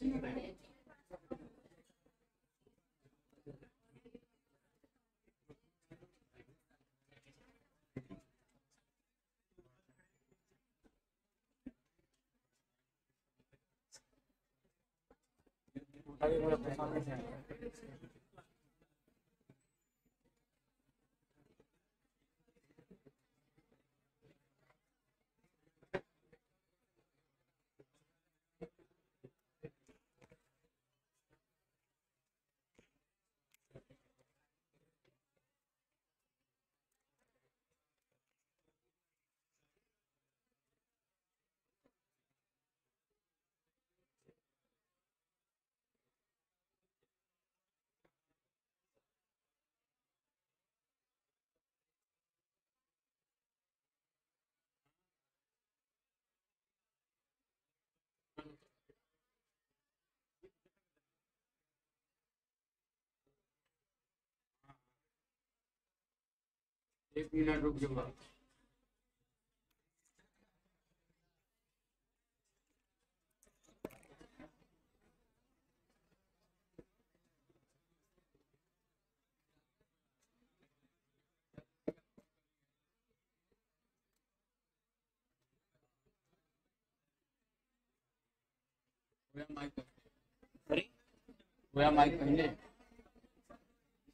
他又不想挣钱。एक minute रुक जाऊंगा mic पहले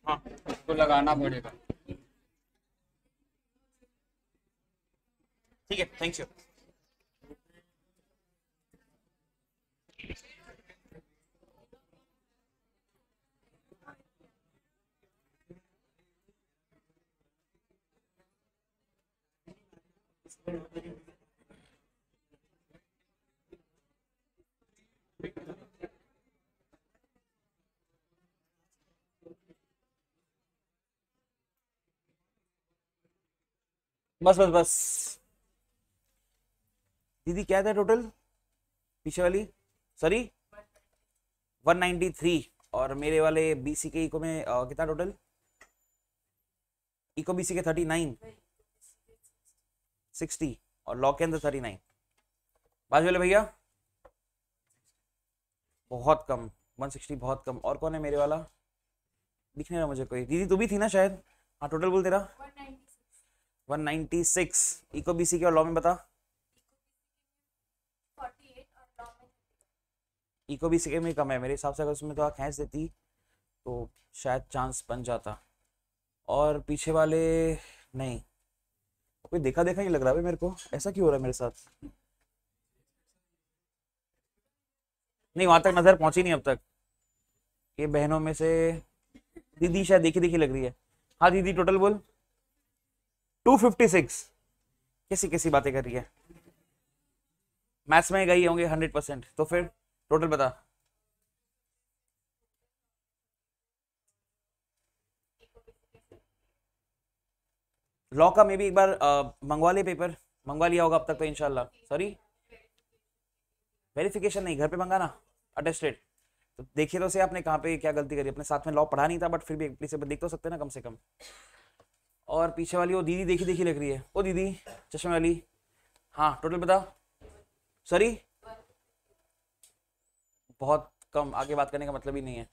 हाँ उसको लगाना पड़ेगा ठीक है थैंक यू बस बस बस दीदी क्या था टोटल पीछे वाली सॉरी 193 और मेरे वाले बीसी के इको में आ, कितना टोटल इको बीसी के 39 60 और लॉ के अंदर 39 बाजू वाले भैया बहुत कम 160 बहुत कम और कौन है मेरे वाला दिख नहीं रहा मुझे कोई दीदी तू भी थी ना शायद हाँ टोटल बोल तेरा 196 eco B C K law में बता इको भी सेकेंड में कम है मेरे हिसाब से अगर उसमें थोड़ा खींच देती तो शायद चांस बन जाता और पीछे वाले नहीं कोई देखा देखा नहीं लग रहा है मेरे को ऐसा क्यों हो रहा है मेरे साथ नहीं वहां तक नजर पहुंची नहीं अब तक ये बहनों में से दीदी शायद देखी देखी लग रही है हाँ दीदी टोटल बोल टू फिफ्टी सिक्स कैसी कैसी बातें कर रही है मैथ्स में गई होंगे हंड्रेड परसेंट तो फिर टोटल बता लॉ का मे भी एक बार मंगवा लिया पेपर मंगवा लिया होगा अब तक तो इनशाला सॉरी वेरिफिकेशन नहीं घर पे मंगाना अटेस्टेड तो देखिए तो से आपने कहाँ पे क्या गलती करी अपने साथ में लॉ पढ़ा नहीं था बट फिर भी प्लीज देख तो सकते ना कम से कम और पीछे वाली वो दीदी देखी देखी लग रही है ओ दीदी चश्मे वाली हाँ टोटल बताओ सॉरी बहुत कम आगे बात करने का मतलब ही नहीं है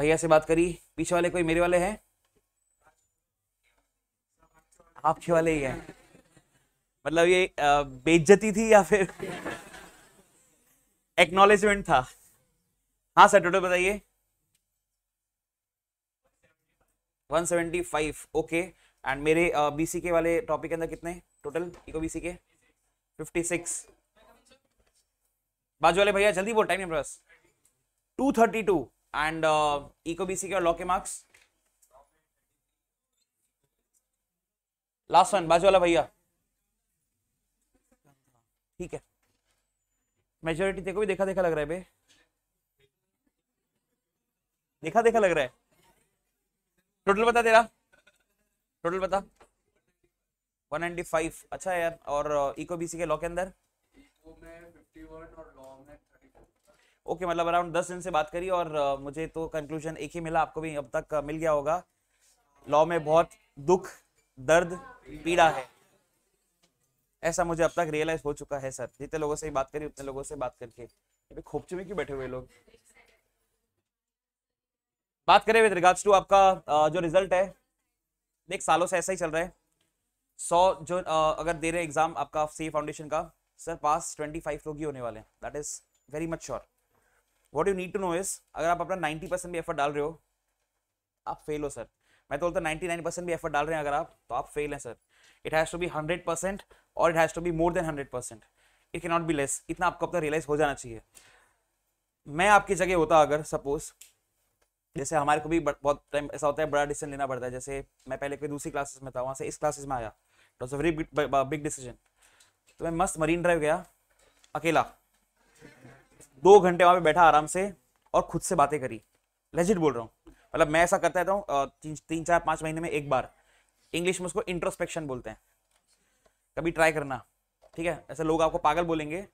भैया से बात करी पीछे वाले कोई मेरे वाले हैं आपके वाले ही हैं मतलब ये बेइज्जती थी या फिर एक्नोलेजमेंट था हाँ सर टोटल बताइए 175 ओके एंड मेरे बीसी के वाले टॉपिक के अंदर कितने टोटल इको बीसी के 56 बाजू वाले भैया जल्दी बोल टाइम नहीं बस two thirty two and eco B C K law के मार्क्स लास्ट वन बाजू वाला भैया ठीक है मेजोरिटी देखो भी देखा देखा लग रहा है बे देखा देखा लग रहा है टोटल बता तेरा टोटल बता 195 अच्छा यार और eco uh, B C law के अंदर और ओके मतलब अराउंड दस दिन से बात करी और मुझे तो कंक्लूजन एक ही मिला आपको भी अब तक मिल गया होगा लॉ में बहुत दुख दर्द पीड़ा है ऐसा मुझे अब तक रियलाइज हो चुका है सर जितने लोगों से बात करी उतने लोगों से बात करके खोपचे में क्यों बैठे हुए लोग बात करें विद रिगार्ड्स टू आपका जो रिजल्ट है देख सालों से ऐसा ही चल रहा है सौ जो अगर दे रहे एग्जाम आपका सी फाउंडेशन का सर पास ट्वेंटी फाइव लोग ही होने वाले हैं that is very much sure what you need to know is अगर आप अपना नाइन्टी परसेंट भी एफर्ट डाल रहे हो आप फेल हो सर मैं तो बोलता हूँ नाइन्टी नाइन परसेंट भी एफर्ट डाल रहे हैं अगर आप तो आप फेल हैं sir it has to be hundred percent और it has to be more than hundred percent it can not be less इतना आपको अपना रियलाइज हो जाना चाहिए मैं आपकी जगह होता अगर सपोज जैसे हमारे को भी बहुत टाइम ऐसा होता है बड़ा डिसीजन लेना पड़ता है जैसे मैं पहले कोई दूसरी क्लासेस में था वहाँ से इस क्लासेस में आया it was a very big decision तो मैं मस्त मरीन ड्राइव गया अकेला दो घंटे वहां पे बैठा आराम से और खुद से बातें करी लेजिट बोल रहा हूँ मतलब मैं ऐसा करता रहता हूँ तीन तीन चार पाँच महीने में एक बार इंग्लिश में उसको इंट्रोस्पेक्शन बोलते हैं कभी ट्राई करना ठीक है ऐसे लोग आपको पागल बोलेंगे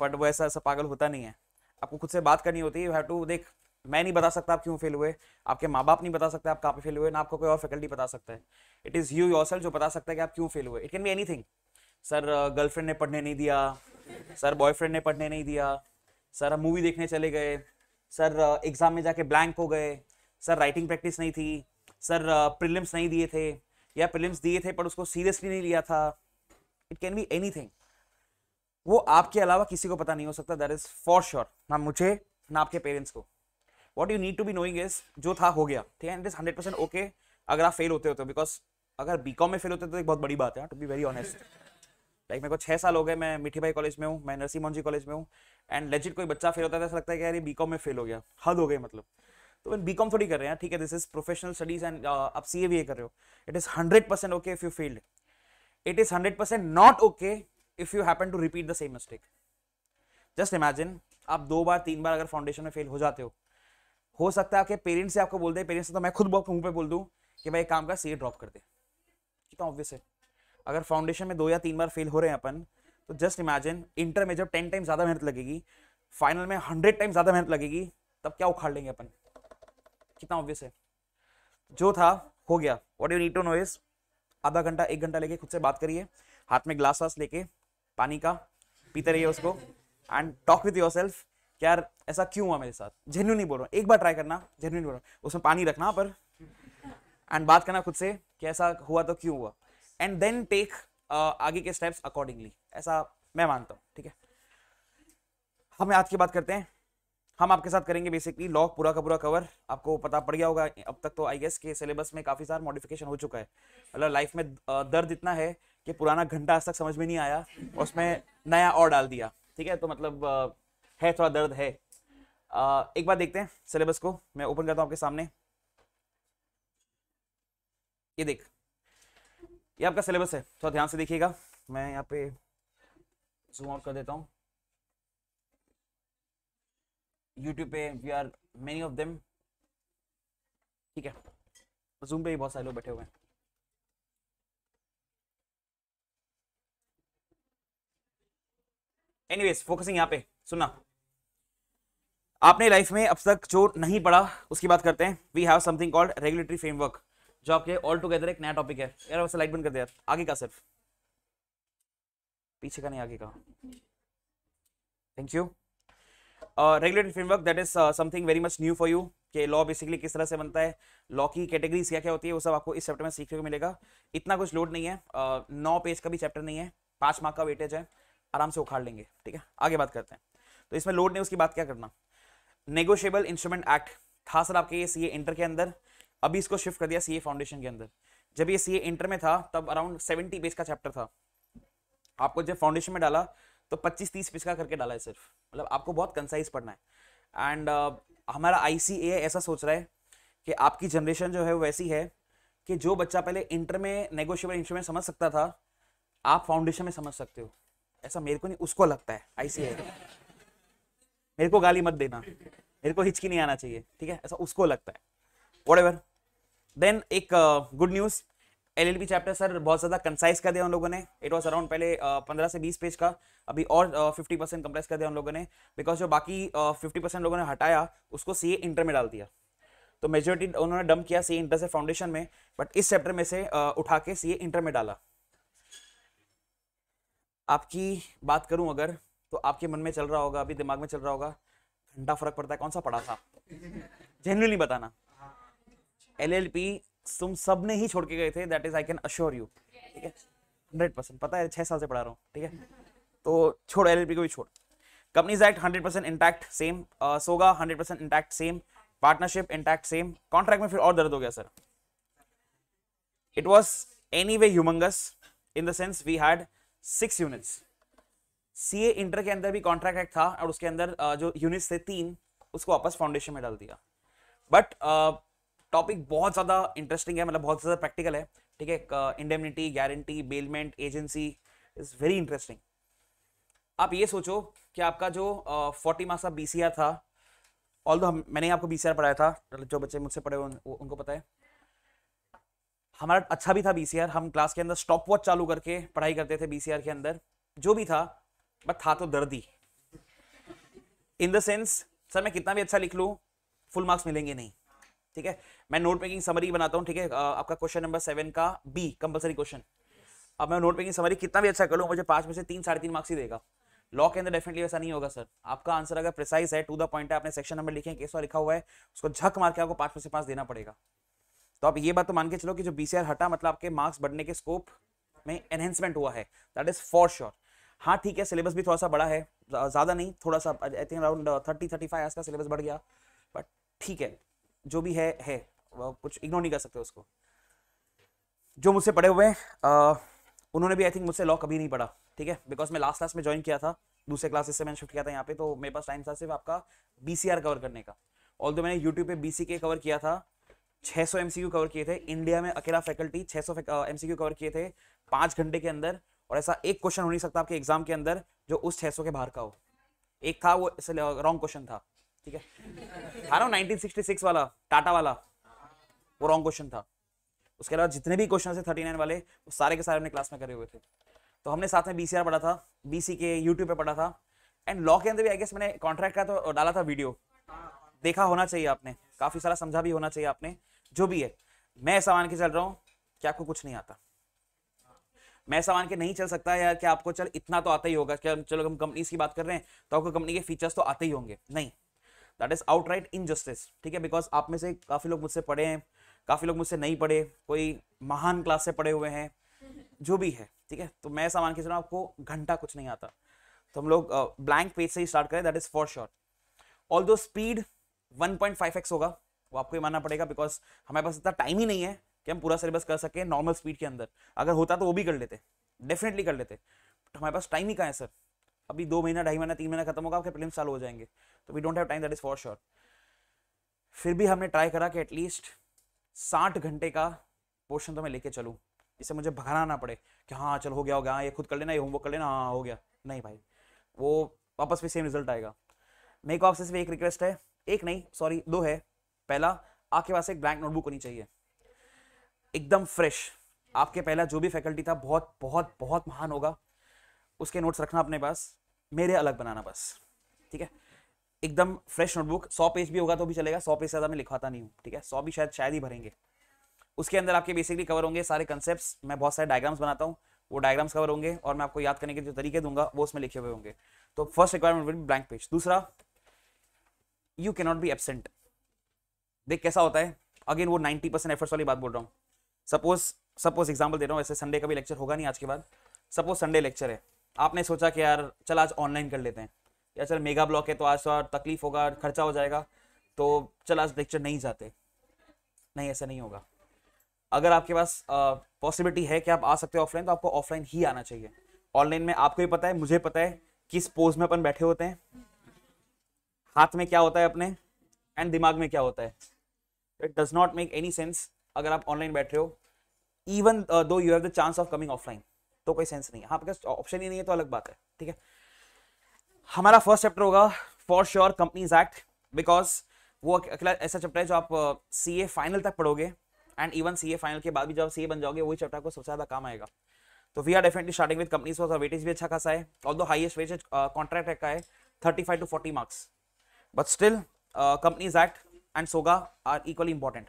बट वो ऐसा ऐसा पागल होता नहीं है आपको खुद से बात करनी होती है यू हैव टू देख मैं नहीं बता सकता आप क्यों फेल हुए आपके माँ बाप नहीं बता सकते आप कहाँ पे फेल हुए ना आपको कोई और फैकल्टी बता सकता है इट इज़ यू योर जो बता सकता है कि आप क्यों फेल हुए it can be anything sir girlfriend ने पढ़ने नहीं दिया सर बॉयफ्रेंड ने पढ़ने नहीं दिया सर हम मूवी देखने चले गए सर एग्जाम में जाके ब्लैंक हो गए सर राइटिंग प्रैक्टिस नहीं थी सर प्रिलिम्स नहीं दिए थे या प्रिलिम्स दिए थे पर उसको सीरियसली नहीं लिया था इट कैन बी एनी वो आपके अलावा किसी को पता नहीं हो सकता दैट इज फॉर श्योर ना मुझे ना आपके पेरेंट्स को what you need to be knowing is जो था हो गया ठीक है इट इज हंड्रेड ओके अगर आप फेल होते हो तो बिकॉज अगर बीकॉम में फेल होते हो तो एक बहुत बड़ी बात है to be very honest like मेरे को छः साल हो गए मैं मिठी भाई कॉलेज में हूँ मैं नरसिंह मोहन जी कॉलेज में हूँ एंड लेजिट कोई बच्चा फेल होता था तो ऐसा लगता है कि यार ये कॉम में फेल हो गया हद हो गई मतलब तो बी कॉम थोड़ी कर रहे हैं ठीक है this is professional studies and आप सी ए कर रहे हो it is hundred percent okay if you failed it is hundred percent not okay if you happen to repeat the same mistake just imagine आप दो बार तीन बार अगर foundation में fail हो जाते हो हो सकता है आपके पेरेंट्स से आपको बोल दे पेरेंट्स से तो मैं खुद बहुत मुंह पे बोल दूँ कि भाई काम का सी ड्रॉप कर दे कितना तो ऑब्वियस है अगर फाउंडेशन में दो या तीन बार फेल हो रहे हैं अपन तो जस्ट इमेजिन इंटर में जब टेन टाइम ज़्यादा मेहनत लगेगी फाइनल में हंड्रेड टाइम ज़्यादा मेहनत लगेगी तब क्या उखाड़ लेंगे अपन कितना ऑब्वियस है जो था हो गया what you need to know is आधा घंटा एक घंटा लेके खुद से बात करिए हाथ में ग्लास वास लेके पानी का पीते रहिए उसको and talk with yourself यार ऐसा क्यों हुआ मेरे साथ जेन्यू नहीं बोल रहा एक बार ट्राई करना जेन्यू बोल रहा हूँ उसमें पानी रखना पर एंड बात करना खुद से कि ऐसा हुआ तो क्यों हुआ एंड देन टेक आगे के स्टेप्स अकॉर्डिंगली ऐसा मैं मानता हूँ ठीक है हम आज की बात करते हैं हम आपके साथ करेंगे बेसिकली लॉ पूरा का पूरा कवर आपको पता पड़ गया होगा अब तक तो आई गेस के सिलेबस में काफ़ी सारा मॉडिफिकेशन हो चुका है मतलब लाइफ में दर्द इतना है कि पुराना घंटा आज तक समझ में नहीं आया और उसमें नया और डाल दिया ठीक है तो मतलब है थोड़ा दर्द है एक बार देखते हैं सिलेबस को मैं ओपन करता हूँ आपके सामने ये देख ये आपका सिलेबस है थोड़ा ध्यान से देखिएगा मैं यहाँ पे जूम आउट कर देता हूँ यूट्यूब पे we are many of them ठीक है जूम पे भी बहुत सारे लोग बैठे हुए हैं एनीवेज फोकसिंग यहाँ पे सुनना आपने लाइफ में अब तक जो नहीं पढ़ा उसकी बात करते हैं we have something called regulatory framework जो आपके ऑल टुगेदर एक नया टॉपिक है यार वैसे लाइट बंद कर दे यार आगे का सिर्फ पीछे का नहीं आगे का thank you regulatory framework that is something very much new for you कि लॉ बेसिकली किस तरह से बनता है लॉ की कैटेगरीज क्या क्या होती है वो सब आपको इस चैप्टर में सीखने को मिलेगा इतना कुछ लोड नहीं है uh, नौ uh, पेज का भी चैप्टर नहीं है पाँच मार्क का वेटेज है आराम से उखाड़ लेंगे ठीक है आगे बात करते हैं तो इसमें लोड नहीं उसकी बात क्या करना नेगोशियबल इंस्ट्रूमेंट एक्ट था सर आपके ये सी इंटर के अंदर अभी इसको शिफ्ट कर दिया सीए फाउंडेशन के अंदर जब ये सीए इंटर में था तब अराउंड सेवेंटी पेज का चैप्टर था आपको जब फाउंडेशन में डाला तो पच्चीस तीस पेज का करके डाला है सिर्फ मतलब आपको बहुत कंसाइज पढ़ना है एंड uh, हमारा आई ऐसा सोच रहा है कि आपकी जनरेशन जो है वो वैसी है कि जो बच्चा पहले इंटर में नेगोशियबल इंस्ट्रूमेंट समझ सकता था आप फाउंडेशन में समझ सकते हो ऐसा मेरे को नहीं उसको लगता है आई मेरे को गाली मत देना मेरे को हिचकी नहीं आना चाहिए ठीक है ऐसा उसको लगता है वॉट देन एक good news L chapter sir बहुत ज़्यादा कंसाइज कर दिया उन लोगों ने इट वॉज अराउंड पहले uh, पंद्रह से बीस पेज का अभी और फिफ्टी परसेंट कंप्रेस कर दिया उन लोगों ने बिकॉज जो बाकी फिफ्टी uh, परसेंट लोगों ने हटाया उसको सी इंटर में डाल दिया तो मेजोरिटी उन्होंने डम किया सी इंटर से फाउंडेशन में बट इस चैप्टर में से uh, उठा के सी इंटर में डाला आपकी बात करूं अगर तो आपके मन में चल रहा होगा अभी दिमाग में चल रहा होगा घंटा फर्क पड़ता है कौन सा पढ़ा था जेन्यूनली बताना एलएलपी तुम सब ने ही छोड़ के गए थे that is I can assure you ठीक है हंड्रेड परसेंट पता है छह साल से पढ़ा रहा हूँ ठीक है तो छोड़ एल को भी छोड़ companies act hundred percent intact same SOGA hundred percent intact same partnership intact same contract में फिर और दर्द हो गया sir it was anyway humongous in the sense we had six units C A inter के अंदर भी contract act था और उसके अंदर uh, जो यूनिट्स थे तीन उसको वापस फाउंडेशन में डाल दिया बट टॉपिक बहुत ज़्यादा इंटरेस्टिंग है मतलब बहुत ज़्यादा प्रैक्टिकल है ठीक है indemnity guarantee bailment agency is very interesting आप ये सोचो कि आपका जो फोर्टी uh, मार्क्स का बी था ऑल हम मैंने आपको बी पढ़ाया था मतलब जो बच्चे मुझसे पढ़े उन, उनको पता है हमारा अच्छा भी था बी हम क्लास के अंदर स्टॉप वॉच चालू करके पढ़ाई करते थे बी के अंदर जो भी था बट था तो दर्द ही इन द सेंस सर मैं कितना भी अच्छा लिख लूँ फुल मार्क्स मिलेंगे नहीं ठीक है मैं नोट मेकिंग समरी बनाता हूँ ठीक है आपका क्वेश्चन नंबर सेवन का बी कंपलसरी क्वेश्चन अब मैं नोट मेकिंग समरी कितना भी अच्छा कर लूँ मुझे पाँच में से तीन साढ़े तीन मार्क्स ही देगा लॉ के अंदर डेफिनेटली वैसा नहीं होगा सर आपका आंसर अगर प्रिसाइज है टू द पॉइंट है आपने सेक्शन नंबर लिखे हैं केसवा लिखा हुआ है उसको झक मार के आपको पाँच में से पाँच देना पड़ेगा तो आप ये बात तो मान के चलो कि जो बी हटा मतलब आपके मार्क्स बढ़ने के स्कोप में एनहेंसमेंट हुआ है दैट इज फॉर श्योर हाँ ठीक है सिलेबस भी थोड़ा सा बड़ा है ज़्यादा नहीं थोड़ा सा I think around thirty thirty five का सिलेबस बढ़ गया बट ठीक है जो भी है है कुछ इग्नोर नहीं कर सकते उसको जो मुझसे पढ़े हुए हैं उन्होंने भी आई थिंक मुझसे लॉ कभी नहीं पढ़ा ठीक है बिकॉज मैं लास्ट क्लास में ज्वाइन किया था दूसरे क्लासेस से मैंने शिफ्ट किया था यहाँ पे तो मेरे पास टाइम था सिर्फ आपका बी कवर करने का ऑल मैंने यूट्यूब पे बी कवर किया था 600 सौ कवर किए थे इंडिया में अकेला फैकल्टी 600 सौ एमसीक्यू कवर किए थे पाँच घंटे के अंदर और ऐसा एक क्वेश्चन हो नहीं सकता आपके एग्जाम के अंदर जो उस 600 के बाहर का हो एक था वो रॉन्ग क्वेश्चन था ठीक है आ रहा हूँ नाइनटीन वाला टाटा वाला वो रॉन्ग क्वेश्चन था उसके अलावा जितने भी क्वेश्चन थे थर्टी नाइन वाले वो सारे के सारे हमने क्लास में करे हुए थे तो हमने साथ में बी पढ़ा था बी के यूट्यूब पर पढ़ा था एंड लॉ के अंदर भी आई गेस मैंने कॉन्ट्रैक्ट का तो डाला था वीडियो देखा होना चाहिए आपने काफ़ी सारा समझा भी होना चाहिए आपने जो भी है मैं ऐसा मान के चल रहा हूँ कि आपको कुछ नहीं आता मैं ऐसा मान के नहीं चल सकता यार कि आपको चल इतना तो आता ही होगा क्या चलो हम कंपनीज की बात कर रहे हैं तो आपको कंपनी के फीचर्स तो आते ही होंगे नहीं that is out in injustice ठीक है बिकॉज आप में से काफ़ी लोग मुझसे पढ़े हैं काफ़ी लोग मुझसे नहीं पढ़े कोई महान क्लास से पढ़े हुए हैं जो भी है ठीक है तो मैं ऐसा मान के चल आपको घंटा कुछ नहीं आता तो हम लोग ब्लैंक पेज से ही स्टार्ट करें that is for sure all दो स्पीड 1.5x होगा वो आपको ये मानना पड़ेगा बिकॉज हमारे पास इतना टाइम ही नहीं है कि हम पूरा सिलेबस कर सकें नॉर्मल स्पीड के अंदर अगर होता तो वो भी कर लेते डेफिनेटली कर लेते हमारे पास टाइम ही कहाँ है सर अभी दो महीना ढाई महीना तीन महीना खत्म होगा आपके प्रेम चालू हो जाएंगे तो we don't have time that is for sure फिर भी हमने ट्राई करा कि एटलीस्ट साठ घंटे का पोर्शन तो मैं लेके चलूँ जिससे मुझे भगाना ना पड़े कि हाँ चल हो गया हो गया हाँ, ये खुद कर लेना ये होमवर्क कर लेना हाँ हो गया नहीं भाई वो वापस भी सेम रिजल्ट आएगा मेरे को आपसे सिर्फ एक रिक्वेस्ट है एक नहीं सॉरी दो है पहला आपके पास एक ब्लैंक नोटबुक होनी चाहिए एकदम फ्रेश आपके पहला जो भी फैकल्टी था बहुत बहुत बहुत महान होगा उसके नोट्स रखना अपने पास मेरे अलग बनाना बस ठीक है एकदम फ्रेश नोटबुक सौ पेज भी होगा तो भी चलेगा सौ पेज ज़्यादा मैं लिखवाता नहीं हूँ ठीक है सौ भी शायद शायद ही भरेंगे उसके अंदर आपके बेसिकली कवर होंगे सारे कंसेप्ट मैं बहुत सारे डायग्राम्स बनाता हूँ वो डायग्राम्स कवर होंगे और मैं आपको याद करने के जो तरीके दूंगा वो उसमें लिखे हुए होंगे तो first requirement will blank page दूसरा यू कैनॉट बी एबसेंट देख कैसा होता है अगेन वो नाइनटी परसेंट एफर्ट्स वाली बात बोल रहा हूँ सपोज सपोज एग्जाम्पल दे रहा हूँ वैसे संडे का भी लेक्चर होगा नहीं आज के बाद सपोज संडे लेक्चर है आपने सोचा कि यार चल आज ऑनलाइन कर लेते हैं कि चल मेगा ब्लॉक है तो आज थोड़ा तो तकलीफ होगा खर्चा हो जाएगा तो चल आज लेक्चर नहीं जाते नहीं ऐसा नहीं होगा अगर आपके पास पॉसिबिलिटी है कि आप आ सकते हो ऑफलाइन तो आपको ऑफलाइन ही आना चाहिए ऑनलाइन में आपको भी पता है मुझे पता है किस पोज में अपन बैठे होते हैं हाथ में क्या होता है अपने एंड दिमाग में क्या होता है it does not make any sense अगर आप ऑनलाइन बैठ रहे हो even though you have the chance of coming offline तो कोई सेंस नहीं है हाँ पास ऑप्शन ही नहीं है तो अलग बात है ठीक है हमारा फर्स्ट चैप्टर होगा for sure companies act because वो ऐसा चैप्टर है जो आप सी ए फाइनल तक पढ़ोगे and even C A final के बाद भी जब आप सी ए बन जाओगे वही चैप्टर आपको सबसे ज़्यादा काम आएगा तो we are definitely starting with companies का वेटेज भी अच्छा खासा है और दो हाइएस्ट वेटेज कॉन्ट्रैक्ट का है thirty five to forty marks but still companies act and SOGA are equally important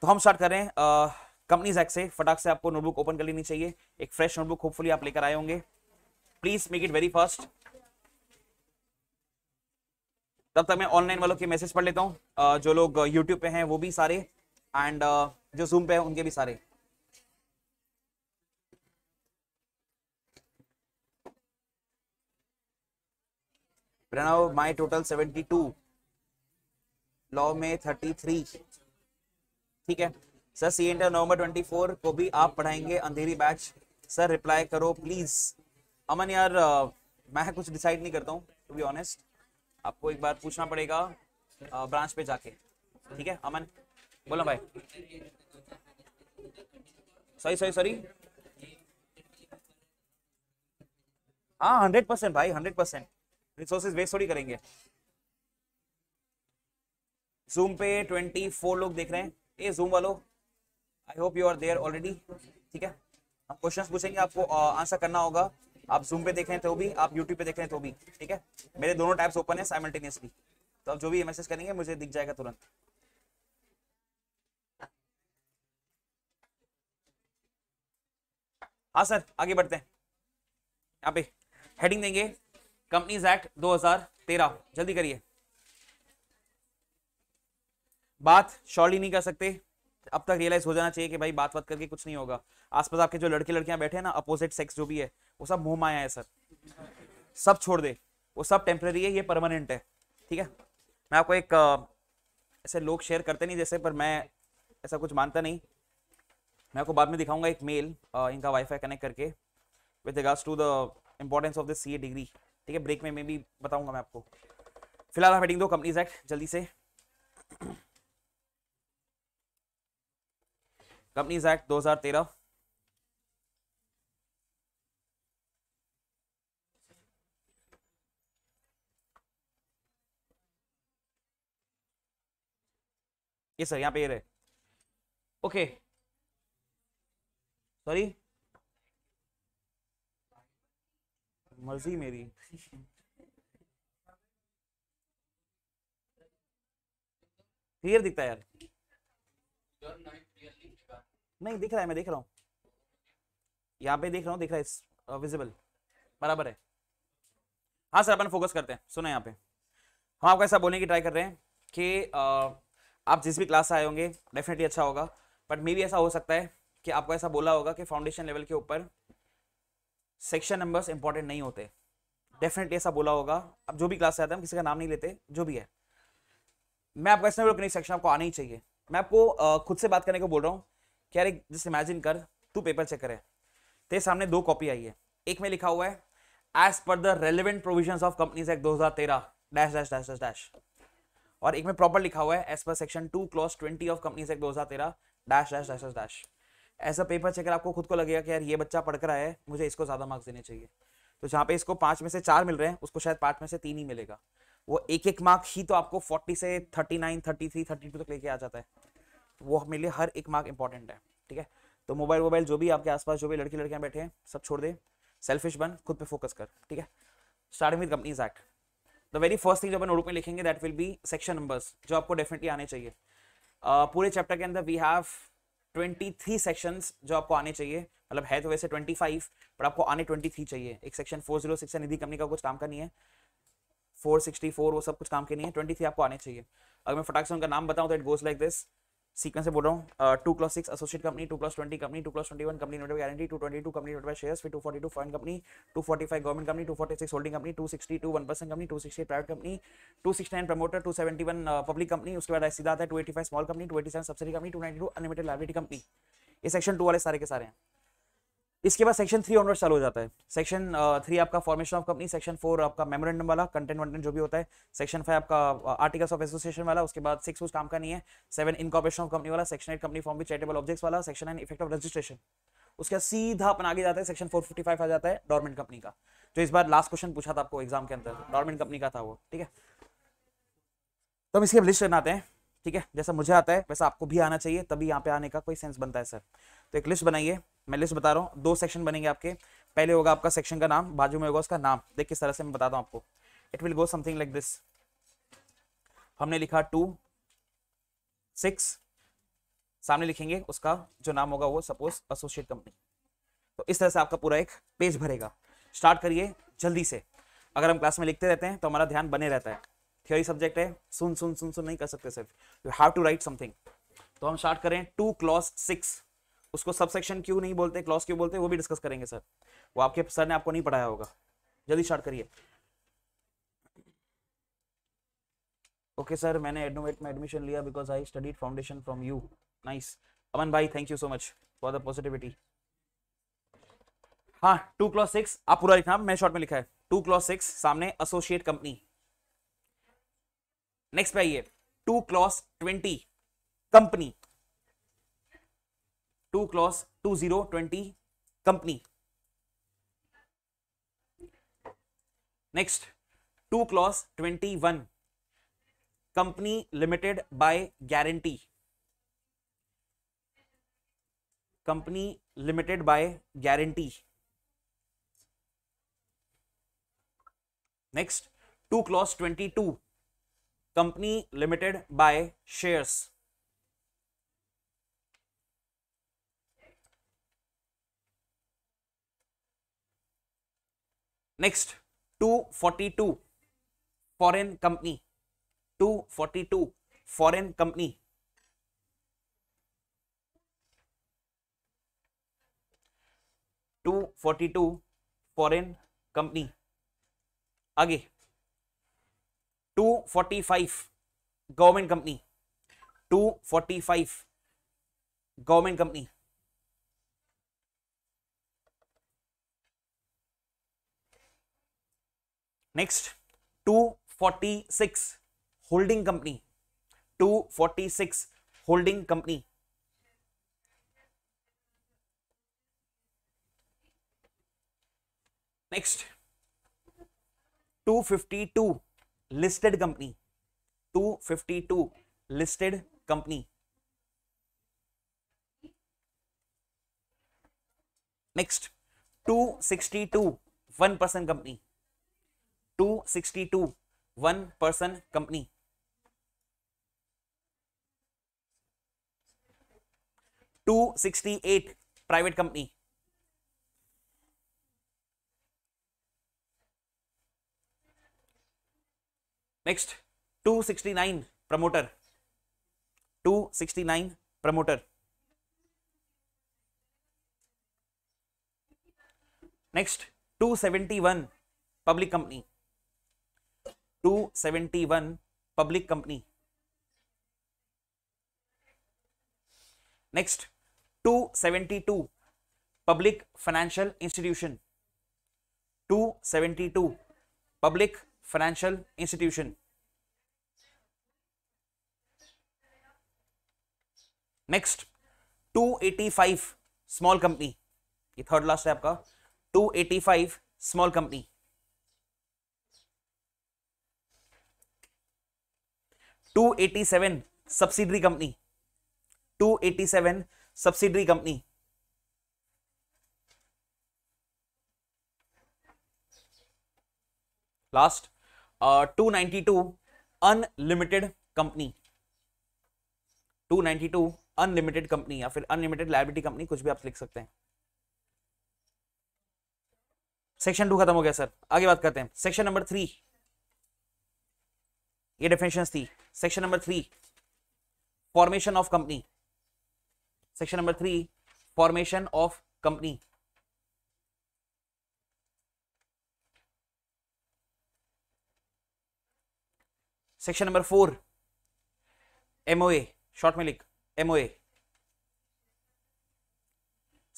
तो हम स्टार्ट करें कंपनीज एक्ट से फटाक से आपको नोटबुक ओपन कर लेनी चाहिए एक फ्रेश नोटबुक होपफुली आप लेकर आए होंगे please make it very first तब तक मैं ऑनलाइन वालों के मैसेज पढ़ लेता हूँ जो लोग यूट्यूब पे हैं वो भी सारे एंड जो जूम पे हैं उनके भी सारे Pranav my total two law में थ्री ठीक है sir C inter November four को भी आप पढ़ाएंगे अंधेरी बैच सर रिप्लाई करो प्लीज अमन यार मैं कुछ डिसाइड नहीं करता हूँ टू बी ऑनेस्ट आपको एक बार पूछना पड़ेगा ब्रांच पे जाके ठीक है अमन बोलो भाई सॉरी सॉरी सॉरी हाँ हंड्रेड परसेंट भाई हंड्रेड परसेंट रिसोर्सेज वेस्ट थोड़ी करेंगे जूम पे ट्वेंटी फोर लोग देख रहे हैं ए जूम वालों I hope you are there already ठीक है हम क्वेश्चंस पूछेंगे आपको आंसर करना होगा आप जूम पे देख रहे तो भी आप यूट्यूब पे देख रहे तो भी ठीक है मेरे दोनों टैब्स ओपन है साइमल्टेनियसली तो आप जो भी मैसेज करेंगे मुझे दिख जाएगा तुरंत हाँ सर आगे बढ़ते हैं यहाँ पे हेडिंग देंगे कंपनीज एक्ट 2013 जल्दी करिए बात शॉर्टली नहीं कर सकते अब तक रियलाइज हो जाना चाहिए कि भाई बात बात करके कुछ नहीं होगा आसपास आपके जो लड़के लड़कियां बैठे हैं ना अपोजिट सेक्स जो भी है वो सब मोह माया है सर सब छोड़ दे वो सब टेम्प्रेरी है ये परमानेंट है ठीक है मैं आपको एक ऐसे लोग शेयर करते नहीं जैसे पर मैं ऐसा कुछ मानता नहीं मैं आपको बाद में दिखाऊंगा एक मेल इनका वाईफाई कनेक्ट करके with regards to the importance of this C degree ठीक है ब्रेक में मैं भी बताऊंगा मैं आपको फिलहाल आप हेडिंग दो कंपनीज एक्ट जल्दी से कंपनीज एक्ट 2013 ये सर यहाँ पे ये रहे ओके सॉरी मर्जी मेरी क्लियर दिखता है यार नहीं दिख रहा है मैं देख रहा हूँ यहाँ पे देख रहा हूँ दिख रहा है विजिबल बराबर है हाँ सर अपन फोकस करते हैं सुना यहाँ पे हम आपको ऐसा बोलने की ट्राई कर रहे हैं कि आप जिस भी क्लास से आए होंगे डेफिनेटली अच्छा होगा बट मे भी ऐसा हो सकता है कि आपको ऐसा बोला होगा कि फाउंडेशन लेवल के ऊपर सेक्शन नंबर्स इंपॉर्टेंट नहीं होते डेफिनेटली ऐसा बोला होगा अब जो भी क्लास से आते हैं हम किसी का नाम नहीं लेते जो भी है मैं आपको ऐसा नहीं सेक्शन आपको आना ही चाहिए मैं आपको खुद से बात करने को बोल रहा हूँ कि यार जस्ट इमेजिन कर तू पेपर चेक करे तेरे सामने दो कॉपी आई है एक में लिखा हुआ है as per the relevant provision of companies act दो हजार तेरह dash dash dash dash dash और एक में प्रॉपर लिखा हुआ है as per section two clause twenty of company act दो हजार तेरह डैश डैश डैश डैश ऐसा पेपर चेकर आपको खुद को लगेगा कि यार ये बच्चा पढ़कर आया है मुझे इसको ज़्यादा मार्क्स देने चाहिए तो जहाँ पे इसको पांच में से चार मिल रहे हैं उसको शायद पाँच में से तीन ही मिलेगा वो एक एक मार्क ही तो आपको फोर्टी से thirty nine thirty three thirty two तक लेके आ जाता है वो मेरे लिए हर एक मार्क इंपॉर्टेंट है ठीक है तो मोबाइल वोबाइल जो भी आपके आसपास जो भी लड़की लड़कियां बैठे हैं सब छोड़ दे सेल्फिश बन खुद पे फोकस कर ठीक है starting with companies act the very first thing जो अपन उर्दू में लिखेंगे that will be section numbers जो आपको डेफिनेटली आने चाहिए uh, पूरे चैप्टर के अंदर we have twenty three sections जो आपको आने चाहिए मतलब है तो वैसे ट्वेंटी फाइव बट आपको आने ट्वेंटी थ्री चाहिए एक section four zero six Nidhi company का कुछ काम का नहीं है फोर सिक्सटी फोर वो सब कुछ काम के नहीं है ट्वेंटी थ्री आपको आने चाहिए अगर मैं फटाक से उनका नाम बताऊँ तो it goes like this sequence से बोल रहा हूँ two plus six associate company two plus twenty company two plus twenty one company noted guarantee two twenty two company noted shares फिर two forty two foreign company two forty five government company two forty six holding company two sixty two one percent company two sixty private company two sixty nine promoter two seventy one public company उसके बाद सीधा आता है two eighty five small company two eighty seven subsidy company two ninety two unlimited liability company ये section two वाले सारे के सारे हैं इसके बाद सेक्शन थ्री ऑनवर्ड चालू हो जाता है सेक्शन थ्री आपका formation of company section four आपका मेमोरेंडम वाला कंटेंट वंटेंट जो भी होता है सेक्शन फाइव आपका आर्टिकल्स ऑफ एसोसिएशन वाला उसके बाद सिक्स उस काम का नहीं है सेवन इनकॉपरेशन ऑफ कंपनी वाला सेक्शन एट कंपनी फॉर्म भी चैटेबल ऑब्जेक्ट्स वाला section nine effect of registration उसका सीधा अपना आगे जाता है सेक्शन 455 आ जाता है डॉर्मेंट कंपनी का जो तो इस बार लास्ट क्वेश्चन पूछा था आपको एग्जाम के अंदर डॉर्मेंट कंपनी का था वो ठीक है तो हम इसके लिस्ट बनाते हैं ठीक है जैसा मुझे आता है वैसा आपको भी आना चाहिए तभी यहाँ पे आने का कोई सेंस बनता है सर तो एक लिस्ट बनाइए मैं लिस्ट बता रहा हूँ दो सेक्शन बनेंगे आपके पहले होगा आपका सेक्शन का नाम बाजू में होगा उसका नाम देख किस तरह से मैं बताता हूँ आपको it will go something like this हमने लिखा टू सिक्स सामने लिखेंगे उसका जो नाम होगा वो सपोज एसोसिएट कंपनी तो इस तरह से आपका पूरा एक पेज भरेगा स्टार्ट करिए जल्दी से अगर हम क्लास में लिखते रहते हैं तो हमारा ध्यान बने रहता है थ्योरी सब्जेक्ट है सुन सुन सुन सुन नहीं कर सकते सिर्फ you have to write something तो हम स्टार्ट करें टू क्लॉस सिक्स उसको सबसेक्शन क्यों नहीं बोलते क्लॉज क्यों बोलते वो भी डिस्कस करेंगे सर वो आपके सर ने आपको नहीं पढ़ाया होगा जल्दी स्टार्ट करिए ओके सर मैंने एडनोवेट में एडमिशन लिया because I studied foundation from you nice Aman भाई thank you so much for the positivity हाँ टू क्लॉस सिक्स आप पूरा लिखना मैं शॉर्ट में लिखा है टू क्लॉस सिक्स सामने एसोसिएट कंपनी नेक्स्ट पे आइए two clause twenty company two clause two zero twenty company next two clause twenty one company limited by guarantee company limited by guarantee next two clause twenty two company limited by shares next 242 foreign company 242 foreign company two forty two foreign company आगे two forty five government company two forty five government company next 246 holding company 246 holding company next 252 listed company 252 listed company next 262 one percent company two sixty two one person company two sixty eight private company next two sixty nine promoter two sixty nine promoter next two seventy one public company seventy one public company next two seventy two public financial institution two seventy two public financial institution next two eighty five small company ये third last है आपका two eighty five small company 287 subsidiary company 287 subsidiary company last two ninety two unlimited company 292 unlimited company या फिर unlimited liability company कुछ भी आप लिख सकते हैं सेक्शन टू खत्म हो गया सर आगे बात करते हैं सेक्शन नंबर थ्री ये डेफिनेशन थी section number three formation of company section number three formation of company section number four MOA short में लिख MOA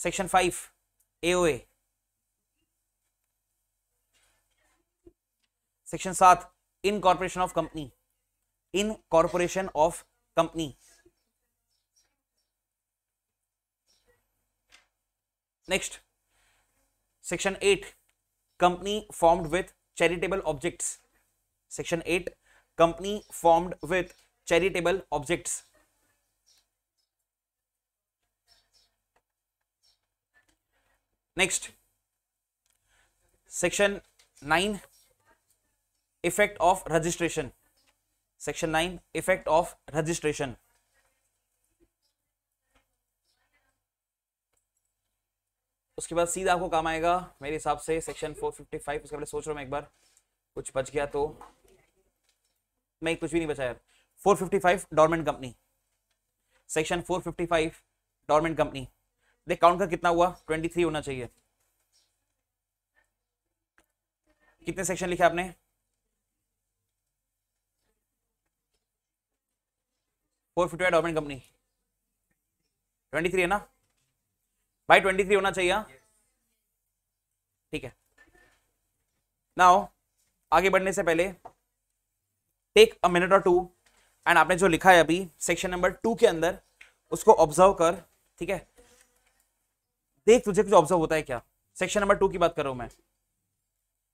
section five AOA section सात incorporation of company incorporation of company next section 8 company formed with charitable objects section 8 company formed with charitable objects next section 9 effect of registration section nine effect of registration उसके बाद सीधा आपको काम आएगा मेरे हिसाब से सेक्शन 455 उसके पहले सोच रहा हूँ एक बार कुछ बच गया तो मैं कुछ भी नहीं बचा यार 455 dormant company section 455 dormant company देख काउंट का कितना हुआ 23 होना चाहिए कितने सेक्शन लिखे आपने four fifty white company twenty three है ना बाई ट्वेंटी थ्री होना चाहिए हाँ? ठीक है नाउ आगे बढ़ने से पहले टेक अ मिनट और टू एंड आपने जो लिखा है अभी सेक्शन नंबर टू के अंदर उसको ऑब्जर्व कर ठीक है देख तुझे कुछ ऑब्जर्व होता है क्या सेक्शन नंबर टू की बात कर रहा हूं मैं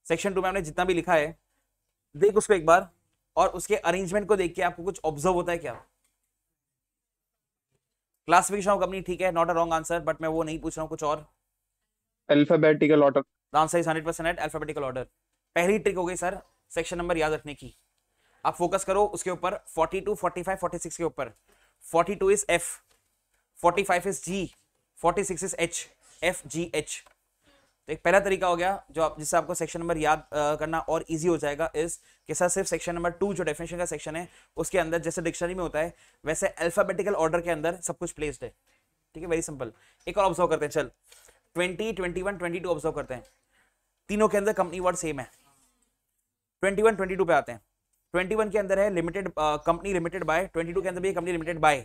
सेक्शन टू में आपने जितना भी लिखा है देख उसको एक बार और उसके अरेंजमेंट को देख के आपको कुछ ऑब्जर्व होता है क्या क्लासिफिकेशन ऑफ कंपनी ठीक है not a wrong answer but मैं वो नहीं पूछ रहा हूँ कुछ और alphabetical order answer is hundred percent alphabetical order पहली ट्रिक हो गई सर सेक्शन नंबर याद रखने की आप फोकस करो उसके ऊपर 42, 45, 46 के ऊपर 42 is F 45 is G 46 is H F G H तो एक पहला तरीका हो गया जो आप जिससे आपको सेक्शन नंबर याद आ, करना और इजी हो जाएगा इस के साथ सिर्फ सेक्शन नंबर टू जो डेफिनेशन का सेक्शन है उसके अंदर जैसे डिक्शनरी में होता है वैसे अल्फाबेटिकल ऑर्डर के अंदर सब कुछ प्लेस्ड है ठीक है वेरी सिंपल एक और ऑब्जर्व करते हैं चल twenty twenty one twenty two observe करते हैं तीनों के अंदर कंपनी वर्ड सेम है ट्वेंटी वन ट्वेंटी टू पे आते हैं ट्वेंटी वन के अंदर है limited company limited by twenty two के अंदर भी कंपनी लिमिटेड बाय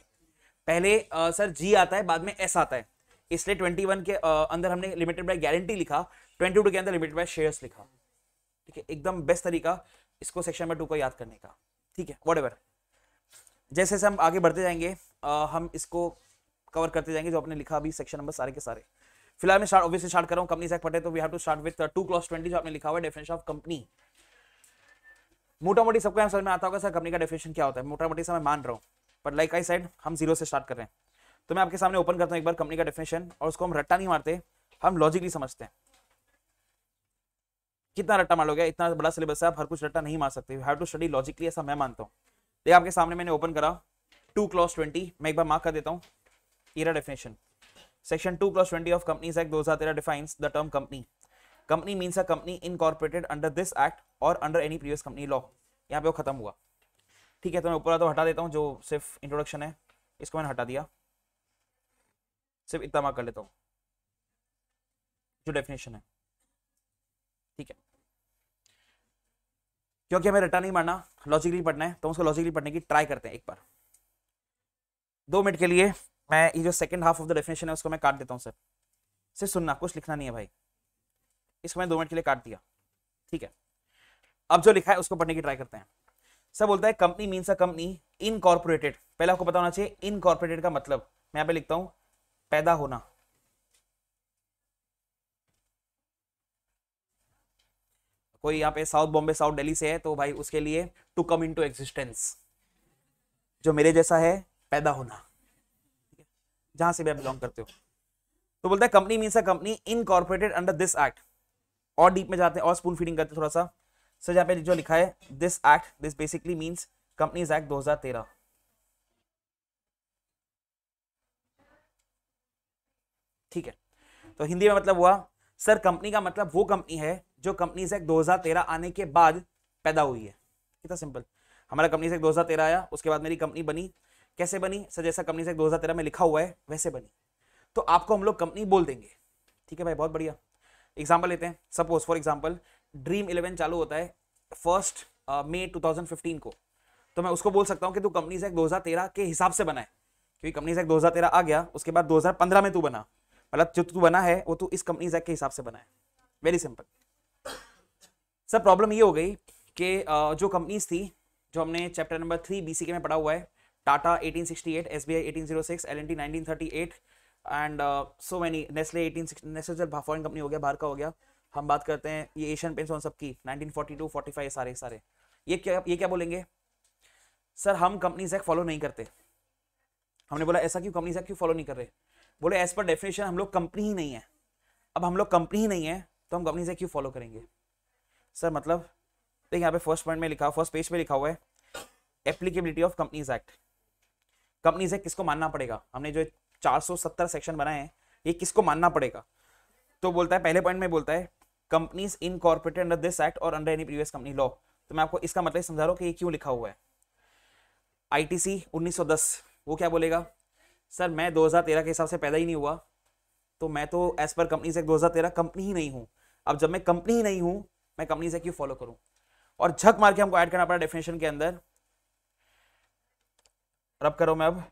पहले सर जी आता है बाद में एस आता है इसलिए 21 के अंदर हमने लिमिटेड बाय गारंटी लिखा 22 के अंदर लिमिटेड बाय शेयर्स लिखा ठीक है एकदम बेस्ट तरीका इसको सेक्शन नंबर टू को याद करने का ठीक है वट जैसे जैसे हम आगे बढ़ते जाएंगे आ, हम इसको कवर करते जाएंगे जो आपने लिखा अभी सेक्शन नंबर सारे के सारे फिलहाल मैं स्टार्ट ऑब्वियसली स्टार्ट कर रहा हूँ कंपनी से पटे तो we have to start with two clause twenty जो आपने लिखा हुआ डेफिनेशन ऑफ कंपनी मोटा मोटी सबको समझ में आता होगा सर कंपनी का डेफिनेशन क्या होता है मोटा मोटी मैं मान रहा हूँ बट लाइक आई साइड हम जीरो से स्टार्ट कर रहे हैं तो मैं आपके सामने ओपन करता हूँ एक बार कंपनी का डेफिनेशन और उसको हम रट्टा नहीं मारते हम लॉजिकली समझते हैं कितना रट्टा मार लोगे इतना बड़ा सिलेबस है आप हर कुछ रट्टा नहीं मार सकते हैव टू स्टडी लॉजिकली ऐसा मैं मानता हूँ देखिए आपके सामने मैंने ओपन करा टू क्लॉस ट्वेंटी मैं एक बार मार्क कर देता हूँ इरा definition section two clause twenty of companies act दो हजार तेरह defines the term company company means a company incorporated under this act और under any previous company law यहाँ पे वो खत्म हुआ ठीक है तो मैं ऊपर तो हटा देता हूँ जो सिर्फ इंट्रोडक्शन है इसको मैंने हटा दिया सिर्फ इतना मार्क कर लेता हूँ जो डेफिनेशन है ठीक है क्योंकि हमें रटा नहीं मारना लॉजिकली पढ़ना है तो उसको लॉजिकली पढ़ने की ट्राई करते हैं एक बार दो मिनट के लिए मैं ये जो second half of the definition है उसको मैं काट देता हूँ सर सिर्फ सुनना कुछ लिखना नहीं है भाई इसको मैं दो मिनट के लिए काट दिया ठीक है अब जो लिखा है उसको पढ़ने की ट्राई करते हैं सर बोलता है company means a company incorporated पहले आपको पता होना चाहिए इनकॉर्पोरेटेड का मतलब मैं यहाँ पे लिखता हूँ पैदा होना कोई यहाँ पे साउथ बॉम्बे साउथ दिल्ली से है तो भाई उसके लिए to come into existence जो मेरे जैसा है पैदा होना जहां से भी आप बिलोंग करते हो तो बोलते हैं company means a company incorporated under this act और डीप में जाते हैं और स्पून फीडिंग करते हैं थोड़ा सा सर यहाँ पे जो लिखा है this act this basically means companies act 2013 ठीक है तो हिंदी में मतलब हुआ सर कंपनी का मतलब वो कंपनी है जो कंपनी से 2013 आने के बाद पैदा हुई है कितना सिंपल हमारा कंपनी से 2013 आया उसके बाद मेरी कंपनी बनी कैसे बनी सर जैसा कंपनी से 2013 में लिखा हुआ है वैसे बनी तो आपको हम लोग कंपनी बोल देंगे ठीक है भाई बहुत बढ़िया एग्जाम्पल लेते हैं suppose for example dream eleven चालू होता है फर्स्ट मे टू को तो मैं उसको बोल सकता हूँ कि तू कंपनी से तेरह के हिसाब से बनाए क्योंकि कंपनी से तेरह आ गया उसके बाद पंद्रह में तू बना मतलब जो तू बना है वो तू इस कंपनी के हिसाब से बना है वेरी सिंपल सर प्रॉब्लम ये हो गई कि जो कंपनीज थी जो हमने चैप्टर नंबर थ्री बी के में पढ़ा हुआ है Tata 1868, SBI 1806, LNT 1938 and so many Nestle 1860 Nestle जब फॉरन कंपनी हो गया बाहर का हो गया हम बात करते हैं ये एशियन पेंट्स उन सबकी फोर्टी फाइव सारे सारे ये क्या ये क्या बोलेंगे सर हम कंपनीज एक्ट फॉलो नहीं करते हमने बोला ऐसा क्यों कंपनीज एक्ट क्यों फॉलो नहीं कर रहे बोले एज पर डेफिनेशन हम लोग कंपनी ही नहीं है अब हम लोग कंपनी ही नहीं है तो हम कंपनी से क्यों फॉलो करेंगे सर मतलब देखिए यहाँ पे फर्स्ट पॉइंट में लिखा फर्स्ट पेज पे लिखा हुआ है applicability of companies act companies act किसको मानना पड़ेगा हमने जो 470 सेक्शन बनाए हैं ये किसको मानना पड़ेगा तो बोलता है पहले पॉइंट में बोलता है companies incorporated under this act और under any previous company law तो मैं आपको इसका मतलब समझा रहा हूँ कि ये क्यों लिखा हुआ है सौ दस वो क्या बोलेगा सर मैं 2013 के हिसाब से पैदा ही नहीं हुआ तो मैं तो एज पर कंपनी से 2013 कंपनी ही नहीं हूँ अब जब मैं कंपनी ही नहीं हूँ मैं कंपनी से क्यों फॉलो करूँ और झक मार के हमको ऐड करना पड़ा डेफिनेशन के अंदर रब करो मैं अब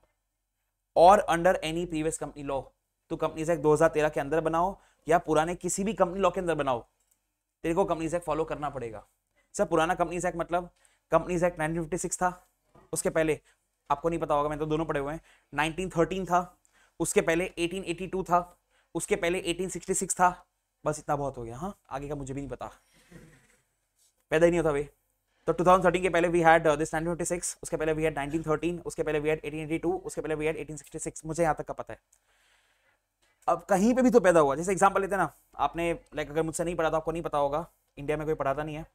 और under any previous company law तो कंपनी से 2013 के अंदर बनाओ या पुराने किसी भी कंपनी लॉ के अंदर बनाओ तेरे को कंपनी से फॉलो करना पड़ेगा सर पुराना कंपनी से मतलब कंपनी से नाइनटीन था उसके पहले आपको नहीं पता होगा मैंने तो दोनों पढ़े हुए हैं नाइनटीन था उसके पहले एटीन था उसके पहले एटीन था बस इतना बहुत हो गया हाँ आगे का मुझे भी नहीं पता पैदा ही नहीं होता वे तो 2013 के पहले वी हैड दिस 1956 उसके पहले वी हैड 1913 उसके पहले वी हैड 1882 उसके पहले वी हैड 1866 मुझे यहाँ तक का पता है अब कहीं पे भी तो पैदा हुआ जैसे एग्जांपल लेते ना आपने लाइक अगर मुझसे नहीं पढ़ा था तो आपको नहीं पता होगा इंडिया में कोई पढ़ाता नहीं है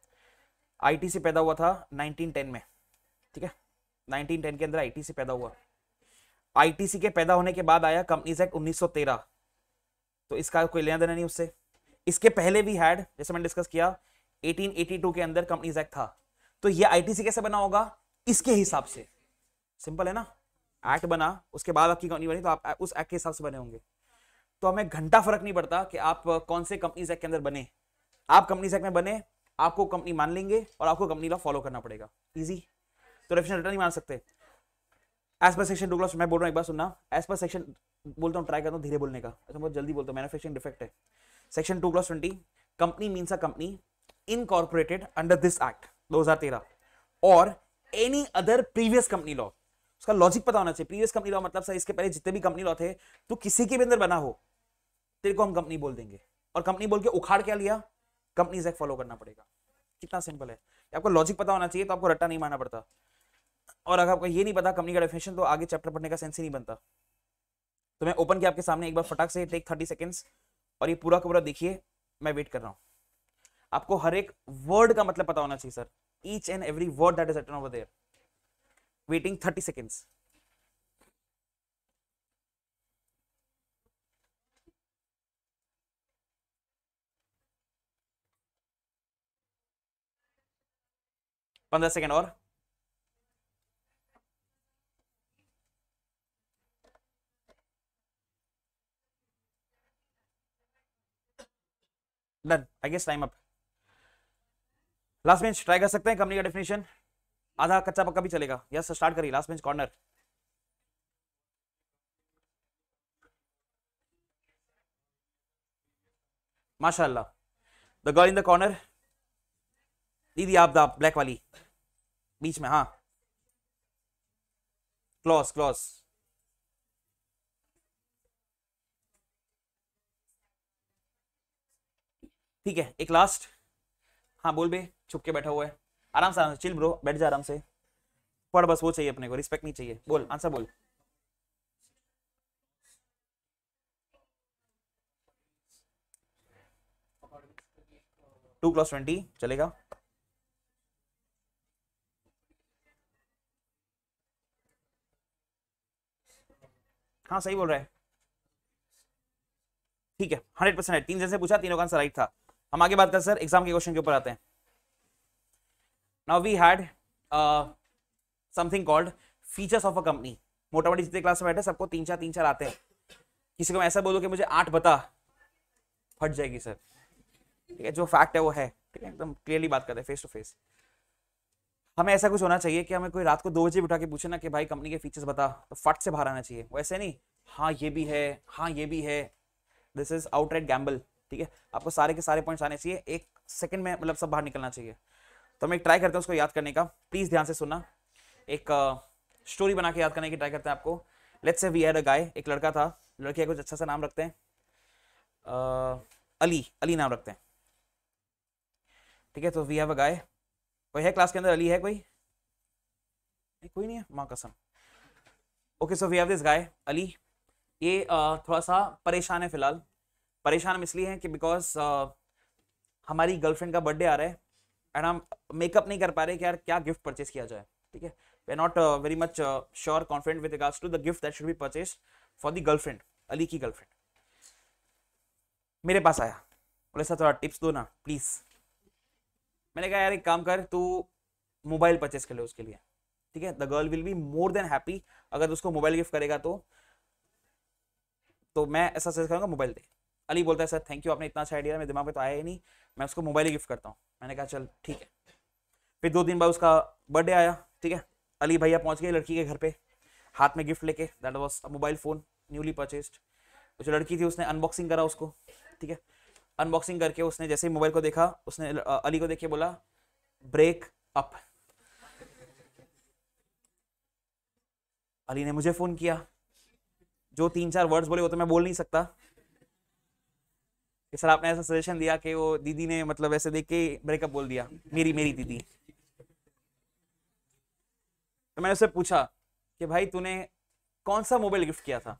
आईटी से पैदा हुआ था 1910 में ठीक है 1910 के अंदर आईटीसी पैदा हुआ आईटीसी के पैदा होने के बाद आया कंपनीज एक्ट 1913 तो इसका कोई लेना देना नहीं उससे इसके पहले भी हैड जैसे मैंने डिस्कस किया 1882 के अंदर कंपनीज एक्ट था तो ये आईटीसी कैसे बना होगा इसके हिसाब से सिंपल है ना एक्ट बना उसके बाद आपकी कंपनी बनी तो आप उस एक्ट के हिसाब से बने होंगे तो हमें घंटा फर्क नहीं पड़ता कि आप कौन से कंपनीज एक्ट के अंदर बने आप कंपनीज एक्ट में बने आपको कंपनी मान लेंगे और आपको कंपनी लॉ फॉलो करना पड़ेगा इजी तो रेफरेंस रिटर्न नहीं मान सकते एज पर सेक्शन डोगलास मैं बोल रहा हूँ एक बार सुनना एज पर सेक्शन बोलता हूँ ट्राई करता हूँ धीरे बोलने का अच्छा बहुत जल्दी बोलता हूँ मैनुफेक्चरिंग डिफेक्ट है section two clause twenty company means a company incorporated under this act 2013 और any other previous company law उसका लॉजिक पता होना चाहिए प्रीवियस कंपनी लॉ मतलब सर इसके पहले जितने भी कंपनी लॉ थे तो किसी के भी अंदर बना हो तेरे को हम कंपनी बोल देंगे और कंपनी बोल के उखाड़ क्या लिया कंपनीज एक्ट फॉलो करना पड़ेगा कितना सिंपल है आपको लॉजिक पता होना चाहिए तो आपको रट्टा नहीं मारना पड़ता और अगर आपको ये नहीं पता कंपनी का डेफिनेशन तो आगे चैप्टर पढ़ने का सेंस ही नहीं बनता तो मैं ओपन किया आपके सामने एक बार फटाक से टेक थर्टी सेकेंड्स और ये पूरा का पूरा देखिए मैं वेट कर रहा हूँ आपको हर एक वर्ड का मतलब पता होना चाहिए sir each and every word that is written over there waiting thirty seconds पंद्रह सेकेंड और done I guess time up last bench try कर सकते हैं कंपनी का डेफिनेशन आधा कच्चा पक्का भी चलेगा यस स्टार्ट करिए लास्ट बेंच कॉर्नर माशाल्लाह the girl in the corner दीदी आप द ब्लैक वाली बीच में हाँ क्लॉस क्लॉस ठीक है एक लास्ट हाँ बोल बे छुप के बैठा हुआ है आराम से आराम से चिल ब्रो बैठ जा आराम से पढ़ बस वो चाहिए अपने को रिस्पेक्ट नहीं चाहिए बोल आंसर बोल टू क्लास ट्वेंटी चलेगा हाँ सही बोल रहा है ठीक है हंड्रेड परसेंट तीन जैसे पूछा तीनों का आंसर राइट था हम आगे बात करें सर एग्जाम के क्वेश्चन के ऊपर आते हैं now we had something called features of a company मोटा मोटी जितने क्लास में बैठे सबको तीन चार तीन चार आते हैं किसी को मैं ऐसा बोलो कि मुझे आठ बता फट जाएगी सर ठीक है जो फैक्ट है वो है ठीक है एकदम क्लियरली बात करते हैं फेस टू फेस हमें ऐसा कुछ होना चाहिए कि हमें कोई रात को दो बजे उठा के पूछे ना कि भाई कंपनी के फीचर्स बता तो फट से बाहर आना चाहिए वैसे नहीं हाँ ये भी है हाँ ये भी है this is outright gamble ठीक है आपको सारे के सारे पॉइंट्स आने चाहिए एक सेकंड में मतलब सब बाहर निकलना चाहिए तो हम एक ट्राई करते हैं उसको याद करने का प्लीज़ ध्यान से सुनना एक स्टोरी बना के याद करने की ट्राई करते हैं आपको लेट से वी एड अ गाय एक लड़का था लड़की कुछ अच्छा सा नाम रखते हैं आ, अली अली नाम रखते हैं ठीक है तो वी हैव अ गाय कोई है क्लास के अंदर अली है कोई नहीं, कोई नहीं है माँ कसम okay so we have this guy Ali ये आ, थोड़ा सा परेशान है फिलहाल परेशान हम इसलिए हैं कि बिकॉज uh, हमारी गर्लफ्रेंड का बर्थडे आ रहा है एंड हम मेकअप नहीं कर पा रहे कि यार क्या गिफ्ट परचेज किया जाए ठीक है we not very much sure confident with regards to the gift that should be purchase for the girlfriend Ali की गर्लफ्रेंड मेरे पास आया बोले सर थोड़ा टिप्स दो ना प्लीज मैंने कहा यार एक काम कर तू मोबाइल परचेज कर ले उसके लिए ठीक है the girl will be more than happy अगर उसको मोबाइल गिफ्ट करेगा तो तो मैं ऐसा सजेस्ट करूंगा मोबाइल दे अली बोलता है सर थैंक यू आपने इतना अच्छा आइडिया मेरे दिमाग में तो आया ही नहीं मैं उसको मोबाइल ही गिफ्ट करता हूँ मैंने कहा चल ठीक है फिर दो दिन बाद उसका बर्थडे आया ठीक है अली भैया पहुँच गए लड़की के घर पर हाथ में गिफ्ट लेके that was a mobile phone newly purchased जो लड़की थी उसने अनबॉक्सिंग करा उसको ठीक है अनबॉक्सिंग करके उसने जैसे ही मोबाइल को देखा उसने अली को देख के बोला ब्रेक अप अली ने मुझे फ़ोन किया जो तीन चार वर्ड्स बोले वो तो मैं बोल नहीं सकता कि सर आपने ऐसा सजेशन दिया कि वो दीदी ने मतलब ऐसे देख के ब्रेकअप बोल दिया मेरी मेरी दीदी तो मैंने उससे पूछा कि भाई तूने कौन सा मोबाइल गिफ्ट किया था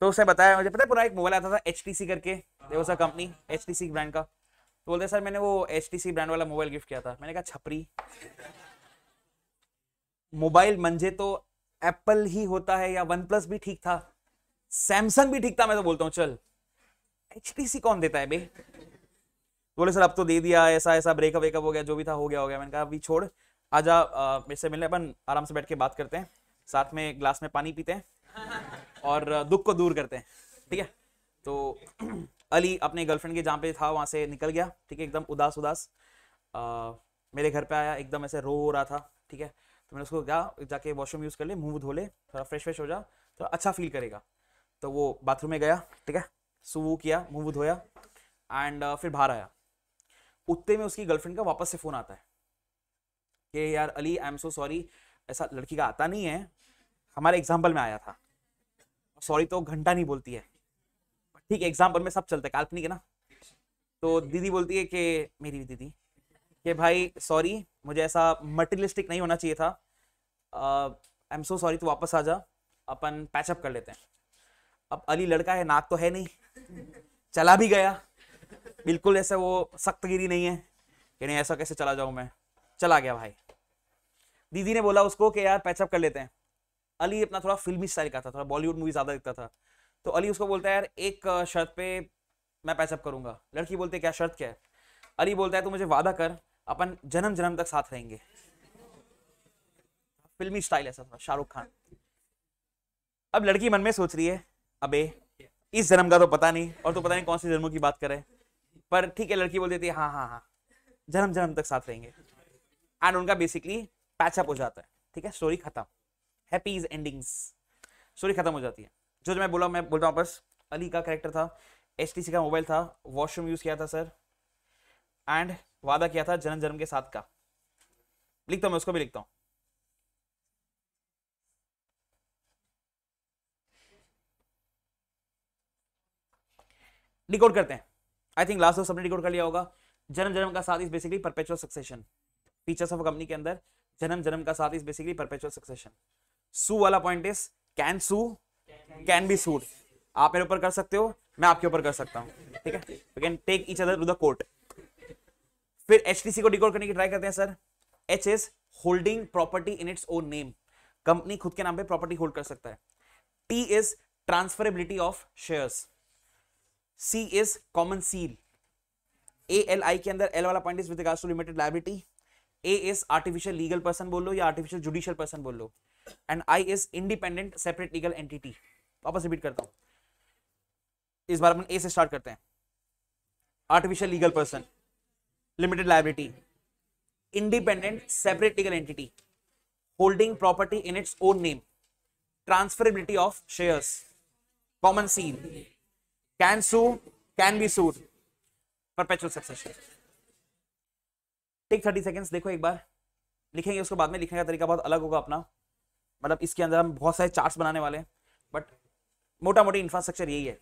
तो उसने बताया मुझे पता है पूरा एक मोबाइल आता था एच करके हाँ। सर कंपनी एच ब्रांड का तो बोलते सर मैंने वो एच ब्रांड वाला मोबाइल गिफ्ट किया था मैंने कहा छपरी मोबाइल मंजे तो एप्पल ही होता है या वन प्लस भी ठीक था सैमसंग भी ठीक था मैं तो बोलता हूँ चल एचटीसी कौन देता है बे बोले सर अब तो दे दिया ऐसा ऐसा ब्रेकअप वेकअप हो गया जो भी था हो गया हो गया मैंने कहा अभी छोड़ आजा मेरे से मिलने अपन आराम से बैठ के बात करते हैं साथ में ग्लास में पानी पीते हैं और दुख को दूर करते हैं ठीक है तो अली अपने गर्लफ्रेंड के जहाँ पे था वहाँ से निकल गया ठीक है एकदम उदास उदास आ, मेरे घर पे आया एकदम ऐसे रो हो रहा था ठीक है तो मैंने उसको गया जाके वॉशरूम यूज़ कर ले मुंह धो ले थोड़ा फ्रेश फ्रेश हो जा थोड़ा अच्छा फील करेगा तो वो बाथरूम में गया ठीक है सो वो किया मुंह वो धोया एंड uh, फिर बाहर आया उतने में उसकी गर्लफ्रेंड का वापस से फ़ोन आता है कि यार Ali I am so sorry ऐसा लड़की का आता नहीं है हमारे एग्जाम्पल में आया था सॉरी तो घंटा नहीं बोलती है ठीक है एग्जाम्पल में सब चलता है काल्पनिक है ना तो दीदी बोलती है कि मेरी भी दीदी कि भाई सॉरी मुझे ऐसा मटेरियलिस्टिक नहीं होना चाहिए था आई एम सो सॉरी तो वापस आ जा अपन पैचअप कर लेते हैं अब अली लड़का है नाक तो है नहीं चला भी गया बिल्कुल ऐसे वो सख्तगिरी नहीं है कि नहीं ऐसा कैसे चला जाऊं मैं चला गया भाई दीदी ने बोला उसको कि यार पैचअप कर लेते हैं अली अपना थोड़ा फिल्मी स्टाइल का था थोड़ा बॉलीवुड मूवी ज़्यादा दिखता था तो अली उसको बोलता है यार एक शर्त पे मैं पैचअप करूंगा लड़की बोलते क्या शर्त क्या है अली बोलता है तू मुझे वादा कर अपन जन्म जन्म तक साथ रहेंगे फिल्मी स्टाइल ऐसा था शाहरुख खान अब लड़की मन में सोच रही है अबे इस जन्म का तो पता नहीं और तो पता नहीं कौन से जन्मों की बात करे पर ठीक है लड़की बोल देती है हाँ हाँ हाँ जन्म जन्म तक साथ रहेंगे एंड उनका बेसिकली पैचअप हो जाता है ठीक है स्टोरी खत्म हैप्पी इज एंडिंग्स स्टोरी खत्म हो जाती है जो जो मैं बोला मैं बोलता हूँ बस अली का करेक्टर था एच का मोबाइल था वॉशरूम यूज किया था सर एंड वादा किया था जन्म जन्म के साथ का लिखता हूँ मैं उसको भी लिखता हूँ डिकोड करते हैं आई थिंक लास्ट सबने डिकोड कर लिया होगा जन्म जन्म का साथ is basically perpetual succession features of company के अंदर जन्म जन्म का साथ is basically perpetual succession sue वाला point is can sue can be sued आप मेरे ऊपर कर सकते हो मैं आपके ऊपर कर सकता हूं ठीक है we can take each other to the court फिर एच को डिकोड करने की ट्राई करते हैं sir H is holding property in its own name company खुद के नाम पे प्रॉपर्टी होल्ड कर सकता है T is transferability of shares C is common seal A L I के अंदर एल वाला point is with regards to limited liability A is artificial legal person बोल लो या आर्टिफिशियल जुडिशियल पर्सन बोल लो and I is independent separate legal entity वापस repeat करता हूं इस बार अपन ए से स्टार्ट करते हैं artificial legal person limited liability independent separate legal entity holding property in its own name transferability of shares common seal can sue can be sued perpetual succession. Take thirty seconds देखो एक बार लिखेंगे उसको बाद में लिखने का तरीका बहुत अलग होगा अपना मतलब इसके अंदर हम बहुत सारे चार्ट्स बनाने वाले हैं बट मोटा मोटी इंफ्रास्ट्रक्चर यही है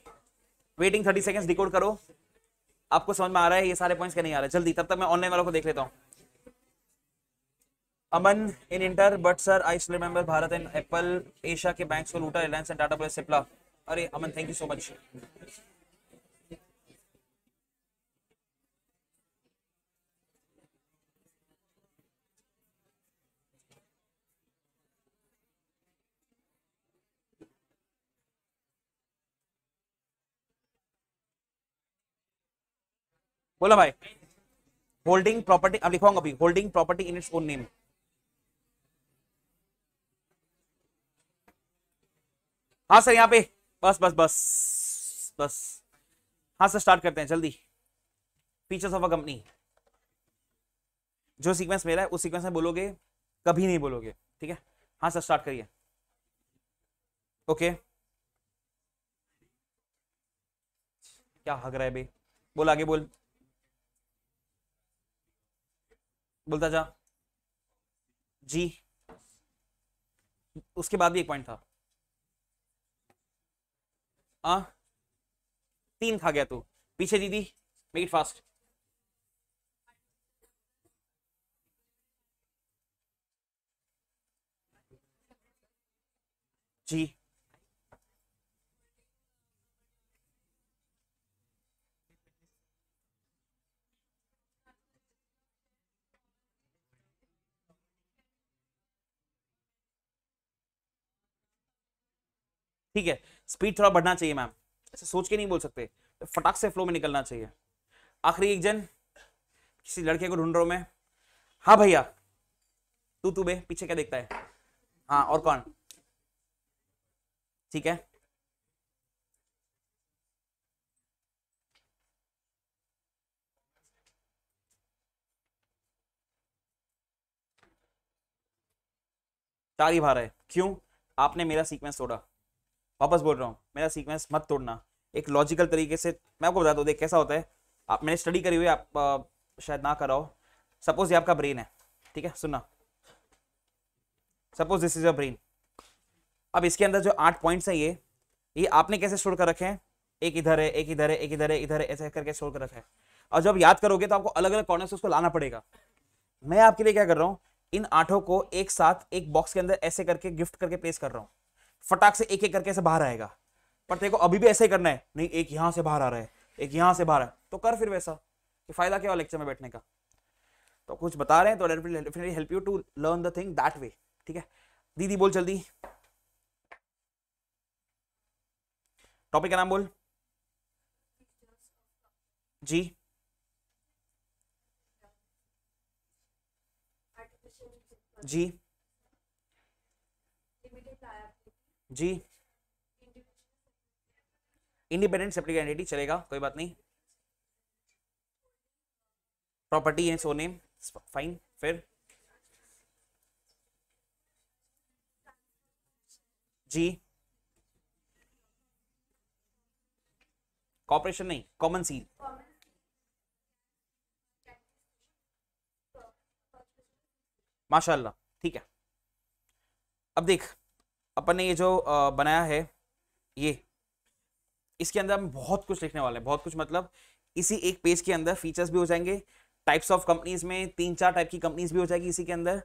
वेटिंग थर्टी सेकेंड्स डिकोड करो आपको समझ में आ रहा है ये सारे पॉइंट्स क्या नहीं आ रहे जल्दी तब तक मैं ऑनलाइन वालों को देख लेता हूँ Aman in inter but sir I remember Bharat and Apple Asia के बैंक्स को लूटा रिलायंस एंड टाटा प्लस सिप्ला अरे Aman thank you so much बोला भाई होल्डिंग प्रॉपर्टी अब लिखवाऊंगा अभी holding property in its own name हाँ सर यहाँ पे बस बस बस बस हाँ सर स्टार्ट करते हैं जल्दी फीचर्स ऑफ अ कंपनी जो सीक्वेंस मेरा है उस सीक्वेंस में बोलोगे कभी नहीं बोलोगे ठीक है हाँ सर स्टार्ट करिए ओके क्या हक रहा है भाई बोल आगे बोल बोलता जा जी उसके बाद भी एक पॉइंट था आ? तीन खा गया तू पीछे दीदी मेक इट फास्ट जी ठीक है स्पीड थोड़ा बढ़ना चाहिए मैम ऐसे सोच के नहीं बोल सकते तो फटाक से फ्लो में निकलना चाहिए आखिरी एक जन किसी लड़के को ढूंढ रहा हूं मैं हाँ भैया तू तू बे पीछे क्या देखता है हाँ और कौन ठीक है तारी भार है क्यों आपने मेरा सीक्वेंस तोड़ा वापस बोल रहा हूँ मेरा सीक्वेंस मत तोड़ना एक लॉजिकल तरीके से मैं आपको बताता हूँ देख कैसा होता है आप मैंने स्टडी करी हुई आप आ, शायद ना कराओ सपोज ये आपका ब्रेन है ठीक है सुनना suppose this is a brain अब इसके अंदर जो आठ पॉइंट्स है ये ये आपने कैसे स्टोर कर रखे हैं एक इधर है एक इधर है एक इधर है इधर है ऐसे करके स्टोर कर रखा है और जब याद करोगे तो आपको अलग अलग कॉर्नर से उसको लाना पड़ेगा मैं आपके लिए क्या कर रहा हूँ इन आठों को एक साथ एक बॉक्स के अंदर ऐसे करके गिफ्ट करके प्लेस कर रहा हूँ फटाक से एक एक करके ऐसे बाहर आएगा पर तेरे को अभी भी ऐसे ही करना है नहीं एक यहाँ से बाहर आ रहा है एक यहाँ से बाहर है तो कर फिर वैसा कि फायदा क्या हो लेक्चर में बैठने का तो कुछ बता रहे हैं तो definitely help you to learn the thing that way ठीक है दीदी बोल जल्दी टॉपिक का नाम बोल जी जी जी इंडिपेंडेंट सेपरेट आइडेंटिटी चलेगा कोई बात नहीं प्रॉपर्टी है सो नेम फाइन फिर जी कॉपरेशन नहीं कॉमन सील माशाल्लाह ठीक है अब देख अपन ने ये जो बनाया है ये इसके अंदर हम बहुत कुछ लिखने वाले हैं बहुत कुछ मतलब इसी एक पेज के अंदर फीचर्स भी हो जाएंगे टाइप्स ऑफ कंपनीज में तीन चार टाइप की कंपनीज भी हो जाएगी इसी के अंदर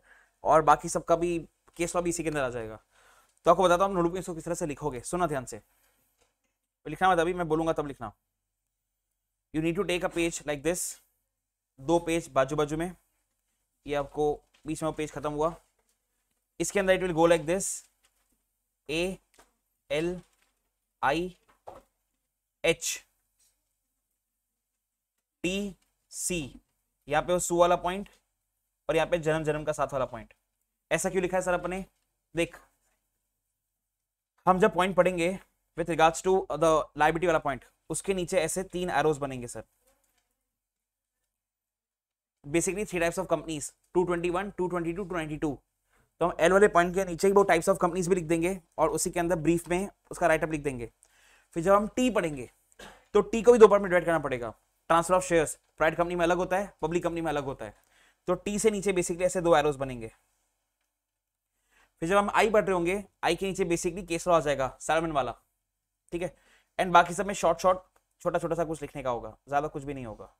और बाकी सबका भी केस भी इसी के अंदर आ जाएगा तो आपको बताता हूँ नोटबुक इसको किस तरह से लिखोगे सुना ध्यान से तो लिखना मत अभी मैं बोलूंगा तब लिखना you need to take a page like this दो पेज बाजू बाजू में ये आपको बीच में पेज खत्म हुआ इसके अंदर it will go like this A L I H T C यहां पे वो सू वाला पॉइंट और यहां पे जन्म जन्म का साथ वाला पॉइंट ऐसा क्यों लिखा है सर अपने देख हम जब पॉइंट पढ़ेंगे with regards to the liability वाला पॉइंट उसके नीचे ऐसे तीन एरोज बनेंगे sir basically three types of companies 221, 222, 292 तो हम एल वाले पॉइंट के नीचे वो टाइप्स ऑफ कंपनीज भी लिख देंगे और उसी के अंदर ब्रीफ में उसका राइटअप लिख देंगे फिर जब हम टी पढ़ेंगे तो टी को भी दो पार्ट में डिवाइड करना पड़ेगा transfer of shares private company में अलग होता है पब्लिक कंपनी में अलग होता है तो टी से नीचे बेसिकली ऐसे दो एरोज बनेंगे फिर जब हम आई पढ़ रहे होंगे आई के नीचे बेसिकली लॉ आ जाएगा सैलमन वाला ठीक है एंड बाकी सब में शॉर्ट शॉर्ट छोटा छोटा सा कुछ लिखने का होगा ज़्यादा कुछ भी नहीं होगा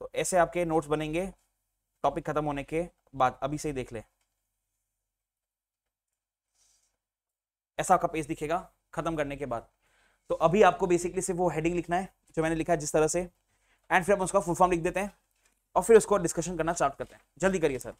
तो ऐसे आपके नोट्स बनेंगे टॉपिक खत्म होने के बाद अभी से ही देख लें ऐसा आपका पेज दिखेगा खत्म करने के बाद तो अभी आपको बेसिकली सिर्फ वो हेडिंग लिखना है जो मैंने लिखा है जिस तरह से एंड फिर हम उसका फुल फॉर्म लिख देते हैं और फिर उसको डिस्कशन करना स्टार्ट करते हैं जल्दी करिए सर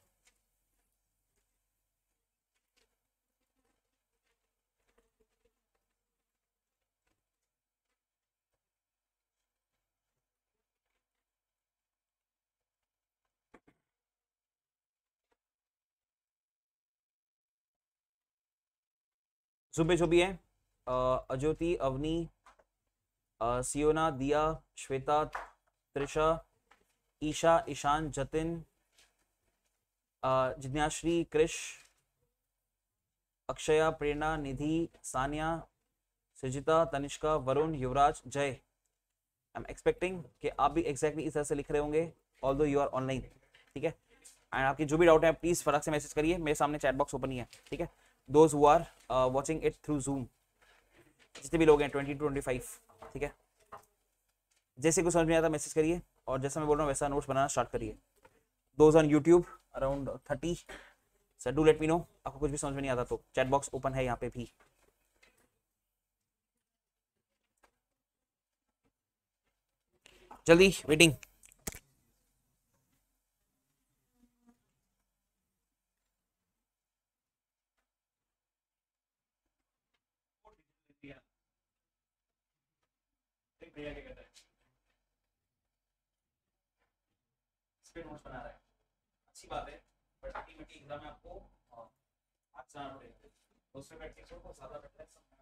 जुम्बे जो भी है अज्योति अवनी सियोना दिया श्वेता त्रिशा ईशा ईशान जतिन जिज्ञाश्री कृष अक्षया प्रेरणा निधि सानिया सुजिता तनिष्का वरुण युवराज जय आई एम एक्सपेक्टिंग कि आप भी एग्जैक्टली exactly इस तरह से लिख रहे होंगे ऑल दो यू आर ऑनलाइन ठीक है एंड आपकी जो भी डाउट है प्लीज़ फटाक से मैसेज करिए मेरे सामने चैट बॉक्स ओपन ही है ठीक है those who are watching it through Zoom जितने भी लोग हैं ट्वेंटी टू ट्वेंटी फाइव ठीक है जैसे कुछ समझ में आता मैसेज करिए और जैसा मैं बोल रहा हूँ वैसा नोट्स बनाना स्टार्ट करिए those on YouTube around thirty sir do let me know आपको कुछ भी समझ में नहीं आता तो चैट बॉक्स ओपन है यहाँ पे भी जल्दी वेटिंग भैया क्या कहते हैं स्पीड नोट्स बना रहा है अच्छी बात है बट अल्टीमेटली एग्जाम में आपको हाथ चलाना पड़ेगा दूसरे बैठ के ज्यादा बेटर है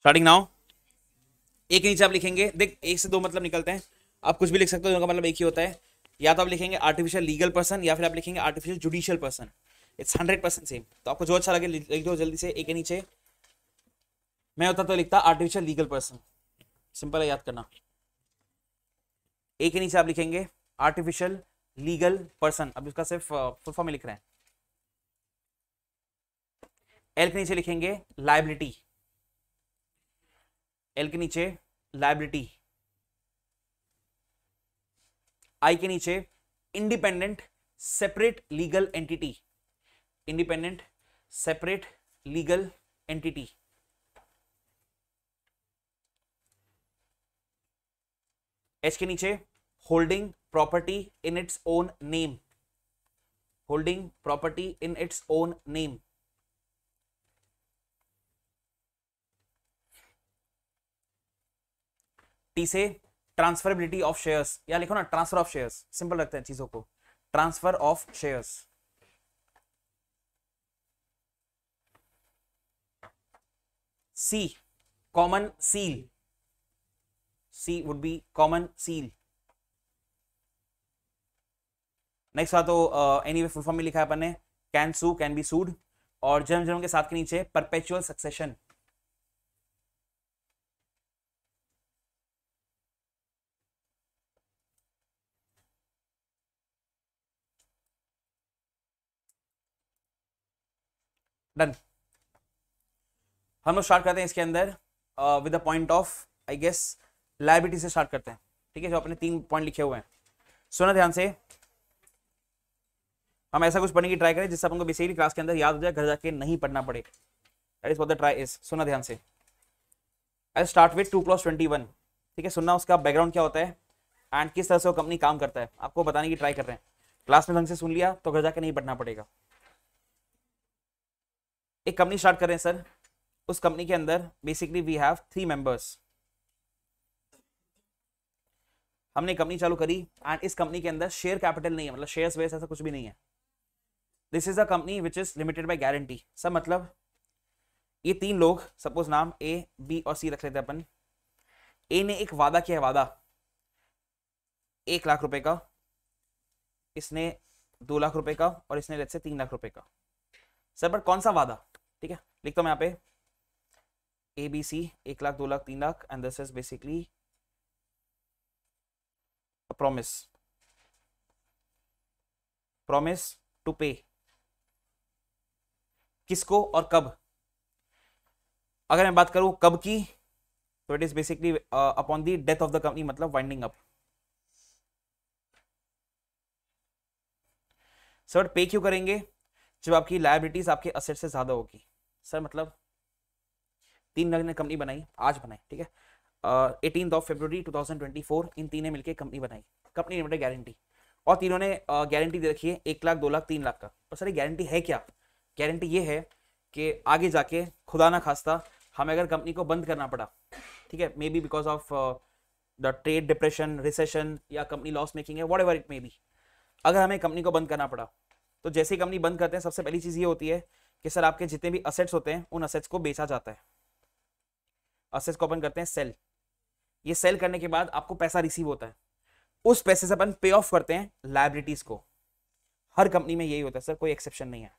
स्टार्टिंग नाउ एक नीचे आप लिखेंगे देख एक से दो मतलब निकलते हैं आप कुछ भी लिख सकते हो उनका मतलब एक ही होता है या तो आप लिखेंगे आर्टिफिशियल लीगल पर्सन या फिर आप लिखेंगे artificial judicial person it's hundred percent same तो आपको जो अच्छा लगे लिख दो जल्दी से एक के नीचे मैं होता तो लिखता आर्टिफिशियल लीगल पर्सन सिंपल है याद करना एक के नीचे आप लिखेंगे आर्टिफिशियल लीगल पर्सन अब उसका सिर्फ फुल फॉर्म में लिख रहे हैं एल के नीचे लिखेंगे लाइबिलिटी एल के नीचे लाइबिलिटी आई के नीचे independent separate legal entity independent separate legal entity H के नीचे holding property in its own name holding property in its own name T से ट्रांसफरबिलिटी ऑफ शेयर्स या लिखो ना ट्रांसफर ऑफ शेयर्स सिंपल रखते हैं चीजों को transfer of shares C common seal C would be common seal next था तो एनी वे फुल फॉर्म में लिखा है अपन ने can sue can be sued और जन्म जन्म के साथ के नीचे परपेचुअल सक्सेशन डन हम लोग स्टार्ट करते हैं इसके अंदर with the point of I guess liability से स्टार्ट करते हैं ठीक है जो अपने तीन पॉइंट लिखे हुए हैं सुना ध्यान से हम ऐसा कुछ पढ़ने की ट्राई करें जिससे अपन को बेसिकली क्लास के अंदर याद हो जाए घर जाके नहीं पढ़ना पड़े that is what the try is सुना ध्यान से I start with two plus twenty one ठीक है सुनना उसका बैकग्राउंड क्या होता है एंड किस तरह से वो कंपनी काम करता है आपको बताने की ट्राई कर रहे हैं क्लास में ढंग से सुन लिया तो घर जाके नहीं पढ़ना पड़ेगा एक कंपनी स्टार्ट कर रहे हैं सर उस कंपनी के अंदर basically we have three members हमने कंपनी चालू करी एंड इस कंपनी के अंदर शेयर कैपिटल नहीं है मतलब शेयर्स वेयर ऐसा कुछ भी नहीं है this is a company which is limited by guarantee सब मतलब ये तीन लोग सपोज नाम ए बी और सी रख लेते अपन ए ने एक वादा किया है वादा एक लाख रुपए का इसने दो लाख रुपए का और इसने लेट से तीन लाख रुपए का सर बट कौन सा वादा ठीक है लिखता हूँ यहाँ पे ए बी सी एक लाख दो लाख तीन lakh and this is basically promise promise to pay किसको और कब अगर मैं बात करूं कब की तो it is basically upon the death of the company मतलब वाइंडिंग अप सर पे क्यों करेंगे जब आपकी लाइबिलिटीज आपके असेट से ज्यादा होगी सर मतलब तीन लोग ने कंपनी बनाई आज बनाई ठीक है एटीन ऑफ फेब्रवरी 2024 इन तीन ने मिलकर कंपनी बनाई कंपनी लिमिटेड गारंटी और तीनों ने गारंटी दे रखी है एक लाख दो लाख तीन लाख का और सर ये गारंटी है क्या गारंटी ये है कि आगे जाके खुदा ना खास्ता हमें अगर कंपनी को बंद करना पड़ा ठीक है may be because of the trade depression recession या कंपनी लॉस मेकिंग है whatever it may be अगर हमें कंपनी को बंद करना पड़ा तो जैसे कंपनी बंद करते हैं सबसे पहली चीज़ ये होती है कि सर आपके जितने भी असेट्स होते हैं उन असेट्स को बेचा जाता है असेट्स को अपन करते हैं सेल ये सेल करने के बाद आपको पैसा रिसीव होता है उस पैसे से अपन पे ऑफ करते हैं लाइब्रिटीज को हर कंपनी में यही होता है सर कोई एक्सेप्शन नहीं है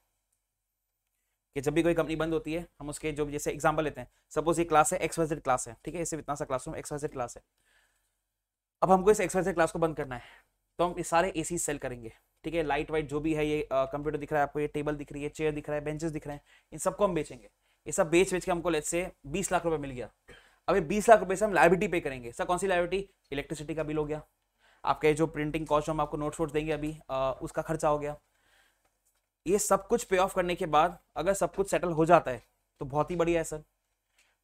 कि जब भी कोई कंपनी बंद होती है हम उसके जो जैसे एग्जाम्पल लेते हैं सपोज ये क्लास है एक्सवाइजेड क्लास है ठीक है इसे इतना सा क्लासरूम एक्सवाइजेड क्लास है अब हमको इस एक्सवाइजेड क्लास को बंद करना है तो हम ये सारे एसी सेल करेंगे ठीक है लाइट वाइट जो भी है ये कंप्यूटर दिख रहा है आपको ये टेबल दिख रही है चेयर दिख रहा है बेंचेस दिख रहे हैं इन सबको हम बेचेंगे ये सब बेच बेच के हमको लेट से बीस लाख रुपए मिल गया अभी बीस लाख रुपए से हम लाइबिलिटी पे करेंगे सर कौन सी लाइबिलिटी इलेक्ट्रिसिटी का बिल हो गया आपका जो प्रिंटिंग कॉस्ट हम आपको नोट्स वोट्स देंगे अभी आ, उसका खर्चा हो गया ये सब कुछ पे ऑफ करने के बाद अगर सब कुछ सेटल हो जाता है तो बहुत ही बढ़िया है सर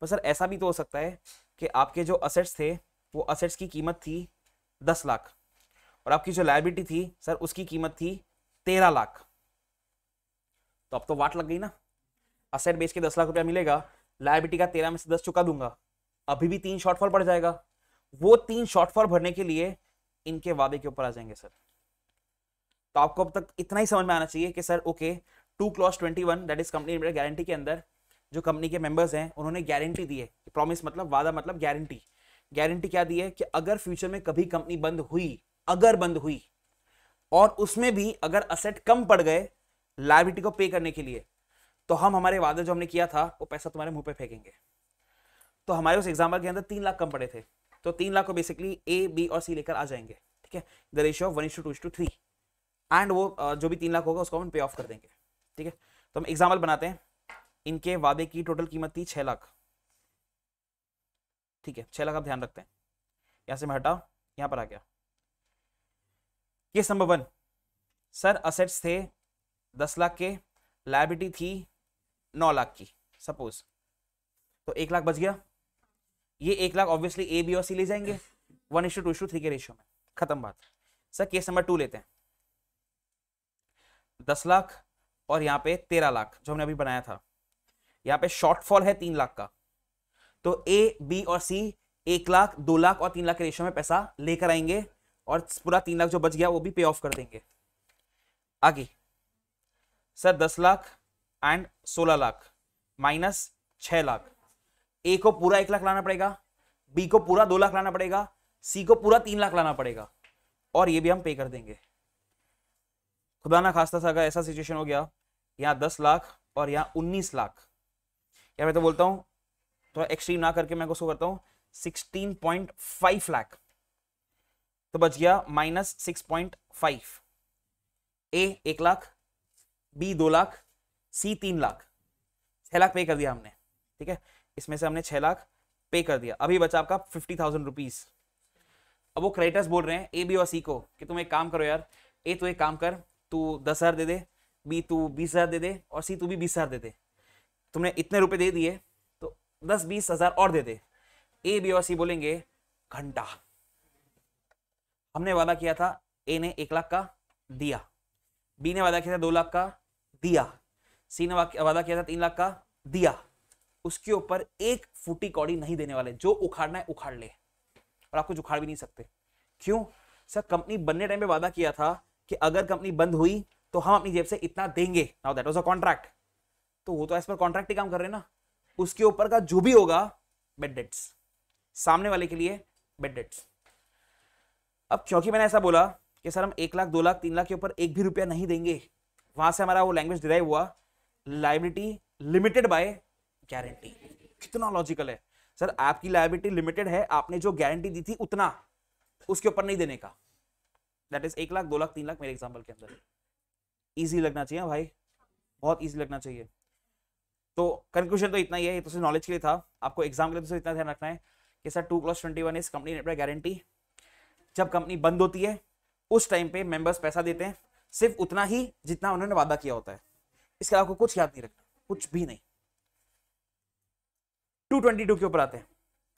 पर सर ऐसा भी तो हो सकता है कि आपके जो असेट्स थे वो असेट्स की कीमत थी दस लाख और आपकी जो लाइबिलिटी थी सर उसकी कीमत थी तेरह लाख तो अब तो वाट लग गई ना असेट बेच के दस लाख रुपया मिलेगा लाइबिलिटी का तेरह में से दस चुका दूंगा अभी भी तीन शॉर्टफॉल बढ़ जाएगा वो तीन शॉर्टफॉल भरने के लिए इनके वादे के ऊपर आ जाएंगे सर तो आपको अब तक इतना ही समझ में आना चाहिए कि sir okay two clause twenty one that is company guarantee के अंदर जो कंपनी के मेंबर्स हैं उन्होंने गारंटी दी है प्रॉमिस मतलब वादा मतलब गारंटी गारंटी क्या दी है कि अगर फ्यूचर में कभी कंपनी बंद हुई अगर बंद हुई और उसमें भी अगर असेट कम पड़ गए लाइबिलिटी को पे करने के लिए तो हम हमारे वादा जो हमने किया था वो पैसा तुम्हारे मुंह पे फेंकेंगे तो हमारे उस एग्जाम्पल के अंदर तीन लाख कम पड़े थे तो तीन लाख को बेसिकली ए बी और सी लेकर आ जाएंगे ठीक है the ratio of one is to two two two three and वो जो भी तीन लाख होगा उसको हम पे ऑफ कर देंगे ठीक है तो हम एग्जाम्पल बनाते हैं इनके वादे की टोटल कीमत थी छह लाख ठीक है छह लाख आप ध्यान रखते हैं यहां से मैं हटाओ यहां पर आ गया case number one sir assets थे दस लाख के लाइबिलिटी थी नौ लाख की सपोज तो एक लाख बच गया ये एक लाख ऑब्वियसली ए बी और सी ले जाएंगे one is to two is to three के रेशियो में खत्म बात सर केस नंबर टू लेते हैं दस लाख और यहाँ पे तेरह लाख जो हमने अभी बनाया था यहाँ पे शॉर्टफॉल है तीन लाख का तो ए बी और सी एक लाख दो लाख और तीन लाख के रेशियो में पैसा लेकर आएंगे और पूरा तीन लाख जो बच गया वो भी पे ऑफ कर देंगे आगे सर दस लाख एंड सोलह लाख माइनस छह लाख ए को पूरा एक लाख लाना पड़ेगा बी को पूरा दो लाख लाना पड़ेगा सी को पूरा तीन लाख लाना पड़ेगा और ये भी हम पे कर देंगे खुदा ना खास्ता सा अगर ऐसा सिचुएशन हो गया यहाँ दस लाख और यहाँ उन्नीस लाख या मैं तो बोलता हूँ थोड़ा तो एक्सट्रीम ना करके मैं उसको करता हूँ सिक्सटीन पॉइंट फाइव लाख तो बच गया minus six point five A एक लाख बी दो लाख सी तीन लाख छह लाख पे कर दिया हमने ठीक है इसमें से हमने छह लाख पे कर दिया अभी बचा आपका फिफ्टी थाउजेंड रुपीज अब वो क्रेडिटर्स बोल रहे हैं ए बी और सी को कि तुम एक काम करो यार ए तो एक काम कर तू दस हज़ार दे दे बी तू बीस हज़ार दे दे और सी तू भी बीस हज़ार दे दे तुमने इतने रुपए दे दिए तो दस बीस हज़ार और दे दे ए बी और सी बोलेंगे घंटा हमने वादा किया था ए ने एक लाख का दिया बी ने वादा किया था दो लाख का दिया सी ने वादा किया था तीन लाख का दिया उसके ऊपर एक फूटी कौड़ी नहीं देने वाले जो उखाड़ना है उखाड़ ले और आप कुछ उखाड़ भी नहीं सकते क्यों सर कंपनी बनने टाइम पे वादा किया था कि अगर कंपनी बंद हुई तो हम अपनी जेब से इतना देंगे now that was a contract तो वो तो एज पर कॉन्ट्रैक्ट ही काम कर रहे ना उसके ऊपर का जो भी होगा बेड डेट्स सामने वाले के लिए बेड डेट्स अब क्योंकि मैंने ऐसा बोला कि सर हम एक लाख दो लाख तीन लाख के ऊपर एक भी रुपया नहीं देंगे वहां से हमारा वो लैंग्वेज डिराइव हुआ लाइबिलिटी लिमिटेड बाय गारंटी कितना लॉजिकल है सर आपकी लाइबिलिटी लिमिटेड है आपने जो गारंटी दी थी उतना उसके ऊपर नहीं देने का दैट इज एक लाख दो लाख तीन लाख मेरे एग्जाम्पल के अंदर ईजी लगना चाहिए भाई बहुत ईजी लगना चाहिए तो कंक्लूजन तो इतना ही है ये तो नॉलेज के लिए था आपको एग्जाम के लिए तो इतना ध्यान रखना है कि sir two plus twenty one is company guarantee जब कंपनी बंद होती है उस टाइम पे मेंबर्स पैसा देते हैं सिर्फ उतना ही जितना उन्होंने वादा किया होता है इसके अलावा कुछ याद नहीं रखना कुछ भी नहीं टू ट्वेंटी टू के ऊपर आते हैं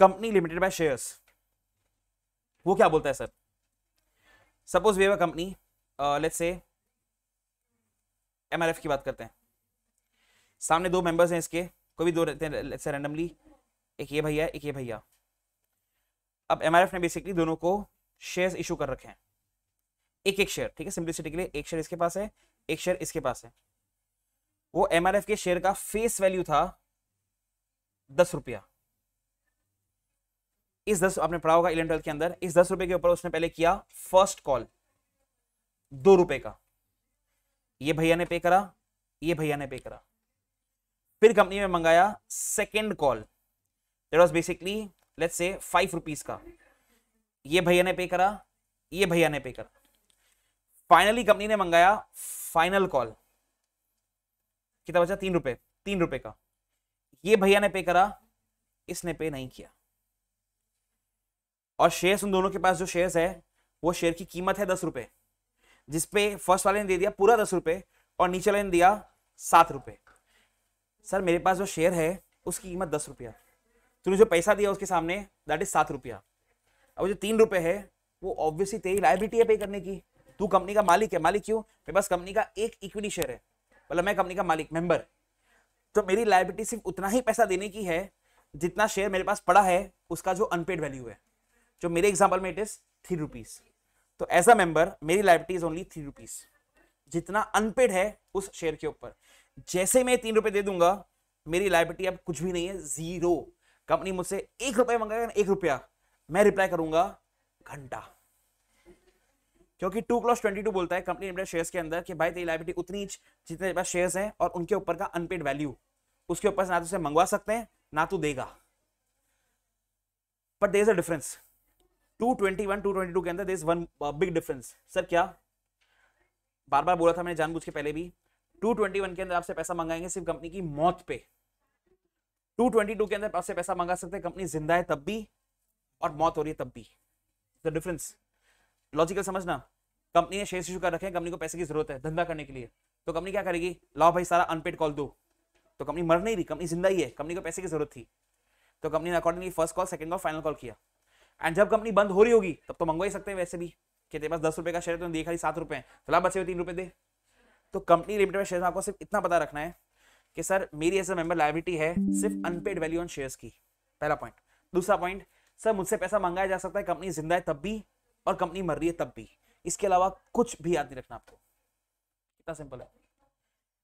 कंपनी लिमिटेड बाय शेयर्स वो क्या बोलता है sir suppose we company let's say M की बात करते हैं सामने दो मेंबर्स हैं इसके कोई भी दो रहते हैं लेट्स रैंडमली एक ये भैया एक ये भैया अब एमआरएफ ने बेसिकली दोनों को शेयर इशू कर रखे हैं एक एक शेयर ठीक है सिंप्लिसिटी के लिए एक शेयर इसके पास है एक शेयर इसके पास है वो एम के शेयर का फेस वैल्यू था दस रुपया इस दस आपने पढ़ा होगा इलेवन ट्वेल्थ के अंदर इस दस रुपए के ऊपर उसने पहले किया फर्स्ट कॉल दो रुपए का ये भैया ने पे करा ये भैया ने पे करा फिर कंपनी में मंगाया second call that was basically let's say five rupees का ये भैया ने पे करा ये भैया ने पे करा फाइनली कंपनी ने मंगाया फाइनल कॉल कितना बचा तीन रुपए तीन रुपए का ये भैया ने पे करा इसने पे नहीं किया और शेयर्स उन दोनों के पास जो शेयर्स है वो शेयर की कीमत है दस रुपए जिसपे फर्स्ट वाले ने दे दिया पूरा दस रुपए और नीचे वाले ने दिया सात रुपए सर मेरे पास जो शेयर है उसकी कीमत दस रुपया तूने जो पैसा दिया उसके सामने दैट इज सात रुपया अब जो तीन रुपए है वो ऑब्वियसली तेरी लाइबिलिटी है पे करने की तू कंपनी का मालिक है मालिक क्यों मेरे पास कंपनी का एक इक्विटी शेयर है मतलब मैं कंपनी का मालिक मेंबर तो मेरी लाइबिलिटी सिर्फ उतना ही पैसा देने की है जितना शेयर मेरे पास पड़ा है उसका जो अनपेड वैल्यू है जो मेरे एग्जाम्पल में इट इज थ्री रुपीज तो एज अ मेंबर मेरी liability is only three rupees जितना अनपेड है उस शेयर के ऊपर जैसे मैं तीन रुपए दे दूंगा मेरी लाइबिलिटी अब कुछ भी नहीं है जीरो कंपनी मुझसे एक रुपए मंगाएगा एक रुपया मैं रिप्लाई करूंगा घंटा क्योंकि टू क्लॉस ट्वेंटी टू बोलता है कंपनी लिमिटेड शेयर्स के अंदर कि भाई तेरी लाइबिलिटी उतनी जितने पास शेयर्स हैं और उनके ऊपर का अनपेड वैल्यू उसके ऊपर से ना तो उसे मंगवा सकते हैं ना तो देगा but there is a difference two twenty one two twenty two के अंदर there is one big difference sir क्या बार बार बोला था मैंने जानबूझ के पहले भी टू ट्वेंटी वन के अंदर आपसे पैसा मंगाएंगे सिर्फ कंपनी की मौत पे टू ट्वेंटी टू के अंदर आपसे पैसा मंगा सकते हैं कंपनी जिंदा है तब भी और मौत हो रही है तब भी द डिफरेंस लॉजिकल समझना कंपनी ने शेयर इशू कर रखे हैं कंपनी को पैसे की जरूरत है धंधा करने के लिए तो कंपनी क्या करेगी लाओ भाई सारा अनपेड कॉल दो तो कंपनी मर नहीं रही कंपनी जिंदा ही है कंपनी को पैसे की जरूरत थी तो कंपनी ने accordingly first call second call final call किया एंड जब कंपनी बंद हो रही होगी तब तो मंगवा ही सकते हैं वैसे भी कि तेरे पास दस रुपये का शेयर तो देखा ही सात रुपये हैं फिलहाल बचे हुए तीन रुपये दे तो कंपनी लिमिटेड में शेयर आपको सिर्फ इतना पता रखना है कि सर मेरी एज ए मेंबर लाइबिलिटी है सिर्फ अनपेड वैल्यू ऑन शेयर्स की पहला पॉइंट दूसरा पॉइंट सर मुझसे पैसा मंगाया जा सकता है कंपनी जिंदा है तब भी और कंपनी मर रही है तब भी इसके अलावा कुछ भी याद नहीं रखना आपको कितना सिंपल है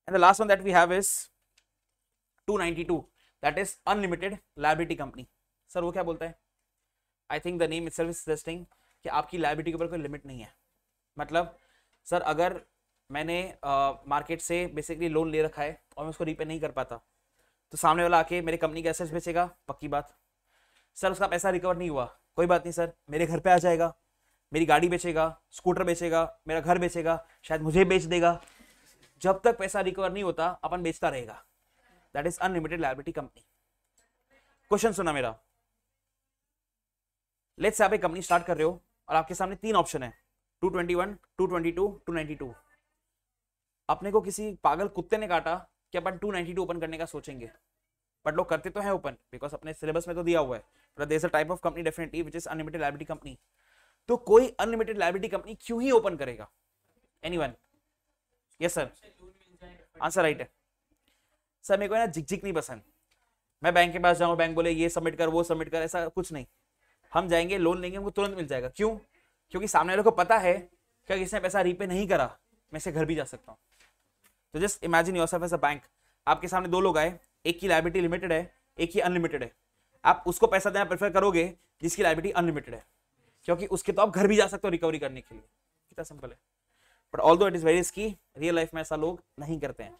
and the last one that we have is 292 that is unlimited liability company sir वो क्या बोलता है I think the name is service कि आपकी लाइबिलिटी के ऊपर कोई लिमिट नहीं है मतलब सर अगर मैंने मार्केट uh, से बेसिकली लोन ले रखा है और मैं उसको रीपे नहीं कर पाता तो सामने वाला आके मेरे कंपनी के एसेट्स बेचेगा पक्की बात सर उसका पैसा रिकवर नहीं हुआ कोई बात नहीं सर मेरे घर पे आ जाएगा मेरी गाड़ी बेचेगा स्कूटर बेचेगा मेरा घर बेचेगा शायद मुझे बेच देगा जब तक पैसा रिकवर नहीं होता अपन बेचता रहेगा that is unlimited liability company question सुना मेरा लेट्स आप एक कंपनी स्टार्ट कर रहे हो और आपके सामने तीन ऑप्शन है two twenty one two two ninety two अपने को किसी पागल कुत्ते ने काटा कि अपन टू ओपन करने का सोचेंगे बट लोग करते तो हैं ओपन बिकॉज अपने सिलेबस में तो दिया हुआ है there's a type of company definitely which is unlimited liability तो कोई अनलिमिटेड लाइबिलिटी कंपनी क्यों ही ओपन करेगा any one yes sir answer right है सर मेरे को ना झिकझिक नहीं पसंद मैं बैंक के पास जाऊँ बैंक बोले ये सबमिट कर वो सबमिट कर ऐसा कुछ नहीं हम जाएंगे लोन लेंगे हमको तुरंत मिल जाएगा क्यों क्योंकि सामने वाले को पता है कि किसने पैसा रीपे नहीं करा मैं इसे घर भी जा सकता हूँ तो just imagine yourself as a bank आपके सामने दो लोग आए एक की लाइब्रेटी लिमिटेड है एक ही अनलिमिटेड है आप उसको पैसा देना प्रेफर करोगे जिसकी लाइबिलिटी अनलिमिटेड है क्योंकि उसके तो आप घर भी जा सकते हो रिकवरी करने के लिए कितना सिंपल है but although it is very risky real life में ऐसा लोग नहीं करते हैं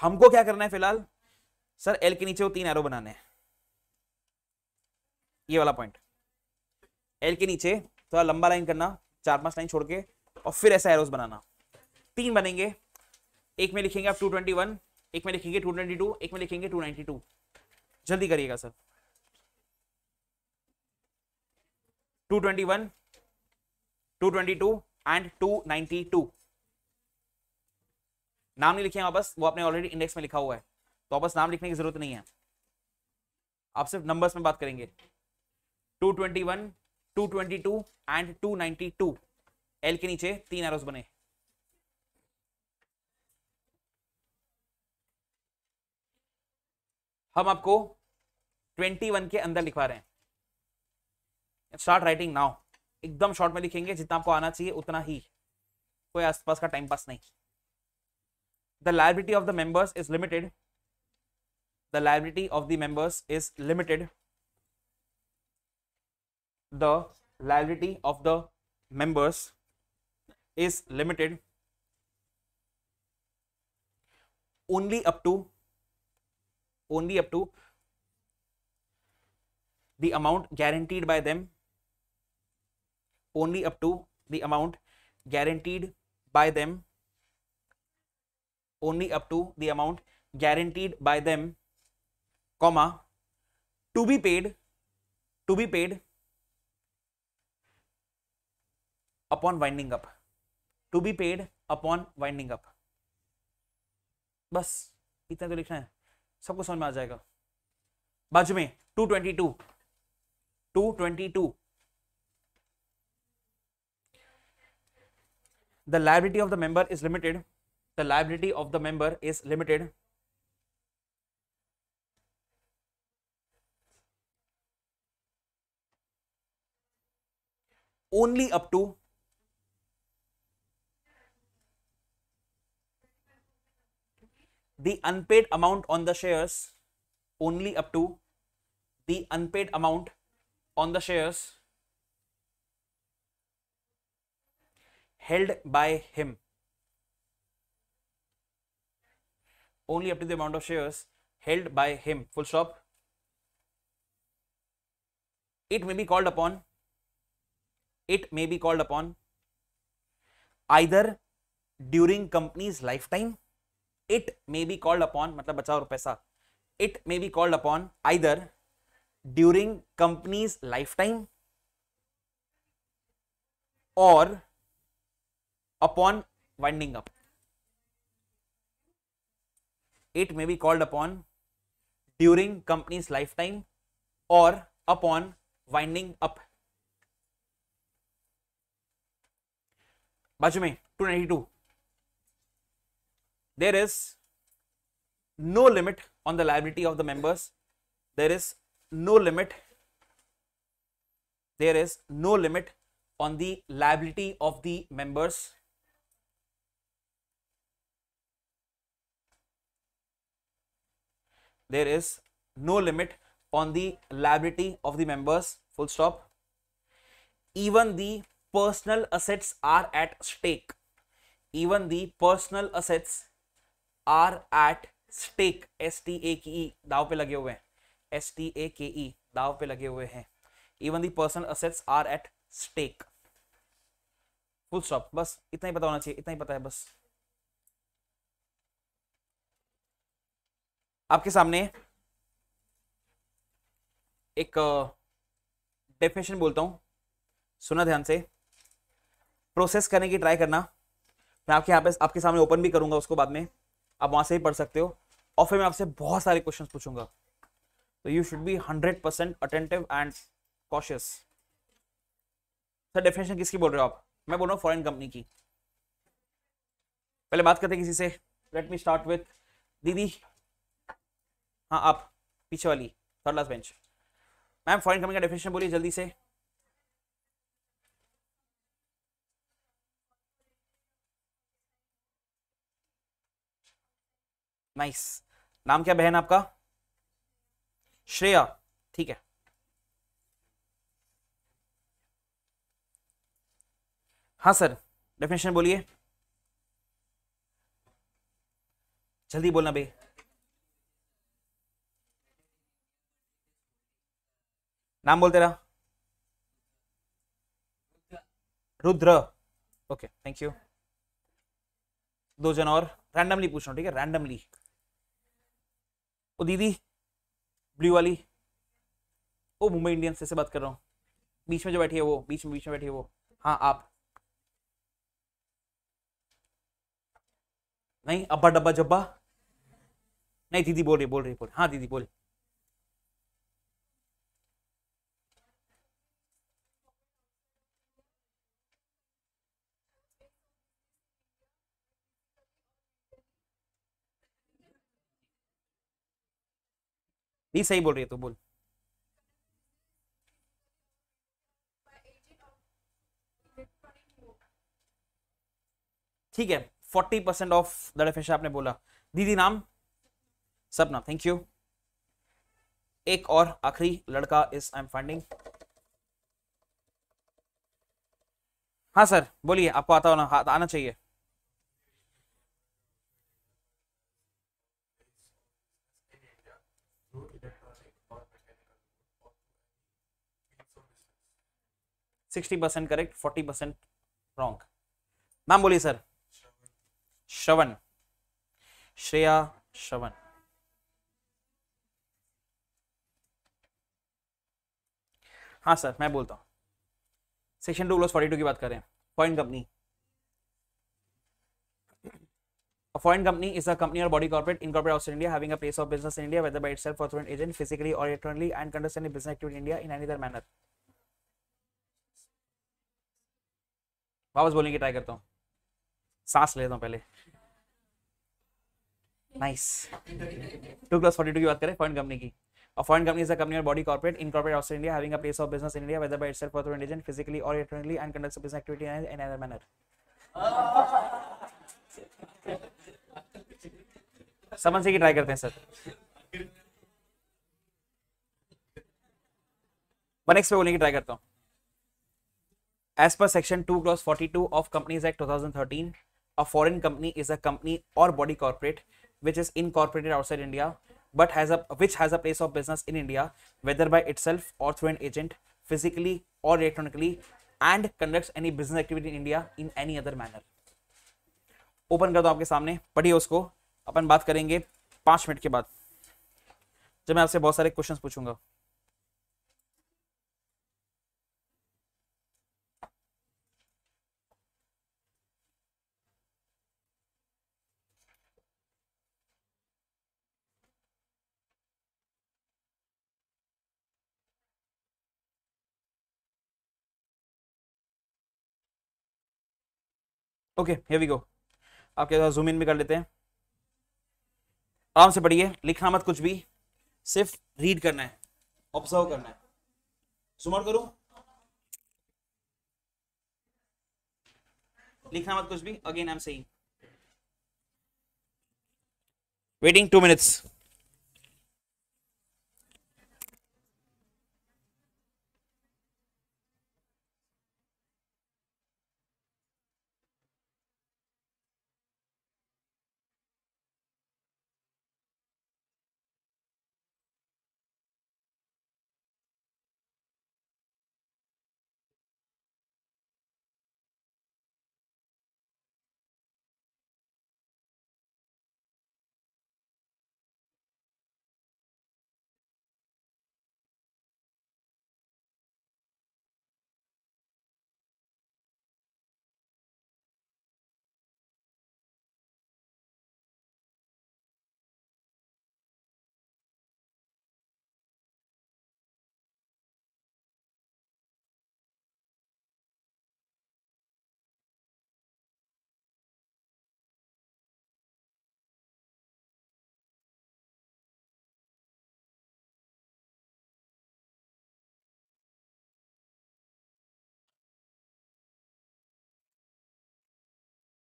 हमको क्या करना है फिलहाल सर एल के नीचे वो तीन एरो बनाने हैं ये वाला पॉइंट एल के नीचे थोड़ा लंबा लाइन करना चार पांच लाइन छोड़ के और फिर ऐसा एरोज बनाना तीन बनेंगे एक में लिखेंगे आप 221 एक में लिखेंगे 222 एक में लिखेंगे 292 जल्दी करिएगा सर 221, 222 एंड 292 नाम नहीं लिखे वापस वो आपने ऑलरेडी इंडेक्स में लिखा हुआ है तो वापस नाम लिखने की जरूरत नहीं है आप सिर्फ नंबर्स में बात करेंगे 221, 222 एंड 292 एल के नीचे तीन एरोस बने हम आपको ट्वेंटी वन के अंदर लिखवा रहे हैं स्टार्ट राइटिंग नाउ एकदम शॉर्ट में लिखेंगे जितना आपको आना चाहिए उतना ही कोई आसपास का टाइम पास नहीं the liability of the members is limited the liability of the members is limited the liability of the members is limited only up to only up to the amount guaranteed by them only up to the amount guaranteed by them only up to the amount guaranteed by them comma to be paid to be paid upon winding up to be paid upon winding up बस इतना तो लिखना है सबको समझ में आ जाएगा बाजू में 222 222. The liability of the member is limited. The liability of the member is limited. Only up to the unpaid amount on the shares only up to the unpaid amount on the shares held by him only up to the amount of shares held by him full stop it may be called upon it may be called upon either during company's lifetime it may be called upon मतलब बचाओ और पैसा it may be called upon either during company's lifetime or upon winding up. It may be called upon during company's lifetime or upon winding up. बाजू 292 there is no limit on the liability of the members there is no limit there is no limit on the liability of the members there is no limit on the liability of the members full stop even the personal assets are at stake even the personal assets are at stake s t a k e dao pe lage hue hain S T A K E दाव पे लगे हुए हैं even the person assets are at stake full stop बस इतना ही पता होना चाहिए इतना ही पता है बस आपके सामने एक डेफिनेशन बोलता हूं सुना ध्यान से प्रोसेस करने की ट्राई करना मैं आपके यहाँ पे आपके सामने ओपन भी करूंगा उसको बाद में आप वहां से ही पढ़ सकते हो और फिर मैं आपसे बहुत सारे क्वेश्चंस पूछूंगा So you should be 100% attentive and cautious. Sir definition किसकी बोल रहे हो आप मैं bol raha hu foreign company की पहले बात करते hain किसी से लेट मी स्टार्ट विथ दीदी हाँ आप पीछे वाली third last bench ma'am foreign company का डेफिनेशन बोलिए जल्दी से नाइस nice. नाम क्या बहन आपका श्रेया ठीक है हाँ सर डेफिनेशन बोलिए जल्दी बोलना भाई नाम बोलते रहा रुद्र ओके थैंक यू दो जन और रैंडमली पूछ रहा हूँ ठीक है रैंडमली ओ दीदी ब्लू वाली वो मुंबई इंडियंस से बात कर रहा हूँ बीच में जो बैठी है वो बीच में बीच में बैठी है वो हाँ आप नहीं अब्बा डब्बा जब्बा नहीं दीदी बोल रही बोल रही बोल हाँ दीदी बोल नहीं सही बोल रही है तू बोल ठीक है फोर्टी परसेंट ऑफ दर फैशा आपने बोला दीदी नाम सब थैंक यू एक और आखिरी लड़का इस आई एम फाइंडिंग हाँ सर बोलिए आपको आता होना आना चाहिए sixty percent correct forty percent wrong नाम बोलिए सर श्रवण श्रेया श्रवण हाँ सर मैं बोलता हूं section two plus forty two की बात करें point company foreign company is a company or body corporate incorporate of India having a place of business India whether by itself for agent physically or electronically and conduct business activity India in any other manner वापस बोलने की try करता हूँ सांस लेता हूँ पहले nice two plus forty two की बात करें फॉरन कंपनी की foreign company company or body corporate in corporate of India having a place of business in India whether by itself for Indian physically or electronically and conducts business activity in other manner समझने की try करते हैं sir मैं next पे बोलने की try करता हूँ as per section two clause forty two of companies act two thousand thirteen a foreign company is a company or body corporate which is incorporated outside India but has which has a place of business in India whether by itself or through an agent physically or electronically and conduct any business activity in India in any other manner open कर दो आपके सामने पढ़िए उसको अपन बात करेंगे पाँच minute के बाद जब मैं आपसे बहुत सारे क्वेश्चन पूछूंगा ओके हेयर वी गो आपके साथ जूम इन भी कर लेते हैं आराम से पढ़िए लिखना मत कुछ भी सिर्फ रीड करना है ऑब्जर्व करना है सुमर करो लिखना मत कुछ भी again I am saying waiting two minutes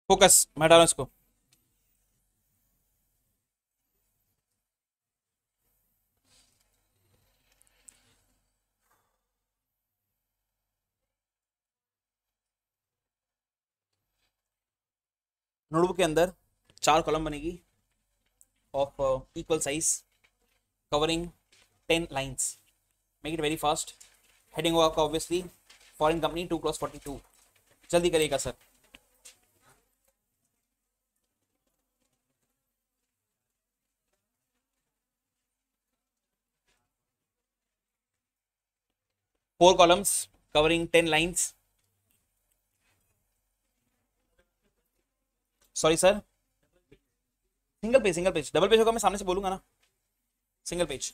focus मैं डालू इसको नोटबुक के अंदर चार कॉलम बनेगी of equal size covering ten lines make it very fast heading work obviously foreign company two cross forty two जल्दी करिएगा sir four columns covering ten lines sorry sir single page single page double page होगा मैं सामने से बोलूंगा ना single page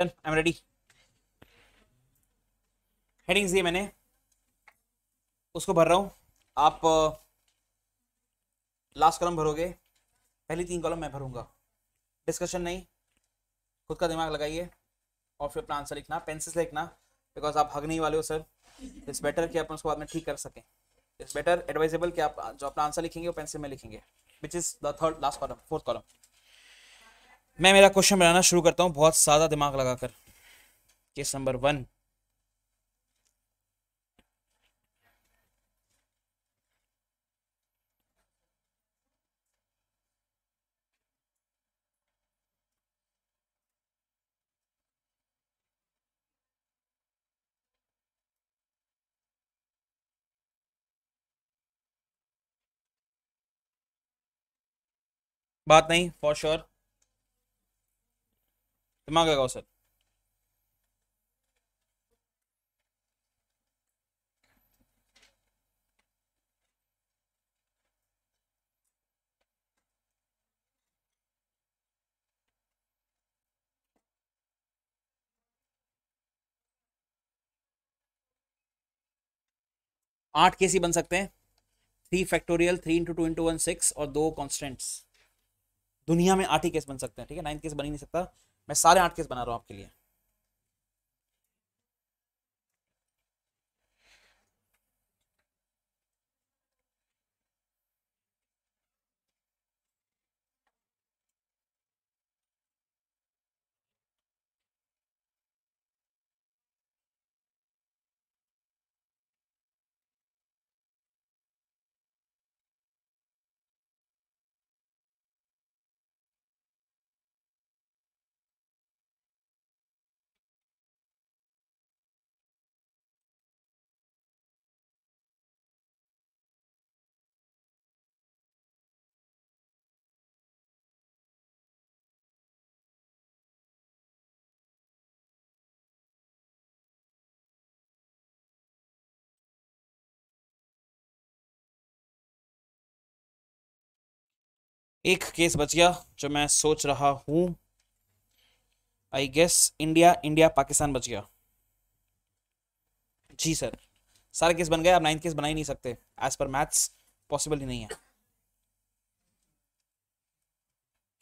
चल I am ready headings दिए मैंने उसको भर रहा हूँ आप लास्ट कॉलम भरोगे पहली तीन कॉलम मैं भरूंगा डिस्कशन नहीं खुद का दिमाग लगाइए और फिर अपना आंसर लिखना पेंसिल से लिखना बिकॉज आप हग नहीं वाले हो सर इट्स बेटर कि आप उसको बाद में ठीक कर सकें इट्स बेटर एडवाइजेबल कि आप जो अपना आंसर लिखेंगे वो पेंसिल में लिखेंगे which is the third last column fourth column मैं मेरा क्वेश्चन बनाना शुरू करता हूँ बहुत सादा दिमाग लगाकर केस नंबर वन बात नहीं फॉर श्योर दिमाग लगाओ सर आठ केस ही बन सकते हैं three factorial three into two into one six और दो कॉन्स्टेंट्स दुनिया में आठ ही केस बन सकते हैं ठीक है नाइन्थ केस बन ही नहीं सकता मैं सारे आठ केस बना रहा हूँ आपके लिए एक केस बच गया जो मैं सोच रहा हूँ I guess India India Pakistan बच गया जी सर सारे केस बन गए आप नाइन्थ केस बना ही नहीं सकते एज पर मैथ्स पॉसिबल ही नहीं है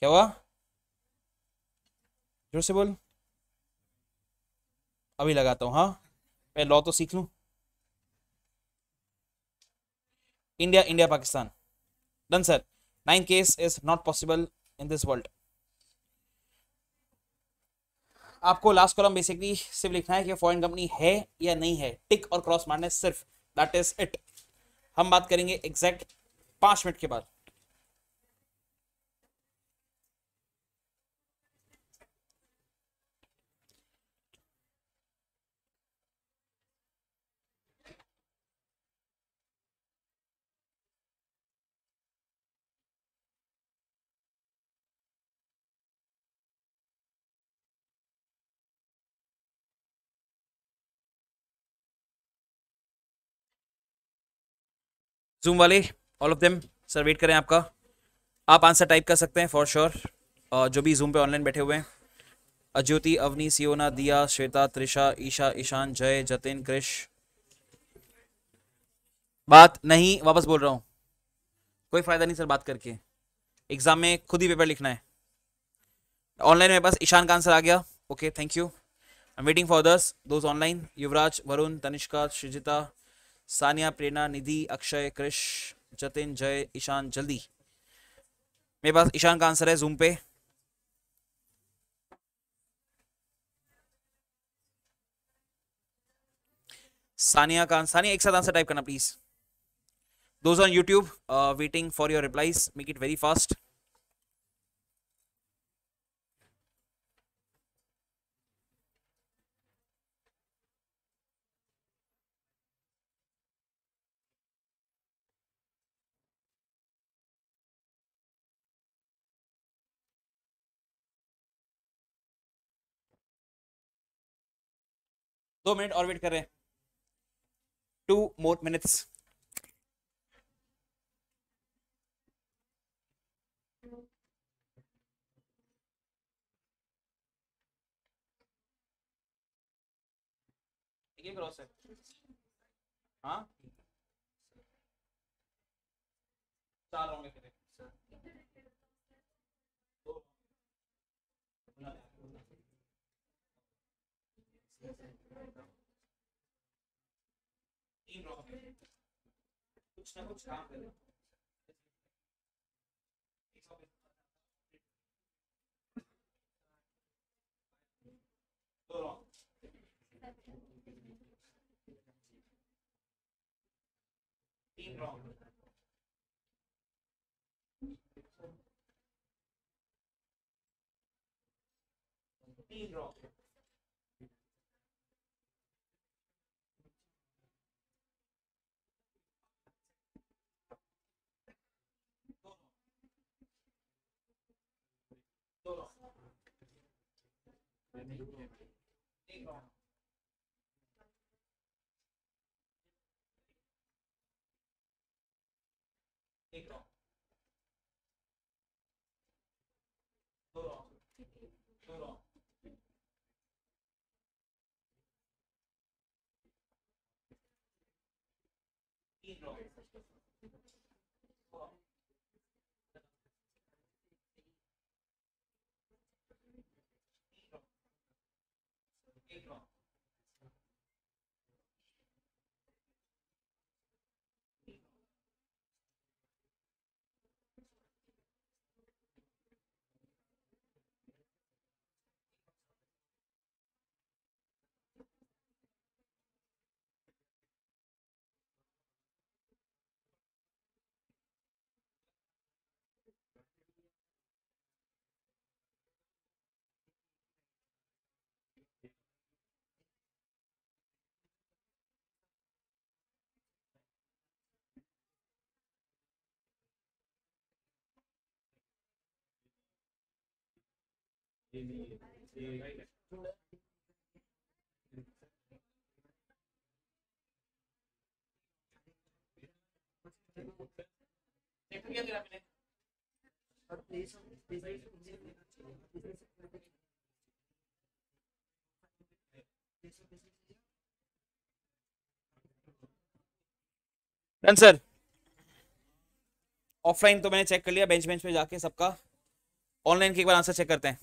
क्या हुआ जोर से बोल अभी लगाता हूँ हाँ मैं लॉ तो सीख लूँ India India Pakistan done sir nine case is not possible in this world आपको लास्ट कॉलम बेसिकली सिर्फ लिखना है कि फॉरेन कंपनी है या नहीं है टिक और क्रॉस मारने सिर्फ दैट इज इट हम बात करेंगे एग्जैक्ट पांच मिनट के बाद जूम वाले all of them sir wait करें आपका आप आंसर टाइप कर सकते हैं फॉर श्योर sure. जो भी जूम पे ऑनलाइन बैठे हुए हैं अज्योति अवनी सियोना दिया श्वेता त्रिशा ईशा ईशान जय जतिन कृष बात नहीं वापस बोल रहा हूँ कोई फ़ायदा नहीं सर बात करके एग्ज़ाम में खुद ही पेपर लिखना है ऑनलाइन मेरे पास ईशान का आंसर आ गया okay thank you I am waiting for दस दोज ऑनलाइन युवराज वरुण तनिष्का श्रीजिता सानिया प्रेरणा निधि अक्षय कृष जतिन जय ईशान जल्दी मेरे पास ईशान का आंसर है जूम पे सानिया का सानिया एक साथ आंसर टाइप करना please those on YouTube waiting for your replies make it very fast दो मिनट और वेट कर रहे हैं टू मोर मिनट्स क्रॉस है हाँ चार होंगे कुछ ना कुछ काम करें Thank you. सर ऑफलाइन तो मैंने चेक कर लिया बेंच बेंच में जाके सबका ऑनलाइन के एक बार आंसर चेक करते हैं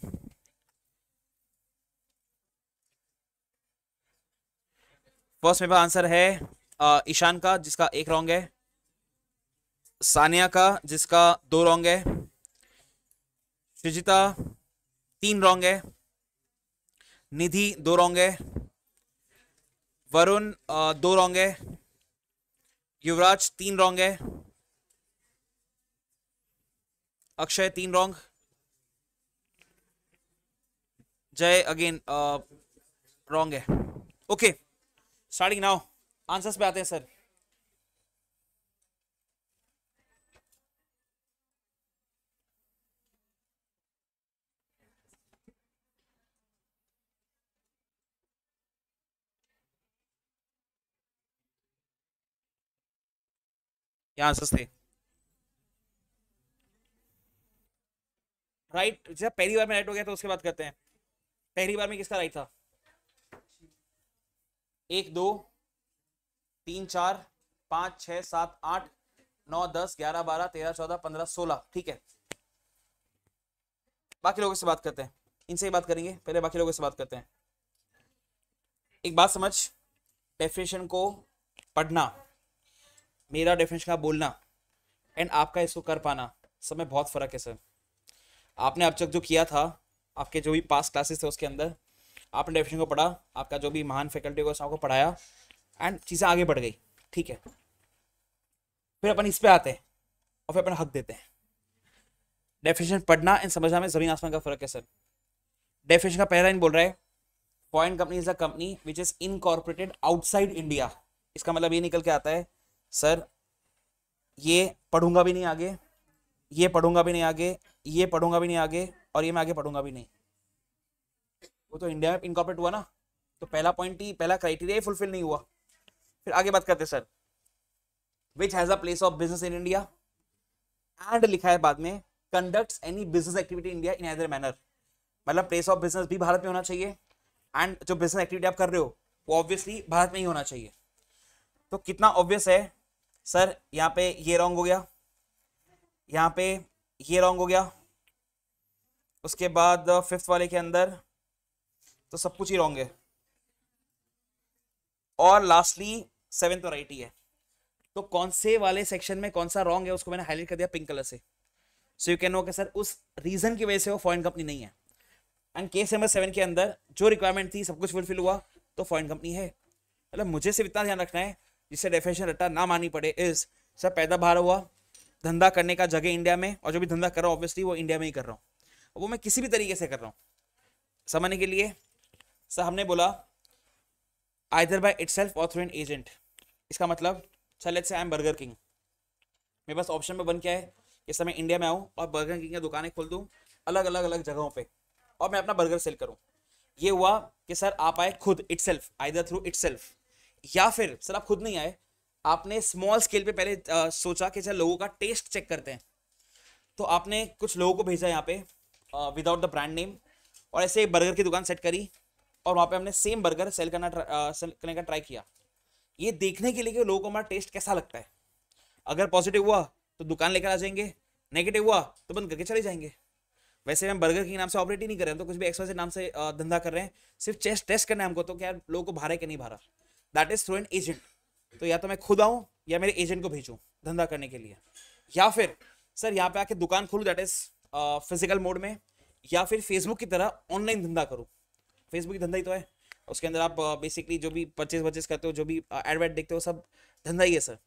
फर्स्ट मेरे पास आंसर है ईशान का जिसका एक रॉन्ग है सानिया का जिसका दो रॉन्ग है सुजिता तीन रॉन्ग है निधि दो रॉन्ग है वरुण दो रॉन्ग है युवराज तीन रॉन्ग है अक्षय तीन रॉन्ग जय अगेन रॉन्ग है okay okay. Starting now answers पे आते हैं सर क्या आंसर्स थे राइट जब पहली बार में राइट हो गया तो उसके बाद करते हैं पहली बार में किसका राइट था एक दो तीन चार पाँच छः सात आठ नौ दस ग्यारह बारह तेरह चौदह पंद्रह सोलह ठीक है बाकी लोगों से बात करते हैं इनसे ही बात करेंगे पहले बाकी लोगों से बात करते हैं एक बात समझ डेफिनेशन को पढ़ना मेरा डेफिनेशन का बोलना एंड आपका इसको कर पाना सब में बहुत फ़र्क है सर आपने अब तक जो किया था आपके जो भी पास क्लासेस थे उसके अंदर आपने डेफिनेशन को पढ़ा आपका जो भी महान फैकल्टी को सबको पढ़ाया एंड चीज़ें आगे बढ़ गई ठीक है फिर अपन इस पर आते हैं और फिर अपन हक देते हैं डेफिनेशन पढ़ना एंड समझना में जमीन आसमान का फर्क है सर डेफिनेशन का पहला इन बोल रहा है foreign company is a company which is incorporated outside India इसका मतलब ये निकल के आता है सर ये पढ़ूंगा भी नहीं आगे ये पढ़ूंगा भी नहीं आगे ये पढ़ूंगा भी नहीं आगे और ये मैं आगे पढ़ूंगा भी नहीं वो तो इंडिया में इनकॉपरेट हुआ ना तो पहला पॉइंट ही पहला क्राइटेरिया ही फुलफिल नहीं हुआ फिर आगे बात करते sir which has a place of business in India and लिखा है बाद में conduct any business activity India in either manner मतलब प्लेस ऑफ बिजनेस भी भारत में होना चाहिए एंड जो बिजनेस एक्टिविटी आप कर रहे हो वो ऑब्वियसली भारत में ही होना चाहिए तो कितना ऑब्वियस है सर यहाँ पे ये रॉन्ग हो गया यहाँ पे ये रॉन्ग हो गया उसके बाद फिफ्थ वाले के अंदर तो सब कुछ ही रॉन्ग है और लास्टली तो राइट ही है तो कौन से वाले सेक्शन में कौन सा रॉन्ग है उसको मैंने हाईलाइट कर दिया पिंक कलर से सो यू कैन नो के सर उस रीजन की वजह से वो फॉरन कंपनी नहीं है एंड केस नंबर सेवन के अंदर जो रिक्वायरमेंट थी सब कुछ फुलफिल हुआ तो फॉरन कंपनी है मतलब मुझे सिर्फ इतना ध्यान रखना है जिससे डेफिनेशन रट्टा ना मानी पड़े इज सर पैदा बाहर हुआ धंधा करने का जगह इंडिया में और जो भी धंधा कर रहा हूँ ऑब्वियसली वो इंडिया में ही कर रहा हूँ वो मैं किसी भी तरीके से कर रहा हूँ समझने के लिए सर हमने बोला either by itself or an agent इसका मतलब sir let's I am Burger King मेरे पास ऑप्शन में बन क्या है इस समय इंडिया में आऊँ और बर्गर किंग की दुकानें खोल दूँ अलग अलग अलग जगहों पर और मैं अपना बर्गर सेल करूँ ये हुआ कि सर आप आए खुद itself either through itself या फिर सर आप खुद नहीं आए आपने स्मॉल स्केल पे पहले आ, सोचा कि सर लोगों का टेस्ट चेक करते हैं तो आपने कुछ लोगों को भेजा यहाँ पे विदाउट द ब्रांड नेम और ऐसे बर्गर की दुकान सेट करी और वहाँ पे हमने सेम बर्गर सेल करना सेल uh, करने का ट्राई किया ये देखने के लिए कि लोगों को हमारा टेस्ट कैसा लगता है अगर पॉजिटिव हुआ तो दुकान लेकर आ जाएंगे नेगेटिव हुआ तो बंद करके चले जाएंगे वैसे हम बर्गर के नाम से ऑपरेट ही नहीं कर रहे हैं तो कुछ भी एक्सपर्स नाम से uh, धंधा कर रहे हैं सिर्फ चेस्ट टेस्ट करना है हमको तो क्या लोगों को भारा कि नहीं भारा that is through an agent तो या तो मैं खुद आऊँ या मेरे एजेंट को भेजूँ धंधा करने के लिए या फिर सर यहाँ पे आके दुकान खोलूँ दैट इज फिजिकल मोड में या फिर फेसबुक की तरह ऑनलाइन धंधा करूँ फेसबुक धंधा ही तो है उसके अंदर आप बेसिकली uh, जो भी परचेज वर्चेज करते हो जो भी एडवर्ट uh, देखते हो सब धंधा ही है सर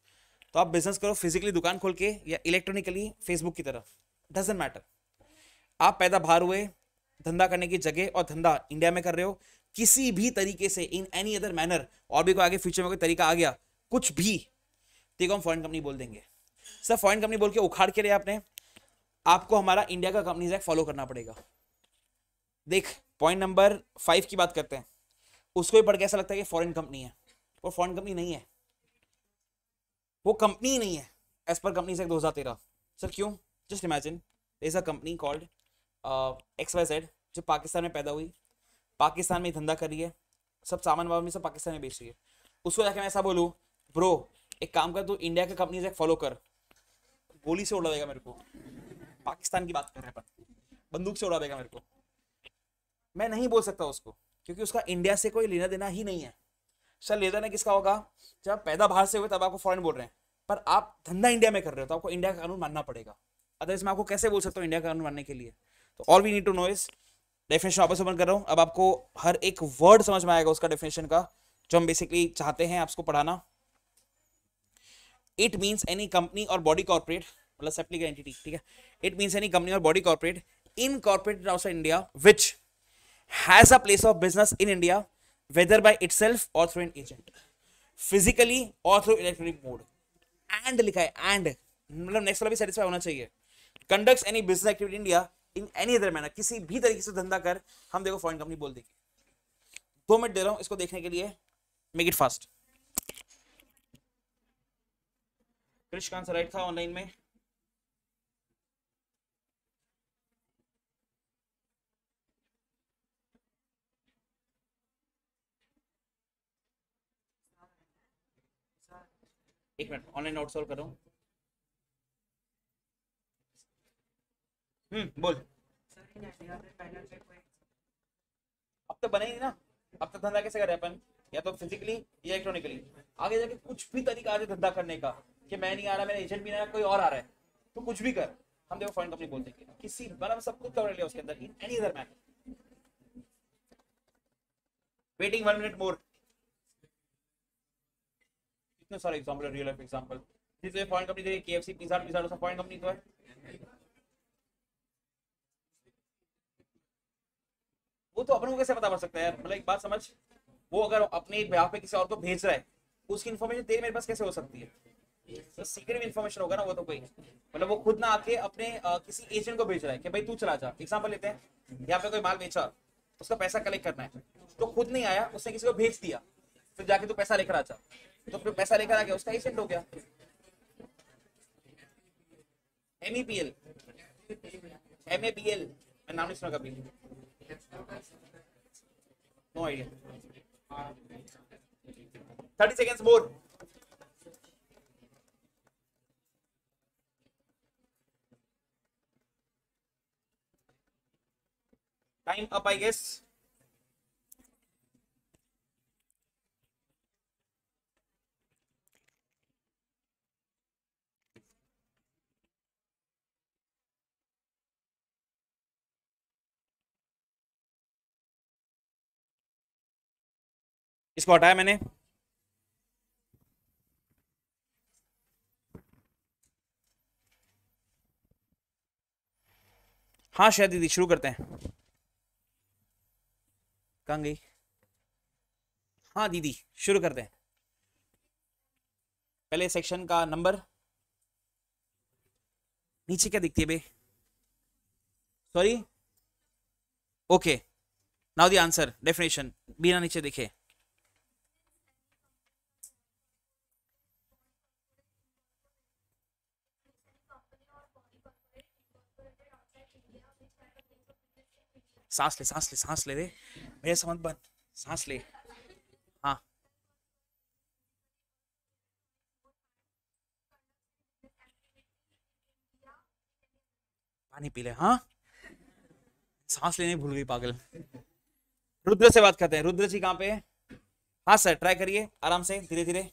तो आप बिजनेस करो फिजिकली दुकान खोल के या इलेक्ट्रॉनिकली फेसबुक की तरफ डजेंट मैटर आप पैदा बाहर हुए धंधा करने की जगह और धंधा इंडिया में कर रहे हो किसी भी तरीके से इन एनी अदर मैनर और भी कोई आगे फ्यूचर में कोई तरीका आ गया कुछ भी ठीक हम फॉरन कंपनी बोल देंगे सर फॉरन कंपनी बोल के उखाड़ के रहे आपने आपको हमारा इंडिया का कंपनीज एक्ट फॉलो करना पड़ेगा देख पॉइंट नंबर फाइव की बात करते हैं उसको भी पढ़ के ऐसा लगता है कि फॉरेन कंपनी है वो फॉरेन कंपनी नहीं है वो कंपनी नहीं है एज पर कंपनी से दो हज़ार तेरह सर क्यों just imagine is a company called X Y Z जो पाकिस्तान में पैदा हुई पाकिस्तान में धंधा कर रही है सब सामान वामान सब पाकिस्तान में बेच रही है उसको जाके मैं ऐसा बोलूँ ब्रो एक काम कर तू तो इंडिया की कंपनी से फॉलो कर गोली से उड़ा देगा मेरे को पाकिस्तान की बात कर रहे हैं बंदूक से उड़ा देगा मेरे को मैं नहीं बोल सकता उसको क्योंकि उसका इंडिया से कोई लेना देना ही नहीं है सर लेना देना किसका होगा जब पैदा बाहर से हुए तब आपको फॉरन बोल रहे हैं पर आप धंधा इंडिया में कर रहे हो तो आपको इंडिया का कानून मानना पड़ेगा अदरवाइज मैं आपको कैसे बोल सकता हूँ इंडिया का कानून मानने के लिए तो all we need to know इस डेफिनेशन वापस ओपन कर रहा हूँ अब आपको हर एक वर्ड समझ में आएगा उसका डेफिनेशन का जो हम बेसिकली चाहते हैं आपको पढ़ाना it means any company or body corporate मतलब सेप्लिक एंटिटी ठीक है it means any company or body corporate in corporate of India which has a place of business in India whether by itself or through an agent physically or through electronic mode and लिखा है and मतलब next वाला भी satisfy होना चाहिए conducts any business activity India in any other manner किसी भी तरीके से धंधा कर हम देखो फॉरेन कंपनी बोल देगी दो मिनट दे रहा हूं इसको देखने के लिए मेक इट फास्ट कृष्ण का आंसर राइट था ऑनलाइन में एक मिनट ऑनलाइन नोट सॉल्व कर हम्म बोल अब तो बनेगी ना अब तो धंधा कैसे करें अपन या तो फिजिकली या इलेक्ट्रॉनिकली आगे जाके कुछ भी तरीका आ रहा धंधा करने का कि मैं नहीं आ रहा मेरा एजेंट भी नहीं आ रहा कोई और आ रहा है तो कुछ भी कर हम देखो फॉरन कंपनी बोलते हैं किसी बना मतलब सब कुछ कवर लिया उसके अंदर in any other matter waiting one minute more कितने सारे एग्जांपल है रियल लाइफ एग्जांपल जैसे फॉरेन कंपनी देखिए KFC Pizza Hut Pizza Hut सब फॉरेन कंपनी तो है वो तो अपन को कैसे पता पड़ सकता है मतलब एक बात समझ वो अगर अपने बिहाफ पे किसी और को भेज रहा है तो उसकी इन्फॉर्मेशन तेरे मेरे पास कैसे हो सकती है तो सीक्रेट इन्फॉर्मेशन होगा ना वो तो कोई मतलब वो खुद ना आके अपने आ, किसी एजेंट को भेज रहा है कि भाई तू चला जा एग्जाम्पल लेते हैं यहाँ पे कोई माल बेचा उसका पैसा कलेक्ट करना है तो खुद नहीं आया उसने किसी को भेज दिया फिर जाके तू पैसा लेकर आ जा तो फिर पैसा लेकर आ गया उसका ही सेट हो गया M E P L M A P L मैं नाम नहीं सुना कभी no idea thirty seconds more time up I guess इसको हटाया मैंने हाँ शायद दीदी शुरू करते हैं कहाँ गई हाँ दीदी शुरू करते हैं पहले सेक्शन का नंबर नीचे क्या दिखती है बे sorry okay now the answer definition बिना नीचे देखे सांस ले सांस ले सांस ले रे मेरे समझ बन सांस ले हाँ पानी पी ले हाँ सांस लेने भूल गई पागल रुद्र से बात करते हैं रुद्र जी कहाँ पे है हाँ सर ट्राई करिए आराम से धीरे धीरे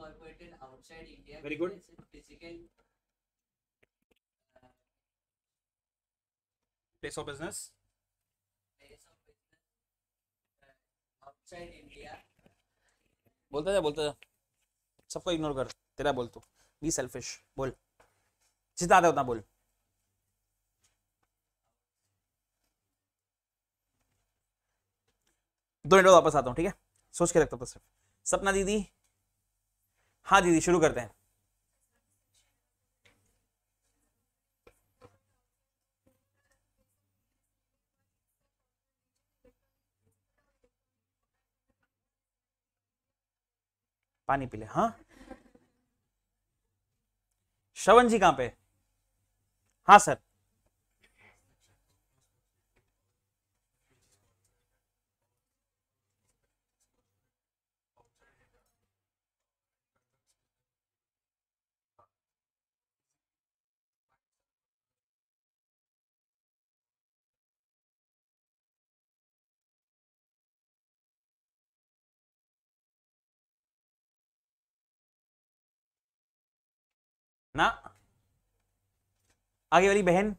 incorporated outside India. Very good. Physical uh, place of business. Place of business uh, outside India. बोलता जा बोलता जा सबको इग्नोर कर तेरा बोल तू बी सेल्फिश बोल जितना आता है उतना बोल दो मिनट वापस आता हूँ ठीक है सोच के रखता था सिर्फ सपना दीदी हाँ दीदी शुरू करते हैं पानी पी ले हाँ श्रवण जी कहां पे हाँ सर आगे वाली बहन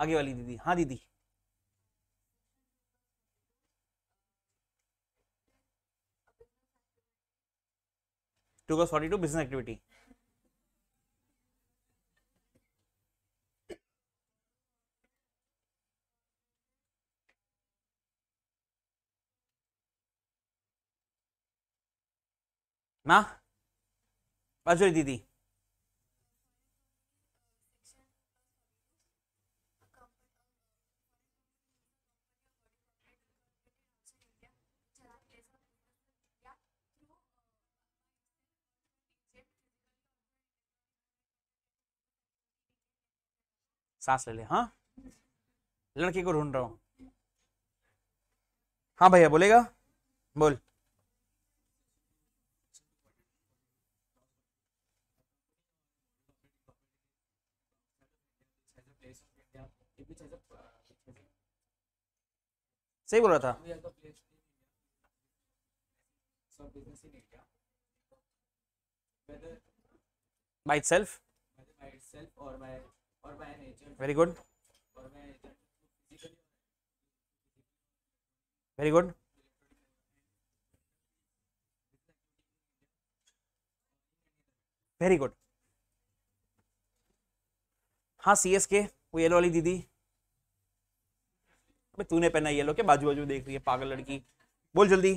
आगे वाली दीदी हाँ दीदी टू का फोर्टी टू बिजनेस एक्टिविटी ना बाजू दीदी सांस ले ले हाँ लड़की को ढूंढ रहा हूं हाँ भैया बोलेगा बोल सही बोल रहा था by self very good very good very good हाँ सी एस के वो येलो वाली दीदी तूने पहना येलो के बाजू बाजू देख रही है पागल लड़की बोल जल्दी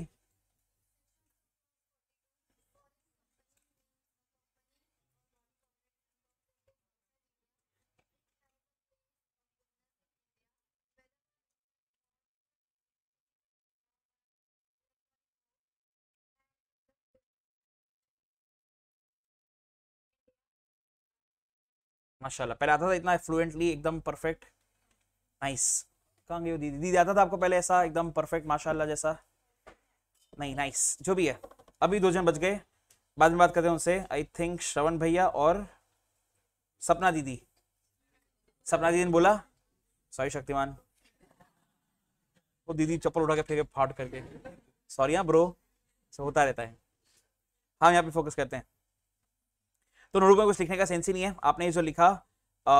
माशाल्लाह पहले आता था इतना फ्लुएंटली एकदम परफेक्ट नाइस कहाँ गई दीदी दीदी आता था आपको पहले ऐसा एकदम परफेक्ट माशाल्लाह जैसा नहीं नाइस जो भी है अभी दो जन बच गए बाद में बात करते हैं उनसे आई थिंक श्रवण भैया और सपना दीदी सपना दीदी ने बोला सॉरी शक्तिमान वो दीदी चप्पल उठा के फिर फाट करके सॉरी हाँ ब्रो होता रहता है हाँ यहाँ पे फोकस करते हैं तो नोटबुक में कुछ लिखने का सेंस ही नहीं है आपने ये जो लिखा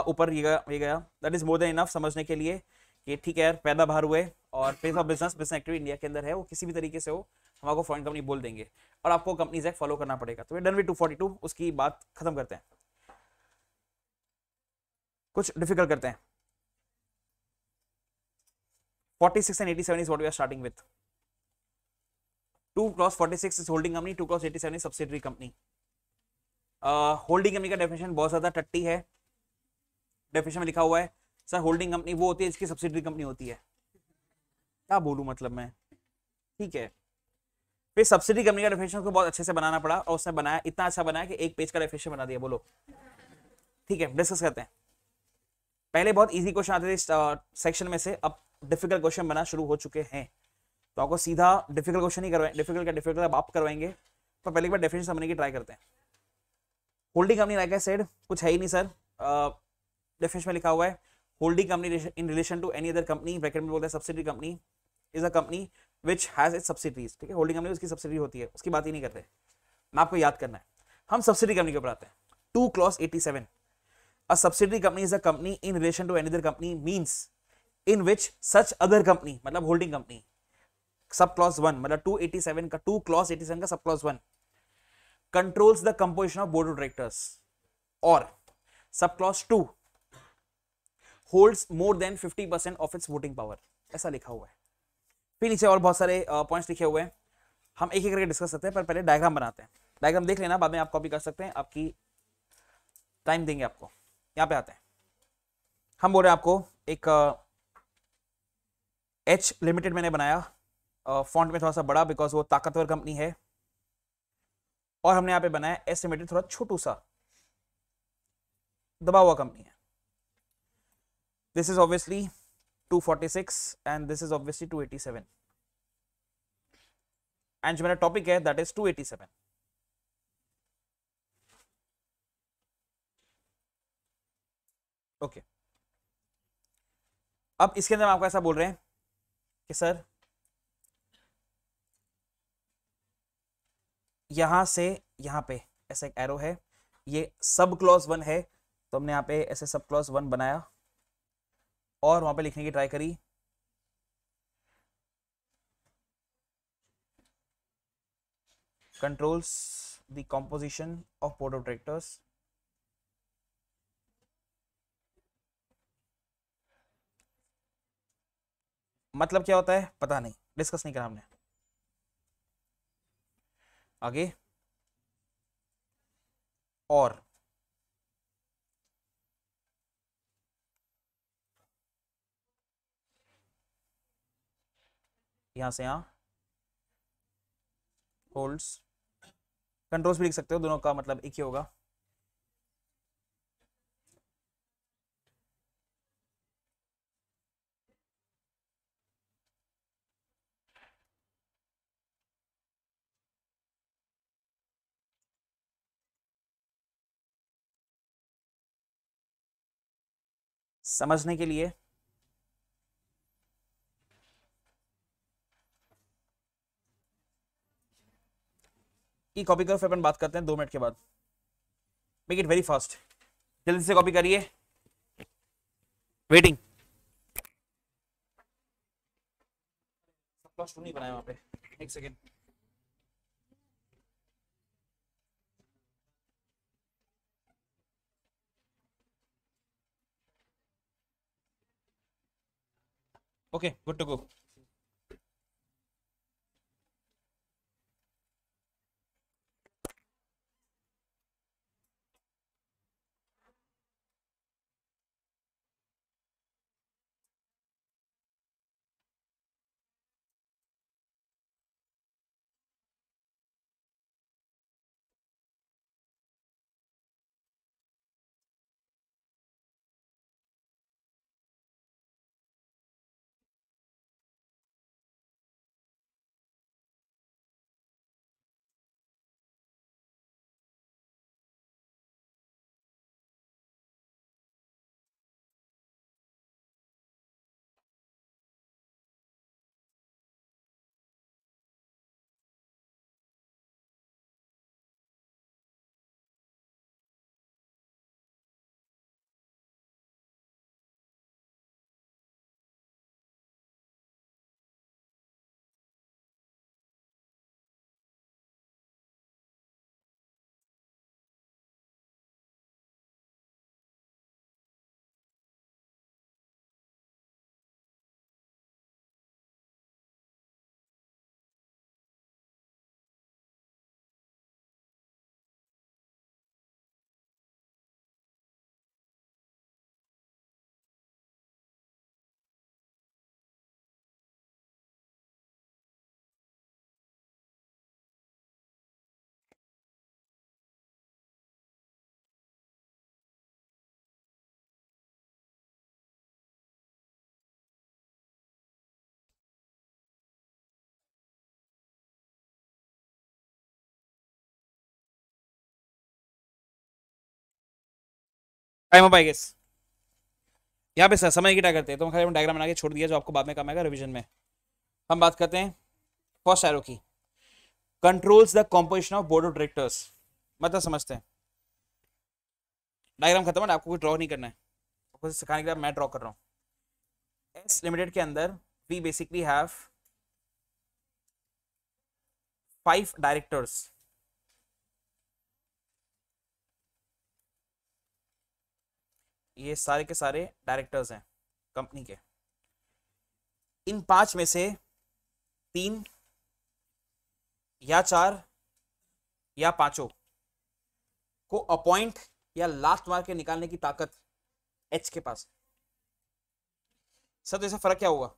ऊपर ये गया ये गया that is more than enough समझने के लिए कि ठीक है यार पैदा बाहर हुए और place of business business activity India के अंदर है वो किसी भी तरीके से हो हम आपको फॉरन कंपनी बोल देंगे और आपको कंपनीज एक्ट फॉलो करना पड़ेगा तो way done we two forty two उसकी बात खत्म करते हैं कुछ डिफिकल्ट करते हैं forty six and eighty seven is what we are starting with two cross forty six is holding company two cross eighty seven is subsidiary company holding company का definition बहुत ज़्यादा टट्टी है डेफिनेशन में लिखा हुआ है सर होल्डिंग कंपनी वो होती है इसकी सब्सिडरी कंपनी होती है क्या बोलूँ मतलब मैं ठीक है फिर सब्सिडी कंपनी का डेफिनेशन को बहुत अच्छे से बनाना पड़ा और उसने बनाया इतना अच्छा बनाया कि एक पेज का डेफिनेशन बना दिया बोलो ठीक है डिस्कस करते हैं पहले बहुत इजी क्वेश्चन आते थे सेक्शन में से अब डिफिकल्ट क्वेश्चन बना शुरू हो चुके हैं तो आपको सीधा डिफिकल्ट क्वेश्चन ही करवाएं डिफिकल्ट का डिफिकल्ट आप करवाएंगे पर तो पहले एक बार डेफिनेशन समझने की ट्राई करते हैं holding company like I said कुछ है ही नहीं सर डेफिनेशन uh, में लिखा हुआ है holding company in relation to any other company bracket में बोलते हैं subsidiary company is a company which has it subsidiaries ठीक है होल्डिंग कंपनी उसकी सब्सिडी होती है उसकी बात ही नहीं करते मैं आपको याद करना है हम सब्सिडी कंपनी के ऊपर आते हैं two clause eighty seven a subsidy company is a company in relation to any other company means in which such other company मतलब holding company sub clause one मतलब टू एटी सेवन का two clause eighty seven का sub clause one controls the composition of board of directors or subclause 2 holds more than 50 percent of its voting power ऐसा लिखा हुआ है फिर नीचे और बहुत सारे पॉइंट्स लिखे हुए हैं हम एक एक करके डिस्कस करते हैं पर पहले डायग्राम बनाते हैं डायग्राम देख लेना बाद में आप कॉपी कर सकते हैं आपकी टाइम देंगे आपको यहाँ पे आते हैं हम बोल रहे हैं आपको एक एच uh, लिमिटेड मैंने बनाया फॉन्ट uh, में थोड़ा सा बड़ा बिकॉज वो ताकतवर कंपनी है और हमने यहाँ पे बनाया एस्टिमेटेड थोड़ा छोटू सा दबा हुआ कंपनी है this is obviously 246 and this is obviously 287 and जो मेरा टॉपिक है दैट इज 287 ओके okay. अब इसके अंदर हम आपको ऐसा बोल रहे हैं कि सर यहाँ से यहाँ पे ऐसा एक एरो है ये सब क्लॉज वन है तो हमने यहाँ पे ऐसे सब क्लॉज वन बनाया और वहां पे लिखने की ट्राई करी controls composition of composition of prototractors मतलब क्या होता है पता नहीं डिस्कस नहीं करा हमने आगे और यहां से यहां होल्ड्स कंट्रोल्स भी लिख सकते हो दोनों का मतलब एक ही होगा समझने के लिए की e कॉपी करो फिर अपन बात करते हैं दो मिनट के बाद मेक इट वेरी फास्ट जल्दी से कॉपी करिए वेटिंग नहीं बनाया वहां पे एक second okay good to go time up I guess यहाँ पे सर समय की क्या करते हैं तो खाली डायग्राम बना के छोड़ दिया जो आपको बाद में काम आएगा रिविजन में हम बात करते हैं फर्स्ट एरो की controls the composition of board of directors मतलब समझते हैं डायग्राम खत्म है आपको कोई ड्रॉ नहीं करना है आपको सिखाने के लिए मैं ड्रॉ कर रहा हूँ एस लिमिटेड के अंदर we basically have five directors ये सारे के सारे डायरेक्टर्स हैं कंपनी के इन पांच में से तीन या चार या पांचों को अपॉइंट या लास्ट मार के निकालने की ताकत एच के पास सर तो फर्क क्या होगा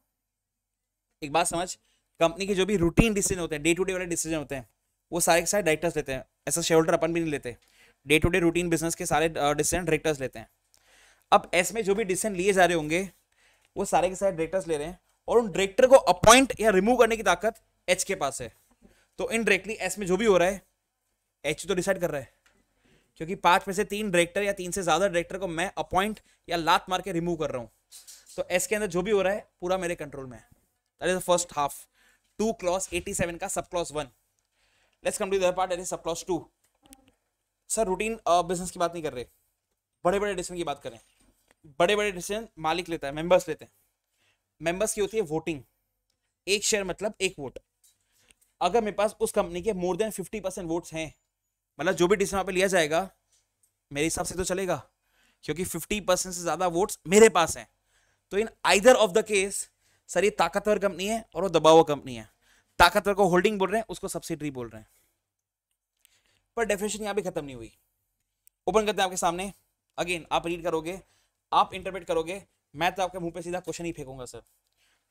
एक बात समझ कंपनी के जो भी रूटीन डिसीजन होते हैं डे टू डे वाले डिसीजन होते हैं वो सारे के सारे डायरेक्टर्स लेते हैं ऐसा शेयर होल्डर अपन भी नहीं लेते day to day routine business के सारे डिसीजन डायरेक्टर्स लेते हैं अब एस में जो भी डिसीजन लिए जा रहे होंगे वो सारे के सारे डायरेक्टर्स ले रहे हैं और उन डायरेक्टर को अपॉइंट या रिमूव करने की ताकत एच के पास है तो इनडायरेक्टली एस में जो भी हो रहा है एच तो डिसाइड कर रहा है क्योंकि पांच में से तीन डायरेक्टर या तीन से ज्यादा डायरेक्टर को मैं अपॉइंट या लात मार के रिमूव कर रहा हूँ तो एस के अंदर जो भी हो रहा है पूरा मेरे कंट्रोल में है that is the first half two clause eighty seven का sub clause one let's come to part sub clause two sir routine business की बात नहीं कर रहे बड़े बड़े डिसीजन की बात करें बड़े बड़े डिसीजन मालिक लेता है मेंबर्स लेते हैं मेंबर्स की होती है वोटिंग एक शेयर मतलब एक वोट अगर मेरे पास उस कंपनी के more than fifty percent votes हैं मतलब जो भी डिसीजन पे लिया जाएगा मेरे हिसाब से तो चलेगा क्योंकि फिफ्टी परसेंट से ज़्यादा वोट्स मेरे पास हैं तो in either of the case sir ये ताकतवर कंपनी है और वो दबाव कंपनी है ताकतवर को होल्डिंग बोल रहे हैं उसको सब्सिडरी बोल रहे हैं पर डेफिनेशन यहाँ भी खत्म नहीं हुई ओपन करते हैं आपके सामने अगेन आप रीड करोगे आप इंटरप्रेट करोगे मैं तो आपके मुंह पे सीधा क्वेश्चन ही फेंकूंगा सर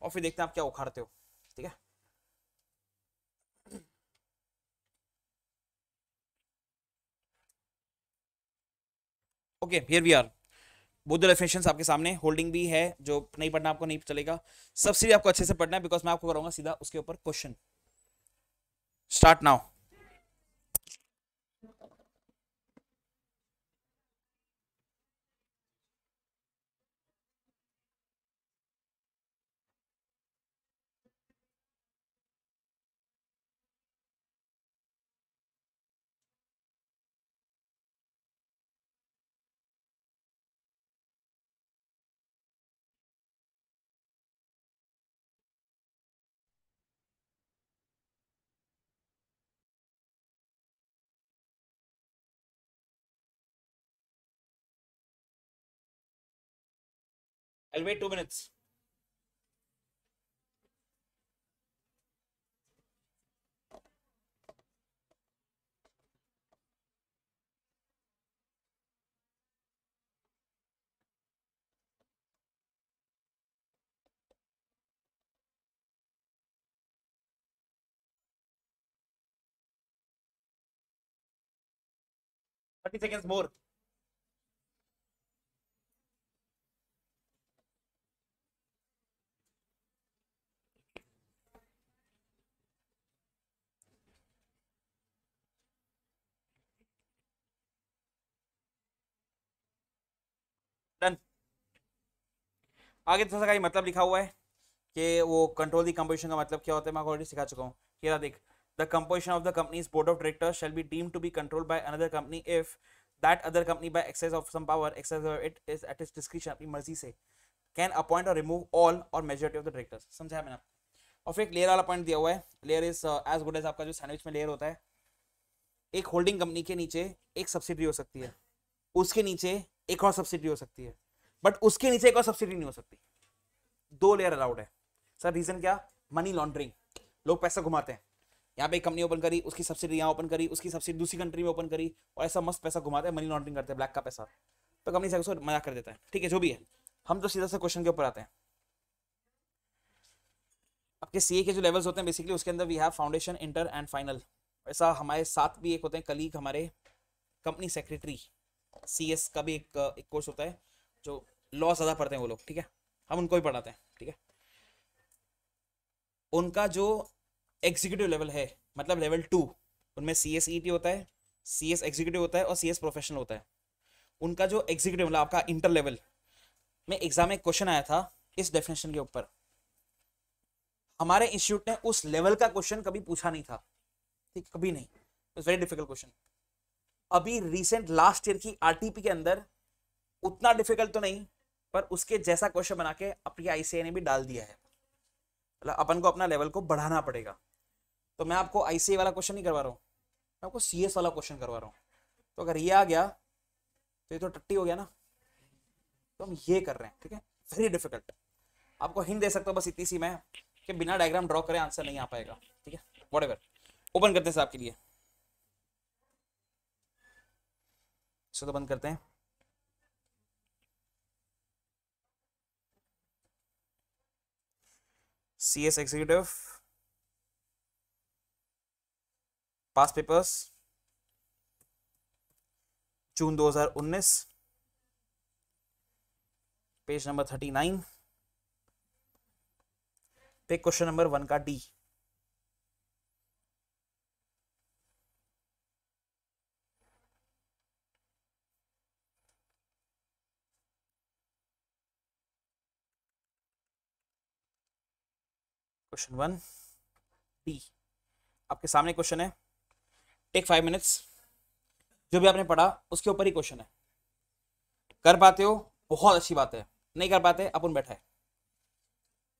और फिर देखते हैं आप क्या उखाड़ते हो ठीक है okay here we are both definition आपके सामने होल्डिंग भी है जो नहीं पढ़ना आपको नहीं चलेगा सबसे आपको अच्छे से पढ़ना है बिकॉज मैं आपको करूंगा सीधा उसके ऊपर question start now I'll wait two minutes. Thirty seconds more. आगे थोड़ा तो सा का मतलब लिखा हुआ है कि वो कंट्रोल दी कंपोजिशन का मतलब क्या होता है मैं ऑलरेडी सिखा चुका हूँ क्या देख the composition of the company's board of director shall be deem to be control by another company if that other company by exercise of some power exercise of it is at is discretion अपनी मर्जी से can appoint or remove all or majority of the directors समझाया मैंने आपको और फिर एक layer वाला पॉइंट दिया हुआ है layer is as good as आपका जो सैंडविच में लेयर होता है एक होल्डिंग कंपनी के नीचे एक सब्सिडी हो सकती है उसके नीचे एक और सब्सिडी हो सकती है बट उसके नीचे एक और सब्सिडी नहीं हो सकती दो लेयर अलाउड है सर रीजन क्या मनी लॉन्ड्रिंग लोग पैसा घुमाते हैं यहाँ पे एक कंपनी ओपन करी उसकी सब्सिडी यहाँ ओपन करी उसकी सब्सिडी दूसरी कंट्री में ओपन करी और ऐसा मस्त पैसा घुमाते हैं मनी लॉन्ड्रिंग करते हैं ब्लैक का पैसा तो कंपनी से उसको कर देता है ठीक है जो भी है हम तो सीधा से क्वेश्चन के ऊपर आते हैं आपके सी के जो लेवल्स होते हैं बेसिकली उसके अंदर we have foundation inter and final ऐसा हमारे साथ भी एक होते हैं कलीग हमारे कंपनी सेक्रेटरी सी का भी एक, एक कोर्स होता है जो लॉ ज़्यादा पढ़ते हैं वो लोग ठीक है हम उनको ही पढ़ाते हैं ठीक है उनका जो एग्जीक्यूटिव लेवल है मतलब लेवल टू उनमें सी एस ई टी होता है सी एस एग्जीक्यूटिव होता है और सी एस प्रोफेशनल होता है उनका जो एग्जीक्यूटिव मतलब आपका इंटर लेवल में एग्जाम में क्वेश्चन आया था इस डेफिनेशन के ऊपर हमारे इंस्टीट्यूट ने उस लेवल का क्वेश्चन कभी पूछा नहीं था ठीक कभी नहीं इट्स वेरी डिफिकल्ट क्वेश्चन अभी रिसेंट लास्ट ईयर की आरटीपी के अंदर उतना डिफिकल्ट तो नहीं पर उसके जैसा क्वेश्चन बना के अपनी आईसीआई ने भी डाल दिया है मतलब अपन को अपना लेवल को बढ़ाना पड़ेगा तो मैं आपको आईसीआई वाला क्वेश्चन नहीं करवा रहा हूँ मैं आपको सी वाला क्वेश्चन करवा रहा हूँ तो अगर ये आ गया तो ये तो टट्टी हो गया ना तो हम ये कर रहे हैं ठीक है वेरी डिफिकल्ट आपको हिंद दे सकता हूँ बस इतनी सी मैं कि बिना डायग्राम ड्रॉ करें आंसर नहीं आ पाएगा ठीक है वॉट ओपन करते हैं आपके लिए इसको तो बंद करते हैं CS executive, past papers, June 2019, page number 39, पे क्वेश्चन नंबर वन का डी क्वेश्चन वन डी आपके सामने क्वेश्चन है टेक फाइव मिनट्स जो भी आपने पढ़ा उसके ऊपर ही क्वेश्चन है कर पाते हो बहुत अच्छी बात है नहीं कर पाते अपन बैठा है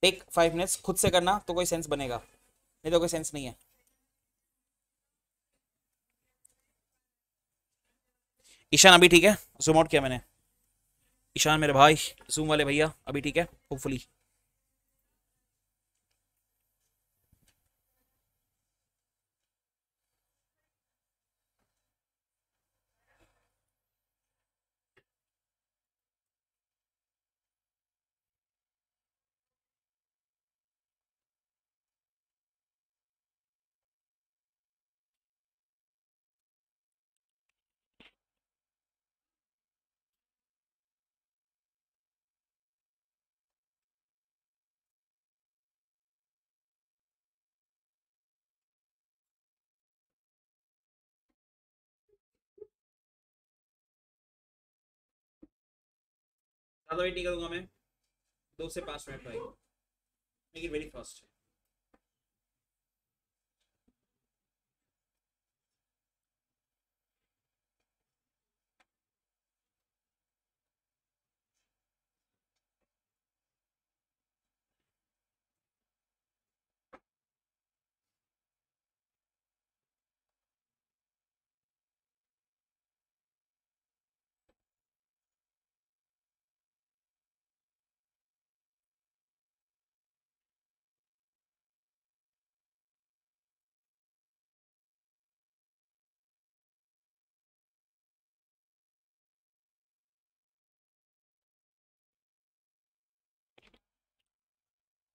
टेक फाइव मिनट्स खुद से करना तो कोई सेंस बनेगा नहीं तो कोई सेंस नहीं है ईशान अभी ठीक है जूम आउट किया मैंने ईशान मेरे भाई जूम वाले भैया अभी ठीक है होपफुली अदरवाइज वेट नहीं करूँगा मैं दो से पांच मिनट भाई मेक इट वेरी फास्ट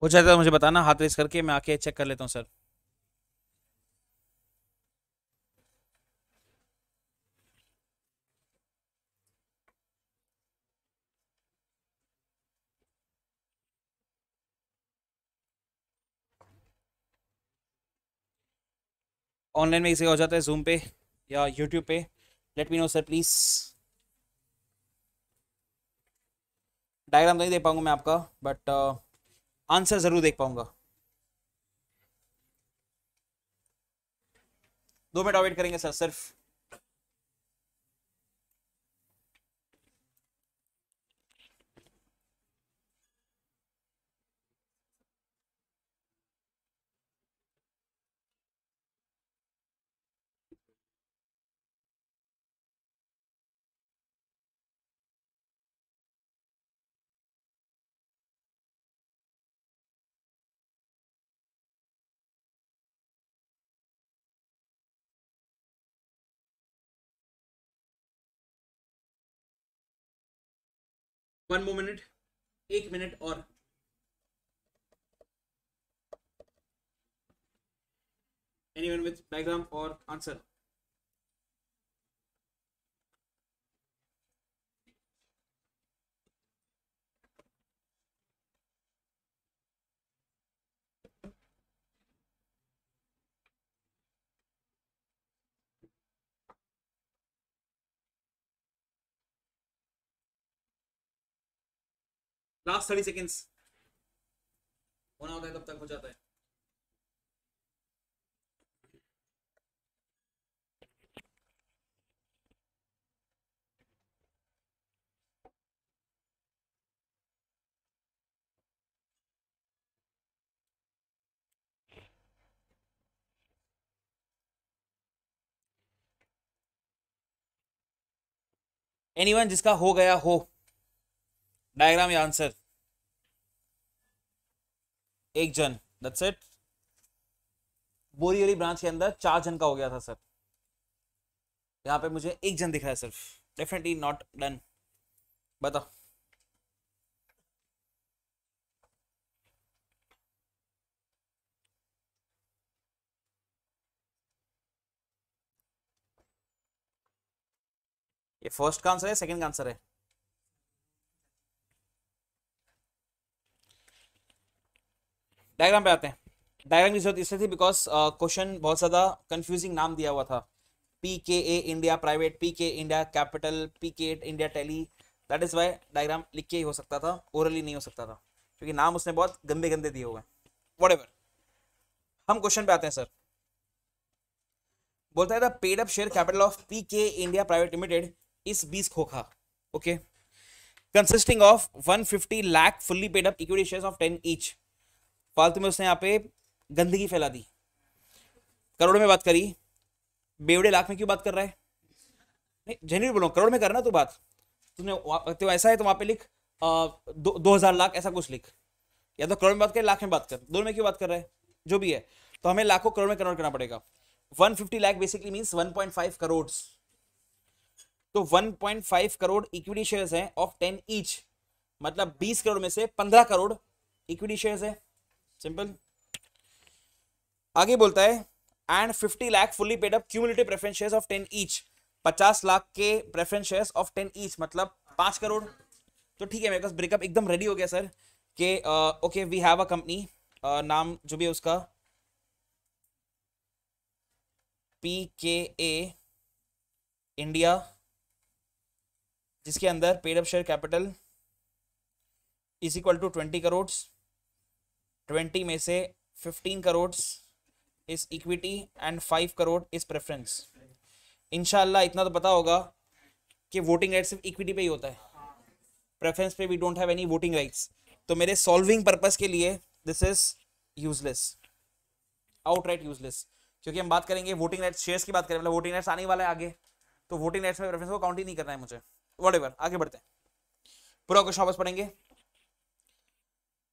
हो जाता तो मुझे बताना हाथ रेस करके मैं आके चेक कर लेता हूँ सर ऑनलाइन में इसे हो जाता है जूम पे या यूट्यूब पे let me know sir please diagram नहीं दे पाऊंगा मैं आपका बट uh, आंसर जरूर देख पाऊंगा दो मिनट अवेट करेंगे सर सिर्फ one more minute eight minute or anyone with diagram or answer last thirty seconds होना होता है तब तक हो जाता है एनीवन जिसका हो गया हो डायग्राम या आंसर एक जन दट्स इट बोरीवली ब्रांच के अंदर चार जन का हो गया था सर यहाँ पे मुझे एक जन दिखा है सिर्फ डेफिनेटली नॉट डन बताओ ये फर्स्ट का आंसर है सेकंड का आंसर है डायग्राम पे आते हैं डायग्राम की जरूरत इससे थी बिकॉज क्वेश्चन uh, बहुत ज़्यादा कंफ्यूजिंग नाम दिया हुआ था P K A India private P K India capital P K India tele that is why diagram लिख के ही हो सकता था ओरली नहीं हो सकता था क्योंकि नाम उसने बहुत गंदे गंदे दिए हुए हैं वट एवर हम क्वेश्चन पे आते हैं सर बोलता है था paid up share capital of P K India private limited is बीस खोखा okay consisting of 150 lakh fully paid up equity shares of 10 each फालतू में उसने यहाँ पे गंदगी फैला दी करोड़ में बात करी बेवड़े लाख में क्यों बात कर रहा है नहीं जेन्यून बोलो करोड़ में करना तू बात तुमने तो ऐसा है तो वहाँ पे लिख आ, दो, दो हज़ार लाख ऐसा कुछ लिख या तो करोड़ में बात कर लाख में बात कर दोनों में क्यों बात कर रहा है जो भी है तो हमें लाखों करोड़ में कन्वर्ट करना पड़ेगा one fifty lakh basically means one point five crore तो one point five crore equity shares हैं ऑफ टेन ईच मतलब बीस करोड़ में से पंद्रह करोड़ इक्विटी शेयर्स है सिंपल आगे बोलता है and 50 lakh fully paid up cumulative preference shares of 10 each 50 lakh के प्रेफरेंस शेयर्स ऑफ 10 ईच मतलब 5 करोड़ तो ठीक है मेरे पास ब्रेकअप एकदम रेडी हो गया सर के okay we have a company नाम जो भी है उसका पी के ए इंडिया जिसके अंदर paid up share capital is equal to twenty crore twenty में से फिफ्टीन करोड़ इस इक्विटी एंड फाइव करोड़ इस प्रेफरेंस इनशाला इतना तो पता होगा कि वोटिंग राइट सिर्फ इक्विटी पे ही होता है प्रेफरेंस पे we don't have any voting rights तो मेरे सॉल्विंग पर्पज के लिए this is useless outright useless क्योंकि हम बात करेंगे वोटिंग राइट्स शेयर्स की बात करें मतलब वोटिंग राइट्स आने वाला है आगे तो वोटिंग राइट्स में प्रेफरेंस को काउंट ही नहीं करना है मुझे वट आगे बढ़ते हैं पूरा क्वेश्चन वापस पढ़ेंगे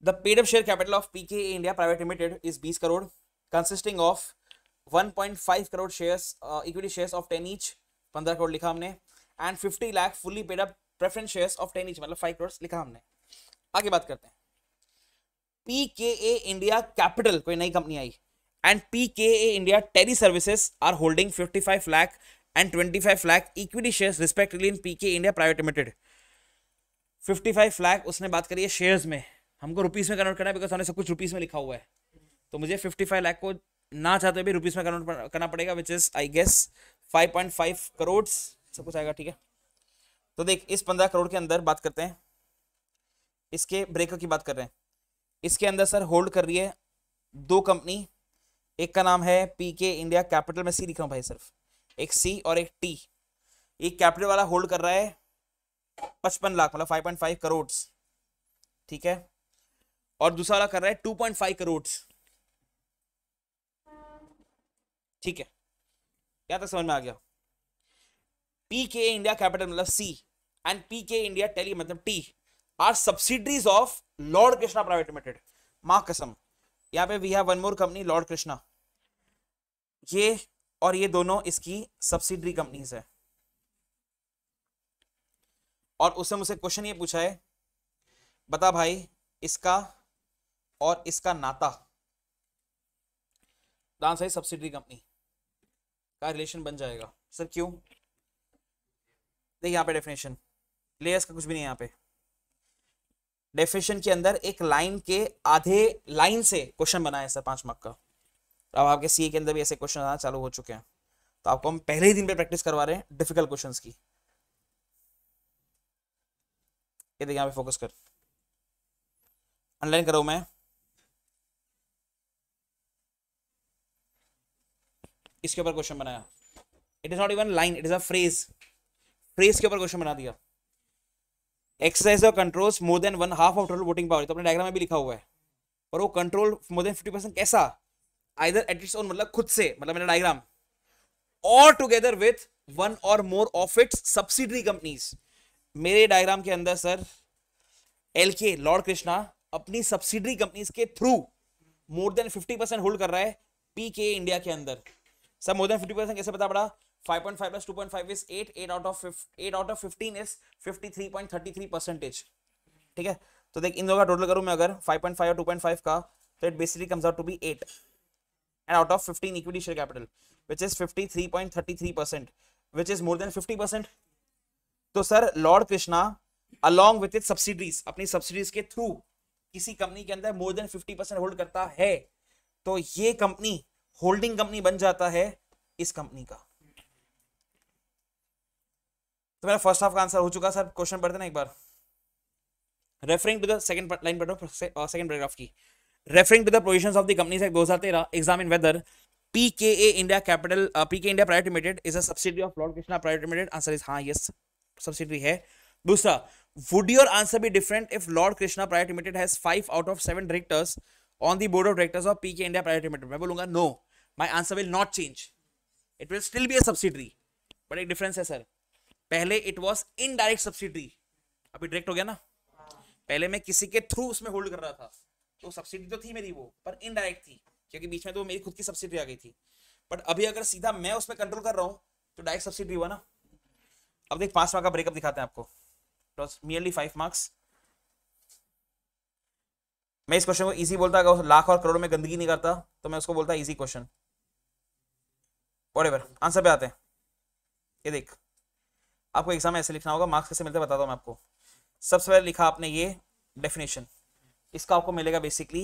the paid of share capital of P K India private limited is बीस crore consisting of one point five crore shares equity shares of ten each पंद्रह करोड़ लिखा हमने and fifty lakh fully paid up preference shares of ten each मतलब five crore लिखा हमने आगे बात करते हैं P K A India capital कोई नई company I and P K A India tele services are holding fifty five lakh and twenty five lakh equity shares respectively in P K India private limited fifty five lakh उसने बात करी है shares में हमको rupees में convert करना है बिकॉज हमने सब कुछ रुपीज़ में लिखा हुआ है तो मुझे फिफ्टी फाइव लाख को ना चाहते भी रुपीज़ में कन्वर्ट करना पड़ेगा which is I guess five point five crore सब कुछ आएगा ठीक है तो देख इस पंद्रह करोड़ के अंदर बात करते हैं इसके ब्रेकअप की बात कर रहे हैं इसके अंदर सर होल्ड कर रही है दो कंपनी एक का नाम है पी के इंडिया कैपिटल में सी लिखा हूँ भाई सिर्फ एक सी और एक टी एक कैपिटल वाला होल्ड कर रहा है पचपन लाख मतलब फाइव पॉइंट फाइव करोड़ ठीक है और दूसरा वाला कर रहा है टू पॉइंट फाइव करोड़ ठीक है क्या तक समझ में आ गया पी के इंडिया कैपिटल मतलब C and P K India tele मतलब T are subsidiaries of Lord Krishna private limited माँ कसम यहाँ पे we have one more company Lord Krishna ये और ये दोनों इसकी सब्सिडरी कंपनीज है और उसे मुझसे क्वेश्चन ये पूछा है बता भाई इसका और इसका नाता डांस है सब्सिडरी कंपनी का रिलेशन बन जाएगा सर क्यों देखिए यहाँ पे डेफिनेशन लेयर्स का कुछ भी नहीं यहाँ पे डेफिनेशन के अंदर एक लाइन के आधे लाइन से क्वेश्चन बना है सर पांच मार्क का तो अब आपके सीए के अंदर भी ऐसे क्वेश्चन आना चालू हो चुके हैं तो आपको हम पहले ही दिन पे प्रैक्टिस करवा रहे हैं डिफिकल्ट क्वेश्चन की ये देखिए यहाँ पे फोकस कर ऑनलाइन करो मैं इसके ऊपर क्वेश्चन बनाया it is not even line it is a phrase phrase के ऊपर क्वेश्चन बना दिया exercise or controls more than one half of total voting power तो अपने डायग्राम में भी लिखा हुआ है और वो control more than fifty percent कैसा आइदर एट इट्स ओन मतलब खुद से मतलब मेरा डायग्राम और together with one or more of its subsidiary companies मेरे डायग्राम के अंदर sir L K Lord Krishna अपनी सब्सिडरी कंपनीज के through more than fifty percent hold कर रहा है पी के इंडिया के अंदर sir more than fifty percent कैसे पता पड़ा 5.5 plus 2.5 is 8 eight out of 5 8 out of 15 is 53.33 percentage ठीक है तो देख इन दोनों का टोटल करूं मैं अगर 5.5 और 2.5 का तो it basically comes out to be eight and out of fifteen equity share capital which is 53.33 percent which is more than fifty percent तो sir Lord Krishna along with it subsidiaries अपनी सब्सिडीज के through किसी company के अंदर more than fifty percent hold करता है तो ये कंपनी होल्डिंग कंपनी बन जाता है इस कंपनी का तो मेरा फर्स्ट हाफ का आंसर हो चुका सर क्वेश्चन पढ़ते ना एक बार referring to the second line पढ़ो सेकंड पैराग्राफ uh, की referring to the provisions of the companies act examine whether P K A India capital P K India private limited is subsidy of Lord Krishna private limited answer is हाँ yes subsidy है दूसरा would your answer भी different if lord Krishna private limited has five out of seven directors on the board of directors of P K India private limited मैं बोलूंगा no no. My answer will not change it will still be a subsidiary but एक difference है sir पहले it was indirect subsidy अभी direct हो गया ना पहले मैं किसी के थ्रू उसमें होल्ड कर रहा था तो सब्सिडी तो थी मेरी वो पर इनडायरेक्ट थी क्योंकि बीच में तो मेरी खुद की सब्सिडी आ गई थी बट अभी अगर सीधा मैं उसमें कंट्रोल कर रहा हूँ तो डायरेक्ट सब्सिडी हुआ ना अब देख पांच मार्क का ब्रेकअप दिखाते हैं आपको मियरली फाइव मार्क्स मैं इस क्वेश्चन को इजी बोलता अगर लाख और करोड़ में गंदगी नहीं करता तो मैं उसको बोलता इजी क्वेश्चन वॉट आंसर पे आते हैं ये देख आपको एग्जाम ऐसे लिखना होगा मार्क्स कैसे मिलते हैं बताता हूँ मैं आपको सबसे पहले लिखा आपने ये डेफिनेशन इसका आपको मिलेगा बेसिकली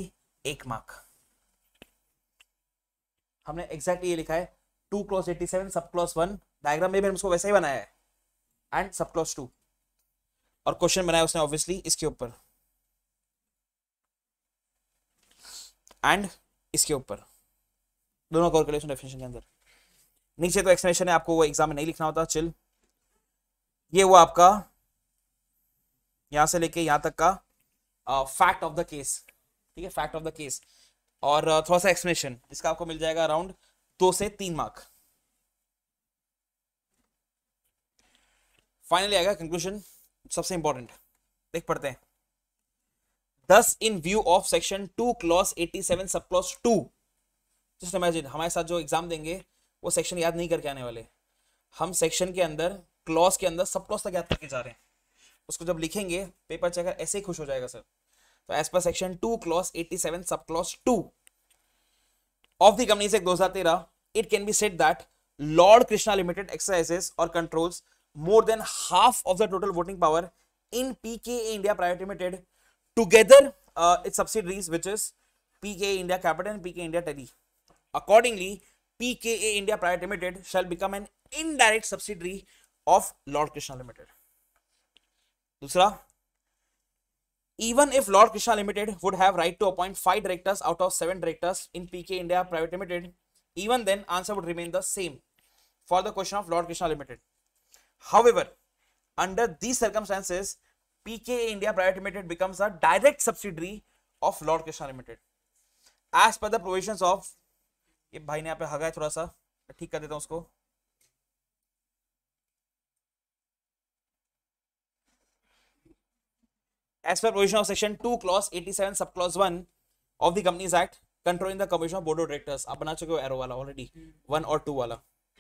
एक मार्क हमने एग्जैक्टली ये लिखा है two clause eighty seven sub clause one diagram में भी हमने उसको वैसे ही बनाया है एंड सब क्लॉस टू और क्वेश्चन बनाया उसने ऑब्वियसली इसके ऊपर एंड इसके ऊपर दोनों का कैलकुलेशन डेफिनेशन के अंदर नीचे तो एक्सप्लेनेशन है आपको वो एग्जाम में नहीं लिखना होता चिल ये हुआ आपका यहां से लेके यहां तक का फैक्ट ऑफ द केस ठीक है फैक्ट ऑफ द केस और uh, थोड़ा सा एक्सप्लेनेशन इसका आपको मिल जाएगा अराउंड दो से तीन मार्क फाइनली आएगा कंक्लूजन सबसे इंपॉर्टेंट देख पढ़ते हैं thus in view of section two clause eighty seven sub clause two just imagine हमारे साथ जो एग्जाम देंगे वो सेक्शन याद नहीं करके आने वाले हम सेक्शन के अंदर क्लॉज के अंदर सब क्लॉज तक याद करके जा रहे हैं उसको जब लिखेंगे पेपर चेकर ऐसे ही खुश हो जाएगा सर तो as per section two clause eighty seven sub clause two of the company से दो हजार तेरह it can be said that lord Krishna limited exercises और controls more than half of the total voting power in P K India private limited together its subsidiaries which is P K India capital P K India टेली accordingly PKA India Private Limited shall become an indirect subsidiary of Lord Krishna Limited. Dusra, even if Lord Krishna Limited would have right to appoint 5 directors out of 7 directors in PK India Private Limited, even then answer would remain the same for the question of Lord Krishna Limited. However, under these circumstances, PK India Private Limited becomes a direct subsidiary of Lord Krishna Limited. As per the provisions of ये भाई ने यहाँ पे हगा है थोड़ा सा ठीक कर देता हूँ उसको as as per provision of section 2 clause 87 sub clause 1 of the companies act controlling the commission of board of directors आप बना चुके हो एरो वाला ऑलरेडी वन और टू वाला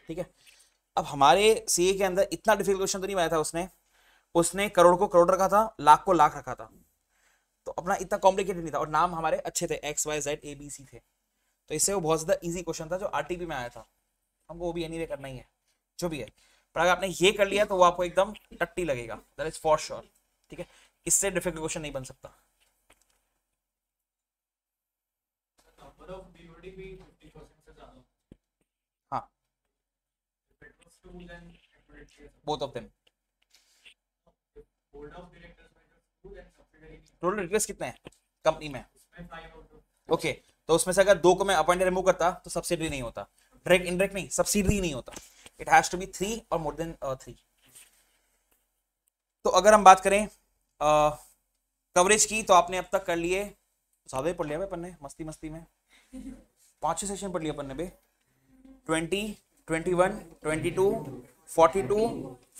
ठीक है अब हमारे सीए के अंदर इतना डिफिकल्ट क्वेश्चन तो नहीं आया था उसने उसने करोड़ को करोड़ रखा था लाख को लाख रखा था तो अपना इतना कॉम्प्लिकेटेड नहीं था और नाम हमारे अच्छे थे X Y Z A B C थे तो इससे वो बहुत ज़्यादा इजी क्वेश्चन था जो आर में आया था हमको वो भी एनी करना ही है जो भी है पर अगर आपने ये कर लिया तो वो आपको एकदम टट्टी लगेगा दैट इज फॉर श्योर ठीक है इससे डिफिकल्ट क्वेश्चन नहीं बन सकता हाँ both of them total request कितने हैं कंपनी में ओके okay. तो उसमें से अगर दो को मैं अपॉइंट रिमूव करता तो सब्सिडी नहीं होता डायरेक्ट इनडायरेक्ट नहीं सब्सिडी नहीं होता it has to be three और मोर देन थ्री तो अगर हम बात करें कवरेज uh, की तो आपने अब तक कर लिए ज्यादा ही पढ़ लिया अपन ने मस्ती मस्ती में पांचवें सेशन पढ़ लिया अपन ने बे twenty twenty one twenty two forty two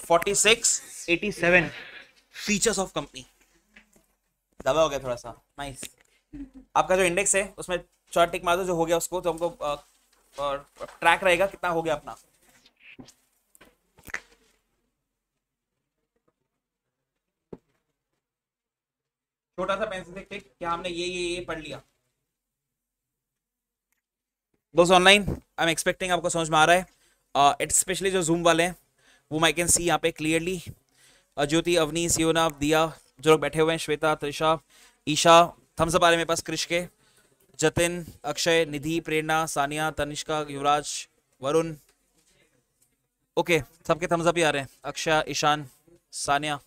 forty six eighty seven features of company दबा हो गया थोड़ा सा नाइस nice. आपका जो इंडेक्स है उसमें चार टिक मार दो जो हो गया उसको तो हमको और ट्रैक रहेगा कितना हो गया अपना छोटा सा पेंसिल से टिक क्या हमने ये ये ये पढ़ लिया दोस्त ऑनलाइन आई एम एक्सपेक्टिंग आपको समझ में आ रहा है इट्स uh, स्पेशली जो जूम वाले हैं वो माई कैन सी यहाँ पे क्लियरली ज्योति अवनी सियोना दिया जो लोग बैठे हुए हैं श्वेता त्रिषा ईशा थम्स अप आ रहे मेरे पास कृष के जतिन अक्षय निधि प्रेरणा सानिया तनिष्का युवराज वरुण ओके सबके थम्स अप ही आ रहे हैं अक्षय ईशान सानिया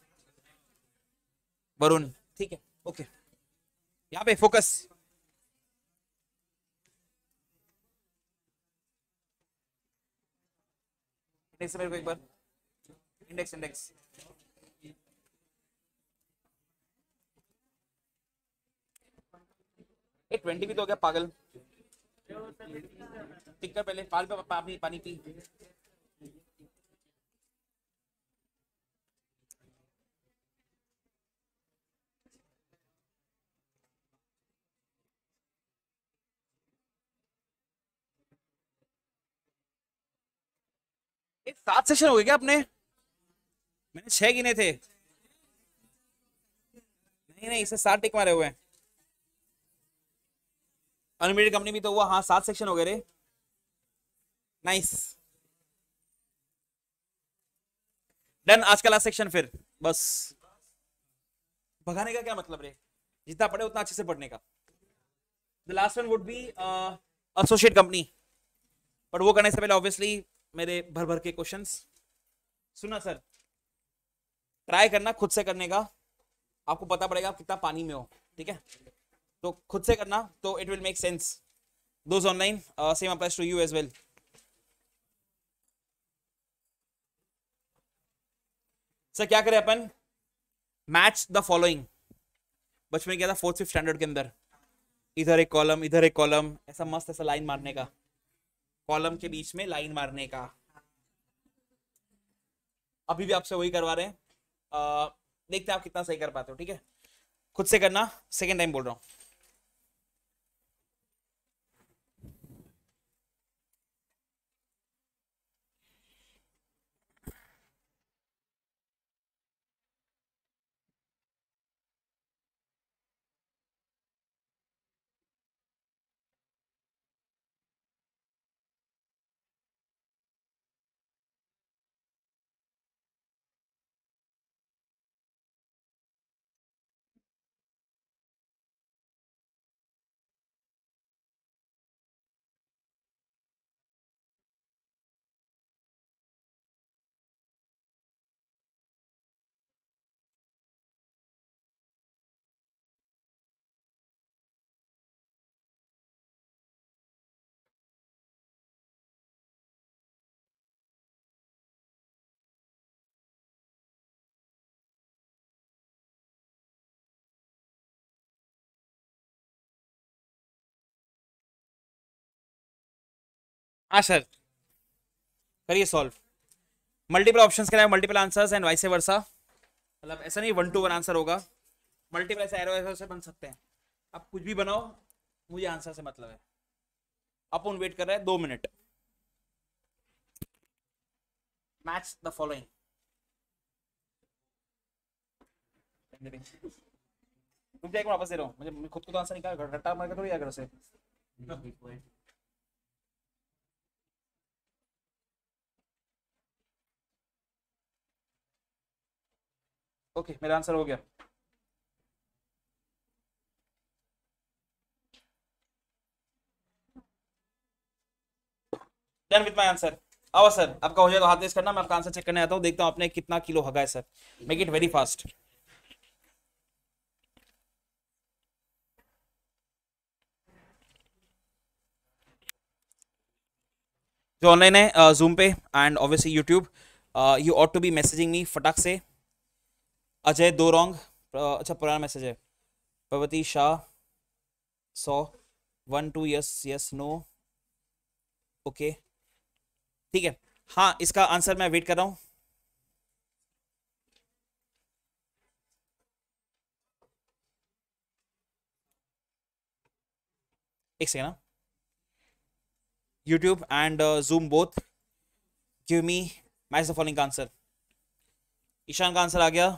वरुण ठीक है ओके यहाँ पे फोकस इंडेक्स मेरे को एक बार इंडेक्स इंडेक्स ट्वेंटी भी तो हो गया पागल टिक्कर पहले पाल पे पानी पानी पी सात सेशन हो गए क्या अपने मैंने छह गिने थे नहीं नहीं इसे सात टिक मारे हुए हैं अनलिमिटेड कंपनी भी तो हुआ हाँ सात सेक्शन हो गए रे नाइस डन आज का लास्ट सेक्शन फिर बस भगाने का क्या मतलब रे जितना पढ़े उतना अच्छे से पढ़ने का the last one would be associate company पर वो करने से पहले ऑब्वियसली मेरे भर भर के क्वेश्चंस सुना सर ट्राई करना खुद से करने का आपको पता पड़ेगा आप कितना पानी में हो ठीक है तो खुद से करना तो it will make sense those online same applies to you as well sir क्या करें अपन मैच द फॉलोइंग बचपन क्या था फोर्थ फिफ्थ स्टैंडर्ड के अंदर इधर एक कॉलम इधर एक कॉलम ऐसा मस्त ऐसा लाइन मारने का कॉलम के बीच में लाइन मारने का अभी भी आपसे वही करवा रहे हैं आ, uh, देखते हैं आप कितना सही कर पाते हो ठीक है खुद से करना सेकेंड टाइम बोल रहा हूँ हाँ सर करिए सॉल्व मल्टीपल ऑप्शन कराए multiple answers and vice versa मतलब ऐसा नहीं वन टू वन आंसर होगा मल्टीपल ऐसे एरो ऐसे बन सकते हैं आप कुछ भी बनाओ मुझे आंसर से मतलब है अपन वेट कर रहे हैं दो मिनट मैच द फॉलोइंग तुम क्या वापस दे रहा हूँ मुझे खुद को तो आंसर निकाल घटा मार कर थोड़ी तो या घर से ओके मेरा आंसर हो गया डन विथ माई आंसर आओ सर आपका हो जाएगा हाथ देश करना मैं आपका आंसर चेक करने आता हूँ देखता हूँ आपने कितना किलो हगा है sir make it very fast जो ऑनलाइन है जूम पे and obviously YouTube you ought to be messaging me फटाक से अजय दो रॉन्ग अच्छा पुराना मैसेज है पवती शाह सौ one two yes yes no okay ठीक है हाँ इसका आंसर मैं वेट कर रहा हूँ एक सेकेंड ना YouTube and zoom both give me mice the following का आंसर ईशान का आंसर आ गया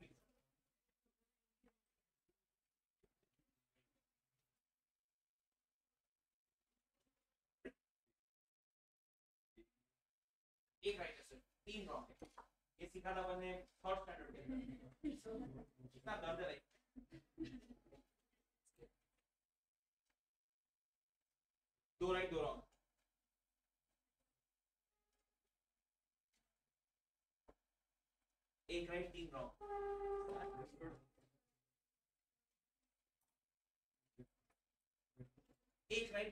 শিখানো মানে থার্ড স্ট্যান্ডার্ড না দরজা লাগে দৌড়াই দৌড়াও एक राइट तीन रॉन्ग एक राइट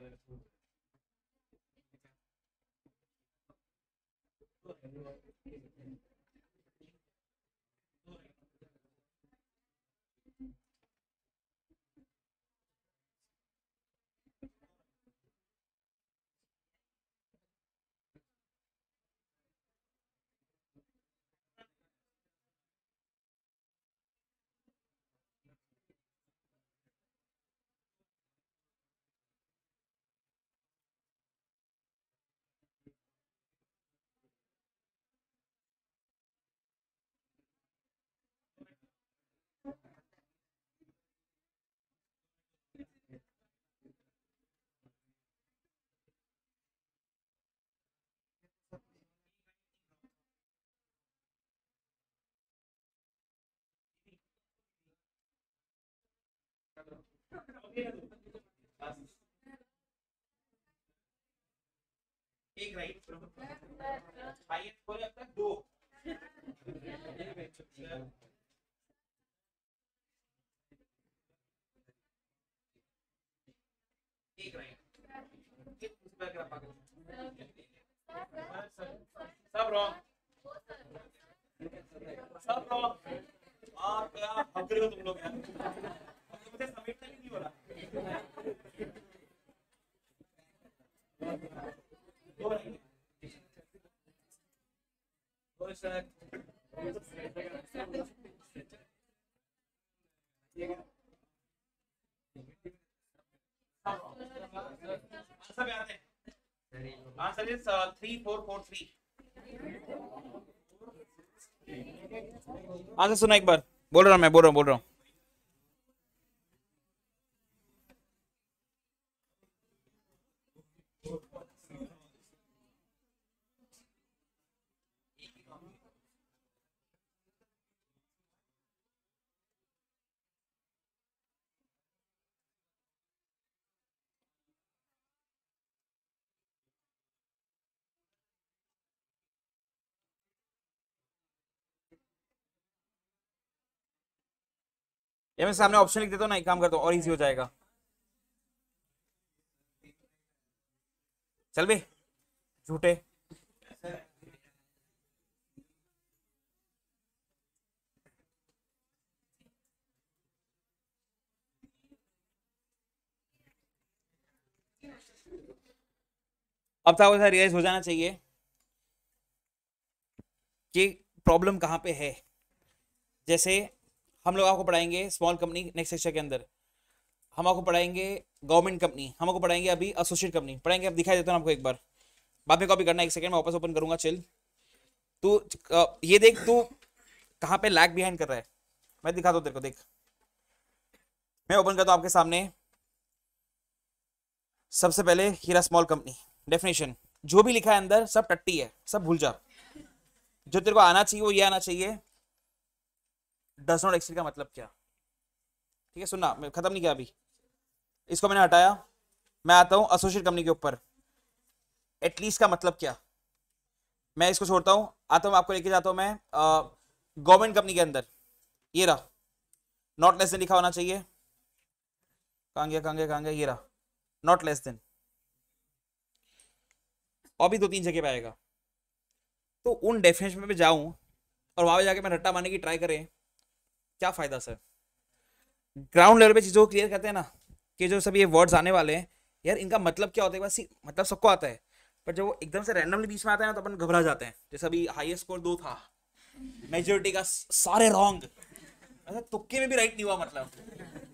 Thank you. एक राइट भाई स्कोर अब तक दो एक राइट सब रॉन्ग सब रॉन्ग आप क्या हकरे हो तुम लोग यार आंसर आंसर सुना एक बार बोल रहा हूँ मैं बोल रहा हूँ बोल रहा हूँ ये मैं सामने ऑप्शन लिख देता हूँ ना एक काम करता हूँ और इजी हो जाएगा चल बे झूठे अब था वैसा रियलाइज हो जाना चाहिए कि प्रॉब्लम कहाँ पे है जैसे हम लोग आपको पढ़ाएंगे स्मॉल कंपनी नेक्स्ट सेक्शन के अंदर हम आपको पढ़ाएंगे गवर्नमेंट कंपनी हम आपको पढ़ाएंगे अभी एसोसिएट कंपनी पढ़ाएंगे अब दिखाई देता हूँ आपको एक बार बाद में कॉपी करना एक सेकंड मैं वापस ओपन करूंगा चिल तू ये देख तू कहाँ पे लैग बिहाइंड कर रहा है मैं दिखा दो तेरे को देख मैं ओपन करता हूँ आपके सामने सबसे पहले हीरा स्मॉल कंपनी डेफिनेशन जो भी लिखा है अंदर सब टट्टी है सब भूल जा जो तेरे को आना चाहिए वो ये आना चाहिए डज नॉट एक्सीड का मतलब क्या ठीक है सुनना मैं खत्म नहीं किया अभी इसको मैंने हटाया मैं आता हूँ एसोसिएट कंपनी के ऊपर एटलीस्ट का मतलब क्या मैं इसको छोड़ता हूँ आता हूँ आपको लेके जाता हूँ मैं गवर्नमेंट कंपनी के अंदर ये रहा नॉट लेस देन लिखा होना चाहिए कहाँ गया कहाँ गया कहाँ गया ये रहा नॉट लेस देन और भी दो तीन जगह पे आएगा तो उन डेफिनेशन में मैं जाऊँ और वहाँ जाके मैं रट्टा मारने की ट्राई करें क्या फ़ायदा सर ग्राउंड लेवल पे चीज़ों को क्लियर करते हैं ना कि जो सब ये वर्ड्स आने वाले हैं यार इनका मतलब क्या होता है बस मतलब सबको आता है पर जब वो एकदम से रैंडमली बीच में आता है ना तो अपन घबरा जाते हैं जैसे अभी हाईएस्ट स्कोर दो था मेजोरिटी का सारे रॉन्ग अच्छा तुक्के में भी राइट नहीं हुआ मतलब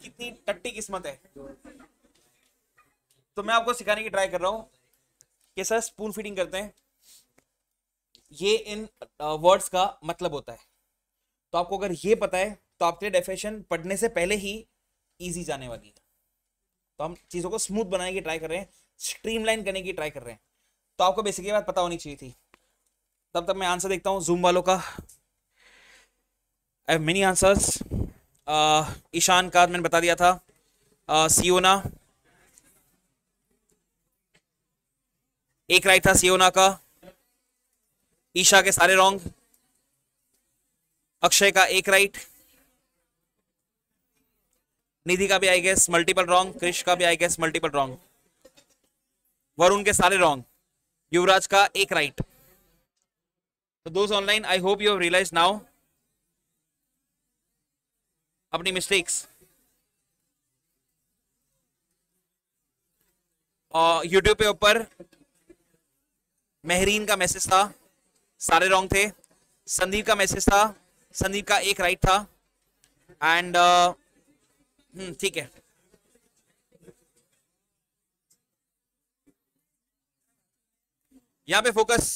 कितनी टट्टी किस्मत है तो मैं आपको सिखाने की ट्राई कर रहा हूँ कि सर स्पून फीडिंग करते हैं ये इन वर्ड्स uh, का मतलब होता है तो आपको अगर ये पता है तो आपके लिए डेफिनेशन पढ़ने से पहले ही ईजी जाने वाली है तो हम चीज़ों को स्मूथ बनाने की ट्राई कर रहे हैं स्ट्रीमलाइन करने की ट्राई कर रहे हैं तो आपको बेसिक बात पता होनी चाहिए थी तब तक मैं आंसर देखता हूँ जूम वालों का आई मेनी आंसर्स ईशान का मैंने बता दिया था आ, सियोना एक राइट था सियोना का ईशा के सारे रॉन्ग अक्षय का एक राइट निधि का भी I guess multiple wrong Krish का भी I guess multiple wrong Varun के सारे रॉन्ग युवराज का एक राइट तो दोस्त online I hope you realise now अपनी मिस्टेक्स यूट्यूब पे ऊपर मेहरीन का मैसेज था सारे रॉन्ग थे संदीप का मैसेज था संदीप का एक राइट था एंड uh, हम्म ठीक है यहां पे फोकस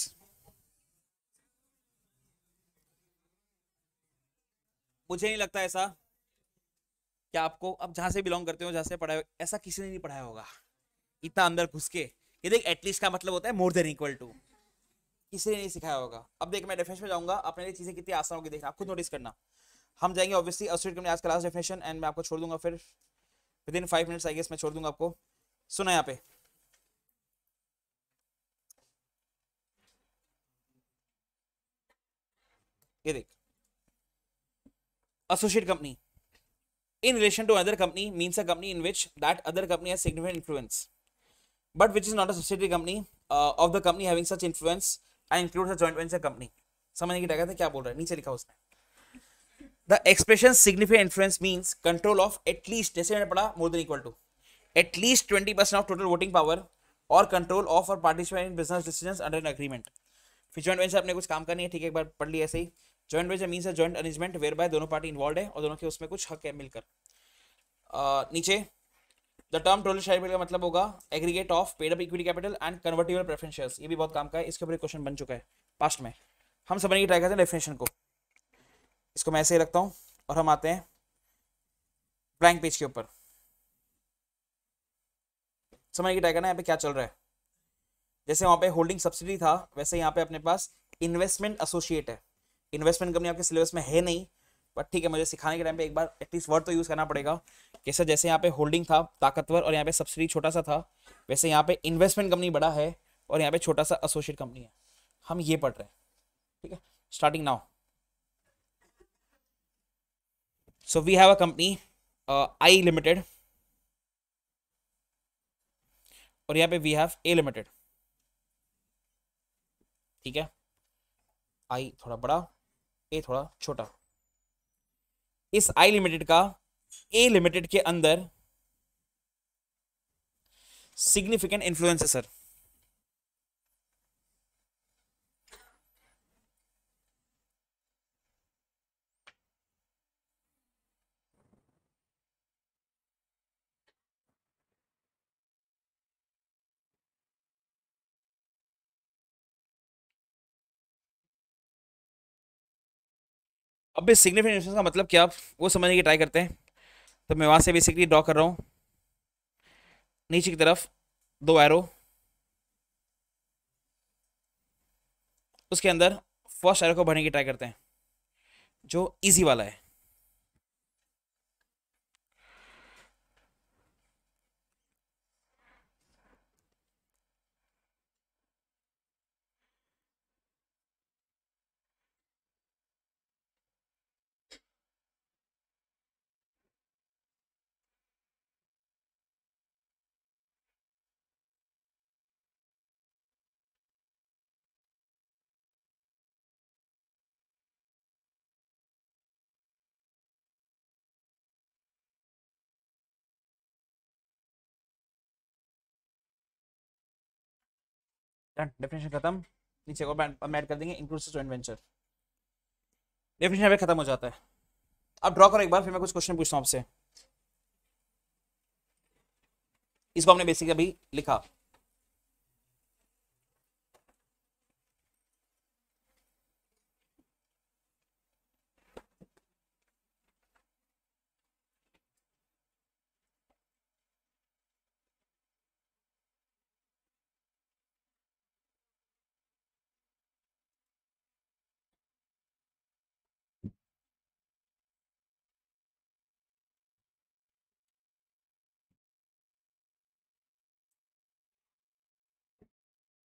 मुझे नहीं लगता ऐसा क्या आपको अब जहां से बिलोंग करते हो जहां से पढ़ाया ऐसा किसी ने नहीं पढ़ाया होगा इतना अंदर घुस के ये देख एटलीस्ट का मतलब होता है मोर देन इक्वल टू किसी ने नहीं सिखाया होगा अब देख मैं डिफेंस में जाऊंगा अपने चीजें कितनी आसान होगी देखना आप खुद नोटिस करना हम जाएंगे ऑब्वियसली असोसिएट कंपनी आज का लास्ट डेफिनेशन एंड मैं आपको छोड़ दूंगा फिर within five minutes I guess मैं छोड़ दूंगा आपको सुना यहाँ पे ये देख associate company in relation to other company means a company in which that other company has significant influence but which is not associated company of the company having such influence and includes a joint venture company समझने की जगह थे क्या बोल रहा है नीचे लिखा उसने the expression significant influence means control of at least जैसे मैंने पढ़ा more than equal to at least twenty percent of total voting power और कंट्रोल ऑफ और participate in business decision under an agreement फिर जॉइंट वेंचर अपने कुछ काम करनी है ठीक है एक बार पढ़ लिया ऐसे ही joint venture means joint arrangement whereby दोनों पार्टी इन्वॉल्व है और दोनों के उसमें कुछ हक है मिलकर नीचे द टर्म टोटल शेयर का मतलब होगा aggregate of paid up equity capital and convertible preference shares ये भी बहुत काम का है इसके ऊपर क्वेश्चन बन चुका है पास्ट में हम समझने की ट्राई करते हैं डेफिनेशन को इसको मैं ऐसे ही रखता हूँ और हम आते हैं ब्लैंक पेज के ऊपर समझ के टाइगर करना यहाँ पे क्या चल रहा है जैसे वहाँ पे होल्डिंग सब्सिडी था वैसे यहाँ पे अपने पास इन्वेस्टमेंट एसोसिएट है इन्वेस्टमेंट कंपनी आपके सिलेबस में है नहीं बट ठीक है मुझे सिखाने के टाइम पे एक बार एटलीस्ट वर्ड तो यूज़ करना पड़ेगा कैसे जैसे यहाँ पे होल्डिंग था ताकतवर और यहाँ पे सब्सिडी छोटा सा था वैसे यहाँ पे इन्वेस्टमेंट कंपनी बड़ा है और यहाँ पे छोटा सा एसोसिएट कंपनी है हम ये पढ़ रहे हैं ठीक है starting now So we have a company uh, I Limited और यहाँ पे वी हैव ए लिमिटेड ठीक है आई थोड़ा बड़ा ए थोड़ा छोटा इस आई लिमिटेड का ए लिमिटेड के अंदर सिग्निफिकेंट इन्फ्लुएंस है सर अब इस सिग्निफिकेंट डिफरेंस का मतलब क्या आप वो समझने की ट्राई करते हैं तो मैं वहाँ से बेसिकली ड्रॉ कर रहा हूँ नीचे की तरफ दो एरो उसके अंदर फर्स्ट एरो को भरने की ट्राई करते हैं जो इजी वाला है डेफिनेशन खत्म नीचे को ऐड कर देंगे इंक्लूसिव जॉइंट वेंचर डेफिनेशन यहाँ पे खत्म हो जाता है अब ड्रॉ करो एक बार फिर मैं कुछ क्वेश्चन पूछता हूँ आपसे इसको हमने बेसिकली अभी लिखा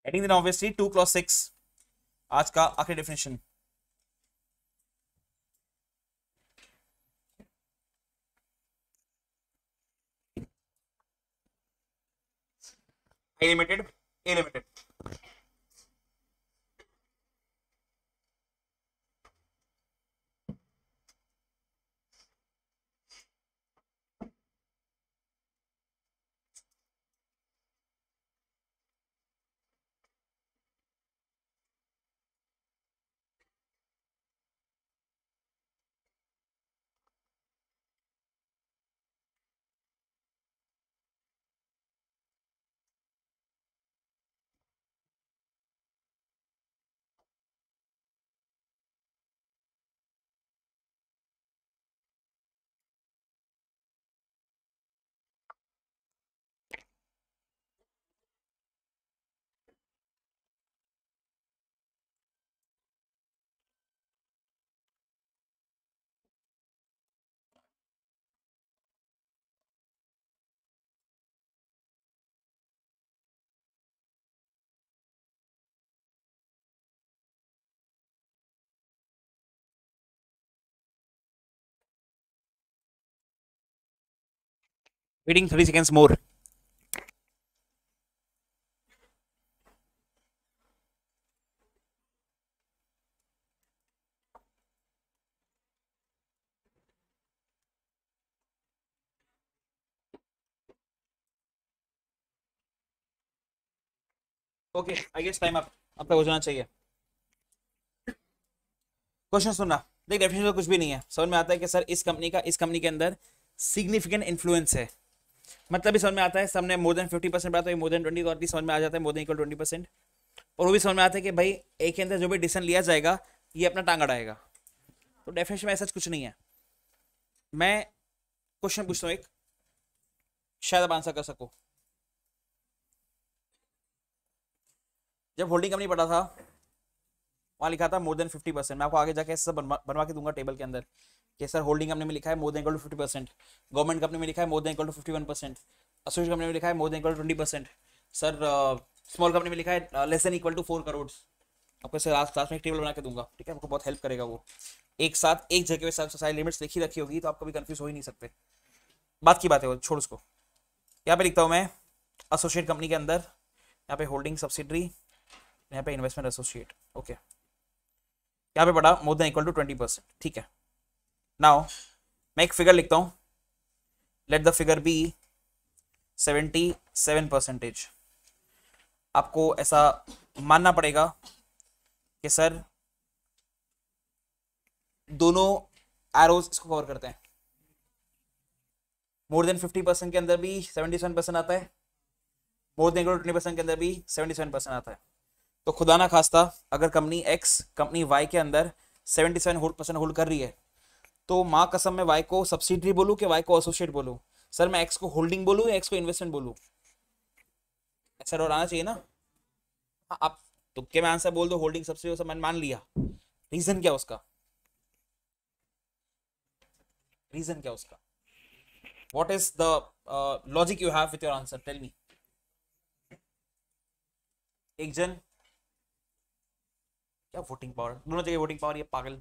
एडिंग देना ऑब्वियसली टू क्लॉस सिक्स आज का आखिरी डेफिनेशन लिमिटेड ए limited waiting 30 seconds more okay I guess time up अब तक हो जाना चाहिए क्वेश्चन सुनना देख डेफिनेशन तो कुछ भी नहीं है समझ में आता है कि सर इस कंपनी का इस कंपनी के अंदर सिग्निफिकेंट इन्फ्लुएंस है मतलब भी समझ में आता है सबने मोर देन फिफ्टी परसेंट पढ़ा तो मोर देन ट्वेंटी और भी समझ में आ जाता है more than equal twenty percent और वो भी समझ में आता है कि भाई ए के अंदर जो भी डिसीजन लिया जाएगा ये अपना टांग अड़ाएगा तो डेफिनेशन में ऐसा कुछ नहीं है मैं क्वेश्चन पूछता हूँ एक शायद आप आंसर कर सको जब होल्डिंग कंपनी पढ़ा था वहाँ लिखा था मोर देन फिफ्टी परसेंट मैं आपको आगे जाके ऐसा बनवा बनवा के दूंगा टेबल के अंदर केसर सर होल्डिंग कंपनी में लिखा है more than equal to fifty percent government company में लिखा है more than equal to fifty one percent associate company में लिखा है more than equal to twenty percent sir small company में लिखा है less than equal to four crore आपको सर लास्ट क्लास में एक टेबल बना के दूंगा ठीक है आपको बहुत हेल्प करेगा वो एक साथ एक जगह पे सारी लिमिट्स लिखी रखी होगी तो आप कभी कंफ्यूज हो ही नहीं सकते बात की बात है वो छोड़ उसको यहाँ पे लिखता हूँ मैं एसोसिएट कंपनी के अंदर यहाँ पे होल्डिंग सब्सिडरी यहाँ पे इन्वेस्टमेंट एसोसिएट ओके यहाँ पे बड़ा more than equal to twenty percent ठीक है नाउ मैं एक फिगर लिखता हूँ let the figure be seventy seven percentage आपको ऐसा मानना पड़ेगा कि सर दोनों एरोज इसको कवर करते हैं मोर देन फिफ्टी परसेंट के अंदर भी सेवेंटी सेवन परसेंट आता है मोर देन ट्वेंटी परसेंट के अंदर भी सेवेंटी सेवन परसेंट आता है तो खुदा ना खास्ता अगर कंपनी एक्स कंपनी वाई के अंदर सेवेंटी सेवन परसेंट होल्ड कर रही है तो माँ कसम में वाई को सब्सिडरी बोलूँ कि वाई को एसोसिएट बोलूँ सर मैं एक्स को होल्डिंग बोलूँ या एक्स को इन्वेस्टमेंट बोलूँ ऐसा और आना चाहिए ना हाँ आप तुक्के में आंसर बोल दो होल्डिंग सब्सिडी सब मैंने मान लिया रीजन क्या उसका रीजन क्या उसका what is the logic you have have your answer tell me एक जन क्या वोटिंग पावर दोनों जगह वोटिंग पावर ये पागल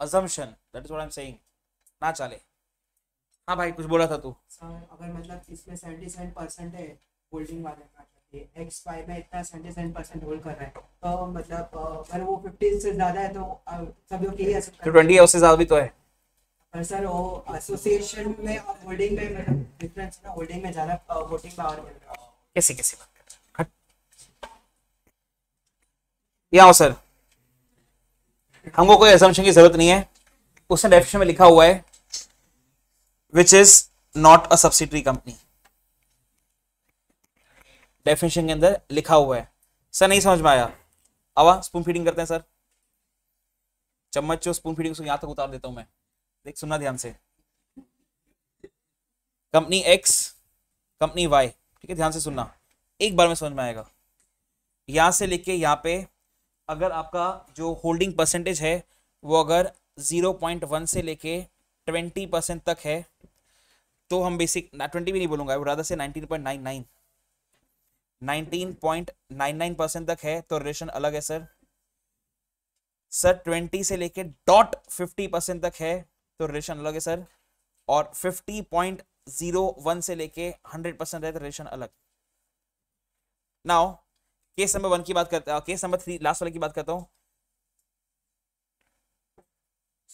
assumption that is what I am saying ना चले हां भाई कुछ बोला था तू अगर मतलब इसमें 77 है होल्डिंग वाले का एक्स वाई में इतना 77% होल्ड कर रहा है तो मतलब अगर वो 15 से ज्यादा है तो सब सभी के लिए 20 है उससे तो ज्यादा भी तो है पर सर वो एसोसिएशन में और होल्डिंग में मतलब डिफरेंस ना होल्डिंग में ज्यादा वोटिंग पावर मिल रहा है कैसे कैसे बात कर रहा है हट या सर हमको कोई असम्पशन की जरूरत नहीं है उसने डेफिनेशन में लिखा हुआ है which is not a subsidiary company definition के अंदर लिखा हुआ है सर नहीं समझ में आया अब स्पून फीडिंग करते हैं सर चम्मच जो स्पून फीडिंग यहां तक उतार देता हूं मैं देख सुनना ध्यान से कंपनी एक्स कंपनी वाई ठीक है ध्यान से सुनना एक बार में समझ में आएगा यहां से लेके यहाँ पे अगर आपका जो होल्डिंग परसेंटेज है वो अगर ज़ीरो पॉइंट वन से लेके ट्वेंटी परसेंट तक है तो हम बेसिक ट्वेंटी भी नहीं बोलूँगा वो राधा से nineteen point nine nine nineteen point nine nine percent तक है तो रिलेशन अलग है सर सर ट्वेंटी से लेके डॉट फिफ्टी परसेंट तक है तो रिलेशन अलग है सर और फिफ्टी पॉइंट जीरो वन से लेके हंड्रेड परसेंट है तो रिलेशन अलग नाउ केस नंबर वन की बात करता हूँ केस नंबर थ्री लास्ट वाले की बात करता हूँ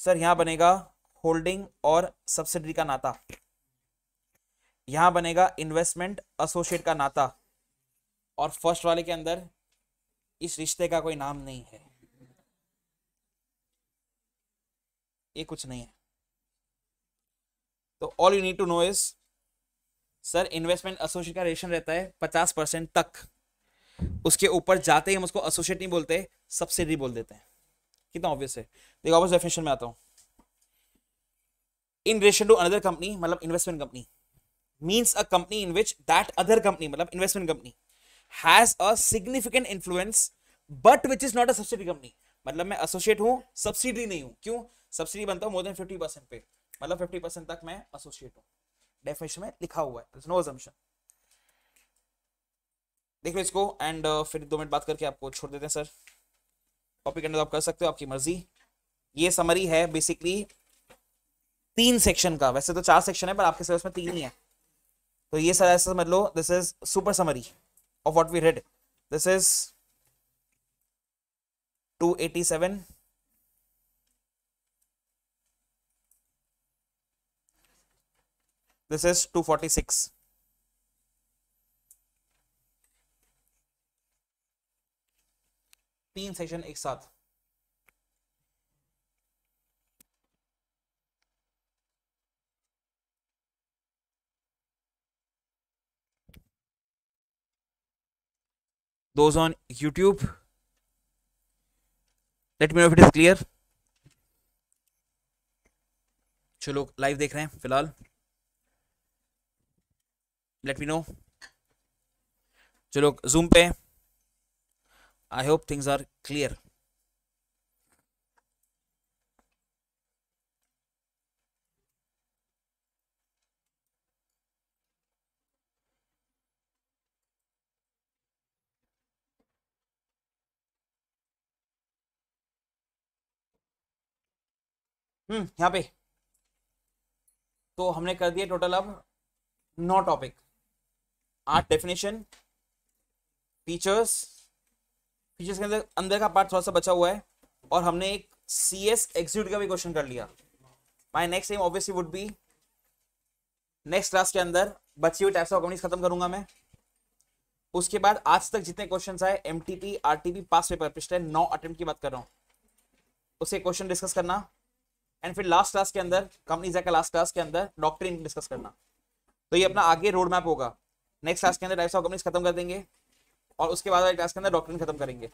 सर यहाँ बनेगा होल्डिंग और सब्सिडरी का नाता यहाँ बनेगा इन्वेस्टमेंट एसोसिएट का नाता और फर्स्ट वाले के अंदर इस रिश्ते का कोई नाम नहीं है ये कुछ नहीं है तो all you need to know is sir investment associate का रेशन रहता है पचास परसेंट तक उसके ऊपर जाते ही हम उसको एसोसिएट नहीं बोलते सब्सिडरी बोल देते हैं कितना ऑब्वियस है देखो ऑब्वियस डेफिनेशन में आता हूँ in relation to another company मतलब investment company means a company in which that other company मतलब investment company has a significant influence but which is not a subsidy company मतलब मैं associate हूँ subsidy नहीं हूँ क्यों सब्सिडी बनता हूँ मोर देन फिफ्टी परसेंट पे मतलब फिफ्टी परसेंट तक मैं एसोसिएट हूँ डेफिनेशन में लिखा हुआ है नो assumption देख लो इसको एंड uh, फिर दो मिनट बात करके आपको छोड़ देते हैं सर कॉपी करने तो आप कर सकते हो आपकी मर्जी ये समरी है बेसिकली तीन सेक्शन का वैसे तो चार सेक्शन है पर आपके सिलेबस में तीन ही है तो ये सर ऐसा समझ लो this is super summary of what we read this is 287 this is 246 तीन सेशन एक साथ those on YouTube let me know it is clear clear. जो लोग लाइव देख रहे हैं फिलहाल लेट मी नो जो लोग जूम पे I hope things are clear hmm यहाँ पे तो हमने कर दिया टोटल अब नौ टॉपिक आठ डेफिनेशन फीचर्स फीचर्स के अंदर अंदर का पार्ट थोड़ा सा बचा हुआ है और हमने एक सी एस एग्जीक्यूट का भी क्वेश्चन कर लिया my next time obviously would be next class के अंदर बची हुई टाइप्स ऑफ कंपनीज खत्म करूंगा मैं उसके बाद आज तक जितने क्वेश्चन आए M T P R T P past paper पिछले नौ अटेम्प्ट की बात कर रहा हूँ उसे क्वेश्चन डिस्कस करना एंड फिर लास्ट क्लास के अंदर कंपनीज का लास्ट क्लास के अंदर डॉक्टरिन डिस्कस करना तो ये अपना आगे रोड मैप होगा नेक्स्ट क्लास के अंदर टाइप्स ऑफ कंपनीज खत्म कर देंगे और उसके बाद क्लास के अंदर डॉक्ट्रिन खत्म करेंगे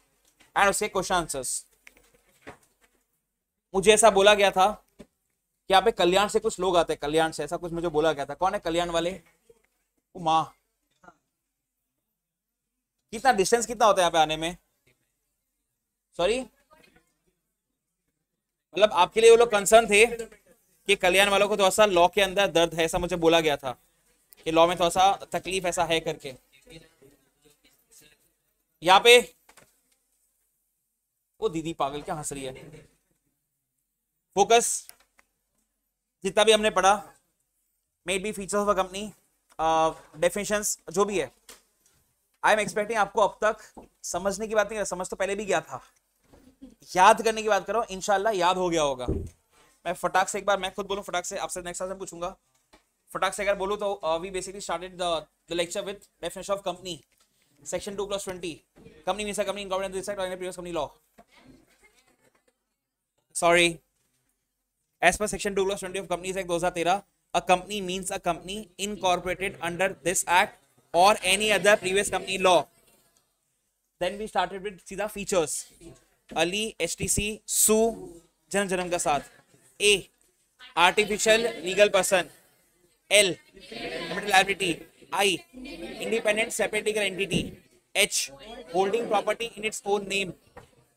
एंड उसके क्वेश्चन आंसर्स मुझे ऐसा बोला गया था कि यहाँ पे कल्याण से कुछ लोग आते हैं कल्याण से ऐसा कुछ मुझे बोला गया था कौन है कल्याण वाले माँ कितना डिस्टेंस कितना होता है यहाँ पे आने में सॉरी मतलब आपके लिए वो लोग कंसर्न थे कि कल्याण वालों को थोड़ा सा लॉ के अंदर दर्द है ऐसा मुझे बोला गया था कि लॉ में थोड़ा सा तकलीफ ऐसा है करके यहाँ पे वो दीदी पागल क्या हंस रही है फोकस जितना भी हमने पढ़ा maybe features of a company definition जो भी है आई एम एक्सपेक्टिंग आपको अब तक समझने की बात नहीं समझ तो पहले भी गया था याद करने की बात करो इनशाला याद हो गया होगा मैं फटाक से एक बार मैं खुद बोलूँ फटाक से आपसे नेक्स्ट टाइम पूछूंगा फटाक से अगर बोलूँ तो we basically started the lecture with definition of company Section 2 clause 20. Company means a company incorporated in this act or any previous company law. Sorry. As per Section 2 clause 20 of Companies Act 2013, a company means a company incorporated under this act or any other previous company law. Then we started with सीधा features. Ali H T C sue जन्म जन्म का साथ A artificial legal person L limited liability I independent separating entity H holding property in its own name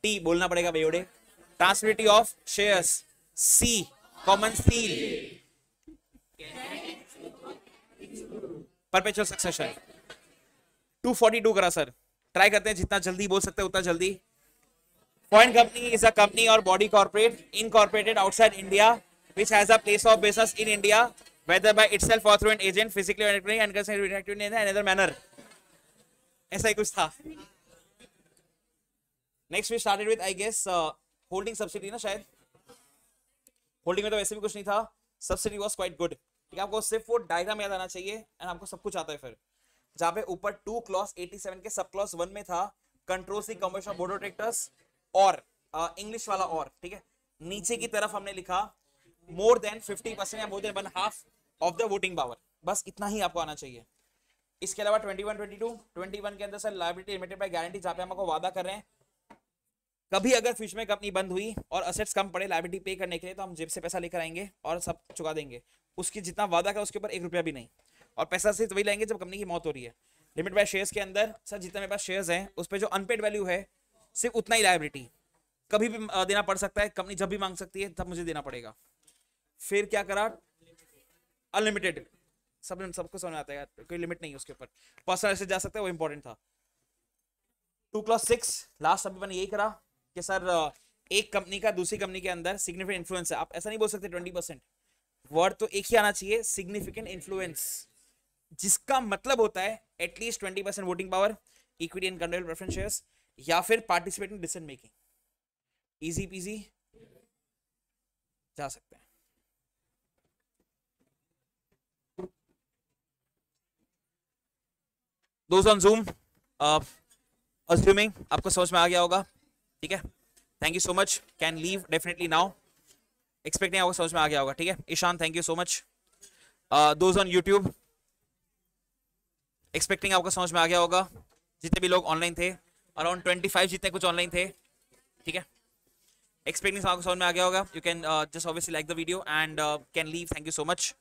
T बोलना पड़ेगा भैया ट्रांसमिटी of shares C common seal perpetual succession 242 करा sir try करते हैं जितना जल्दी बोल सकते हैं उतना जल्दी point company is a company or body corporate incorporated outside India which has a place of business in India whether by itself or through an agent, physically or electronically, and constantly reactive in another manner. ऐसा ही कुछ था next we started with I guess holding subsidy ना शायद holding में तो वैसे भी कुछ नहीं था सब्सिडी वॉज क्वाइट गुड ठीक है आपको सिर्फ वो डायग्राम याद आना चाहिए एंड आपको सब कुछ आता है फिर जहाँ पे ऊपर टू क्लॉस 87 के सब क्लॉस वन में था control C combination of board of directors और इंग्लिश uh, वाला और ठीक है नीचे की तरफ हमने लिखा मोर देन फिफ्टी परसेंट या more than one half of the voting power बस इतना ही आपको आना चाहिए इसके अलावा twenty twenty one two twenty one के अंदर sir liability limited by guarantee जहाँ पे हम आपको वादा कर रहे हैं कभी अगर फ्यूचर में कंपनी बंद हुई और असेट्स कम पड़े लाइबिलिटी पे करने के लिए तो हम जेब से पैसा लेकर आएंगे और सब चुका देंगे उसकी जितना वादा का उसके ऊपर एक रुपया भी नहीं और पैसा सिर्फ तो वही लाएंगे जब कंपनी की मौत हो रही है लिमिट बाय शेयर्स के अंदर सर जितने मेरे पास शेयर्स हैं उस पर जो अनपेड वैल्यू है सिर्फ उतना ही लाइबिलिटी कभी भी देना पड़ सकता है कंपनी जब भी मांग सकती है तब मुझे देना पड़ेगा फिर क्या करा अनलिमिटेड सब सबको समझ आता है कोई लिमिट नहीं उसके ऊपर पर्सनल ऐसे जा सकते है वो इंपॉर्टेंट था टू क्लास सिक्स लास्ट अभी मैंने यही करा कि सर uh, एक कंपनी का दूसरी कंपनी के अंदर सिग्निफिकेंट इन्फ्लुएंस है आप ऐसा नहीं बोल सकते ट्वेंटी परसेंट वर्ड तो एक ही आना चाहिए सिग्निफिकेंट इन्फ्लुएंस जिसका मतलब होता है at least twenty percent voting power equity and control preference shares या फिर पार्टिसिपेट इन डिसीजन मेकिंग इजी पीजी जा सकते हैं दोस्त ऑन जूम अज्यूमिंग आपको समझ में आ गया होगा ठीक है thank you so much can leave definitely now expect नहीं आपको समझ में आ गया होगा ठीक है Ishan thank you so much दोस्त ऑन यूट्यूब एक्सपेक्टिंग आपको समझ में आ गया होगा जितने भी लोग ऑनलाइन थे अराउंड ट्वेंटी फाइव जितने कुछ ऑनलाइन थे ठीक है एक्सपेक्टिंग आपको समझ में आ गया होगा you can just obviously like the video and can leave thank you so much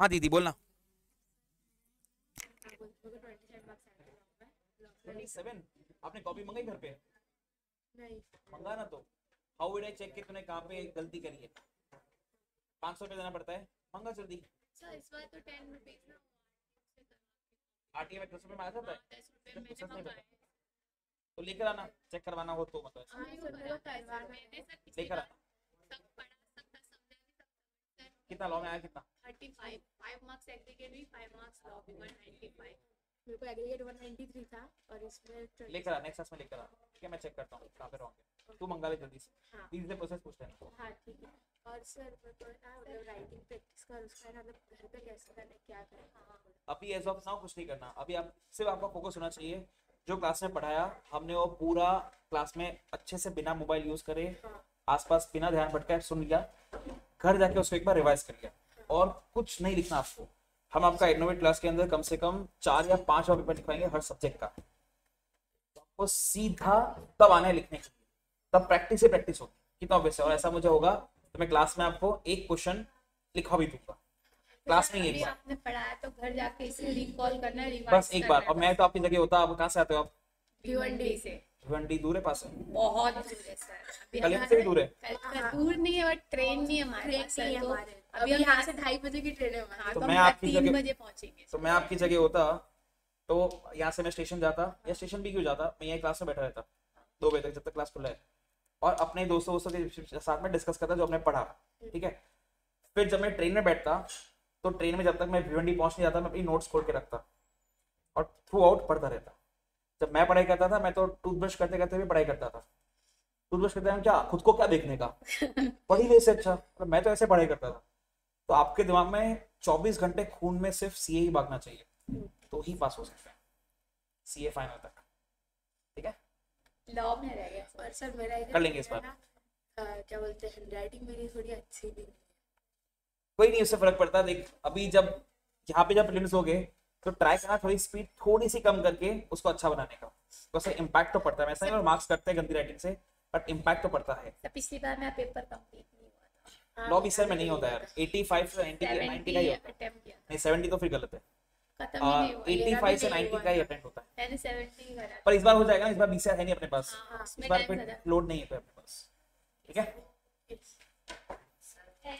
हाँ दीदी बोलना आपने कॉपी मंगाई घर पे नहीं मंगाना तो हाउ विड आई चेक कि तूने कहां पे गलती करी है 500 सौ देना पड़ता है मंगा जल्दी सर इस बार तो 10 रुपीज ना आरटीए में दस रुपए मांगा जाता है तो लेकर आना चेक करवाना हो तो मतलब लेकर आना कितना लॉ में आया कितना 35 5 मार्क्स एग्रीगेट भी 5 मार्क्स लॉ भी 195 मेरे को एग्रीगेट 193 था और इसमें लिख रहा नेक्स्ट में लिख रहा ठीक है मैं चेक करता हूं कहां पे रॉन्ग है तू मंगा ले जल्दी से प्लीज हाँ। से प्रोसेस पूछ लेना हां ठीक है और सर मतलब राइटिंग प्रैक्टिस का उसका मतलब घर पे कैसे करना क्या करना हाँ। अभी एज ऑफ नाउ कुछ नहीं करना अभी आप सिर्फ आपका फोकस होना चाहिए जो क्लास में पढ़ाया हमने वो पूरा क्लास में अच्छे से बिना मोबाइल यूज करे हाँ। आसपास बिना ध्यान भटका सुन लिया घर जाके उसको एक बार रिवाइज कर लिया और कुछ नहीं लिखना आपको हम आपका इनोवेट क्लास के अंदर कम से कम चार या पांच और पेपर लिखवाएंगे हर सब्जेक्ट का तो आपको सीधा तब आना है लिखने के लिए तब प्रैक्टिस ही प्रैक्टिस होगी कितना ऑब्वियस है और ऐसा मुझे होगा तो मैं क्लास में आपको एक क्वेश्चन लिखवा भी दूंगा क्लास में एक बार तो बस एक बार और मैं तो आपकी जगह होता आप कहाँ से आते हो आप से भिवंडी दूर है पास है बहुत दूर है सर कल्याण से भी दूर है दूर नहीं है बट ट्रेन नहीं है हमारे सर तो अभी हम यहाँ से ढाई बजे की ट्रेन है हमारे हाँ, तो, तो मैं आपकी जगह बजे पहुंचेंगे तो मैं आपकी जगह होता तो यहाँ से मैं स्टेशन जाता या स्टेशन भी क्यों जाता मैं यहाँ क्लास में बैठा रहता दो बजे तक जब तक क्लास खुला है और अपने दोस्तों दोस्तों के साथ में डिस्कस करता जो हमने पढ़ा ठीक है फिर जब मैं ट्रेन में बैठता तो ट्रेन में जब तक मैं भिवंडी पहुंच नहीं जाता मैं अपनी नोट्स खोल के रखता और थ्रू आउट पढ़ता रहता जब मैं पढ़ाई करता था मैं तो टूथब्रश करते करते भी पढ़ाई करता था टूथब्रश करते हैं क्या खुद को क्या देखने का पढ़ी वैसे से अच्छा मतलब मैं तो ऐसे पढ़ाई करता था तो आपके दिमाग में 24 घंटे खून में सिर्फ सी ही भागना चाहिए हम्म। तो ही पास हो सकता है सी फाइनल तक ठीक है लॉ में रह गया सर मेरा कर लेंगे इस बार क्या बोलते हैं राइटिंग मेरी थोड़ी अच्छी नहीं कोई नहीं उससे फर्क पड़ता देख अभी जब यहाँ पे जब प्रिलिम्स हो गए तो ट्राई करना थोड़ी स्पीड थोड़ी सी कम करके उसको अच्छा बनाने का वैसे तो इम्पैक्ट तो पड़ता है वैसे मार्क्स करते हैं गंदी राइटिंग से बट इम्पैक्ट तो पड़ता है अच्छा, पिछली बार मैं पेपर कंप्लीट नहीं हुआ लॉ बीसर में नहीं होता यार 85 से 90 का 90 का ही होता है नहीं 70 तो फिर गलत है खत्म ही नहीं हुआ 85 से 90 का ही अटेम्प्ट होता है मैंने 70 करा पर इस बार हो जाएगा इस बार बीसीए है नहीं अपने पास हाँ, हाँ, इस बार फिर लोड नहीं है अपने पास ठीक है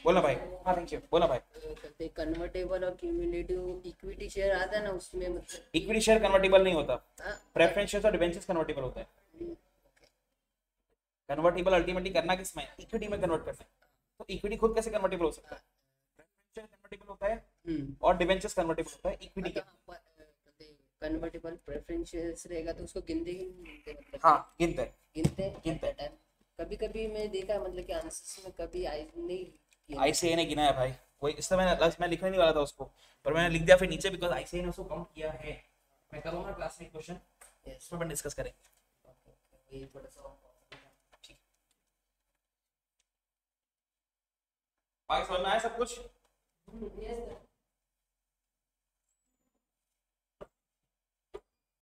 बोला भाई थैंक हाँ, यू बोला भाई कन्वर्टेबल और क्यूमुलेटिव इक्विटी शेयर आता है ना उसमें मतलब इक्विटी शेयर कन्वर्टेबल नहीं होता प्रेफरेंस हाँ। शेयर और डिबेंचर्स कन्वर्टेबल होता है कन्वर्टेबल अल्टीमेटली करना किस में इक्विटी में कन्वर्ट करना हैं तो इक्विटी खुद कैसे कन्वर्टेबल हो सकता है प्रेफरेंस शेयर कन्वर्टेबल होता है हम्म। और डिबेंचर्स कन्वर्टेबल होता है इक्विटी के कन्वर्टेबल प्रेफरेंस शेयर्स रहेगा तो उसको गिनते ही मतलब हां गिनते गिनते गिनते कभी कभी मैं देखा मतलब कि आंसर्स में कभी आई नहीं आईसीए ने गिना है भाई वही इस समय लास्ट मैं लिखने नहीं वाला था उसको पर मैंने लिख दिया फिर नीचे बिकॉज आईसीए ने उसको काउंट किया है मैं करूंगा क्लास में क्वेश्चन उस पर डिस्कस करेंगे बाकी समझ में आया सब कुछ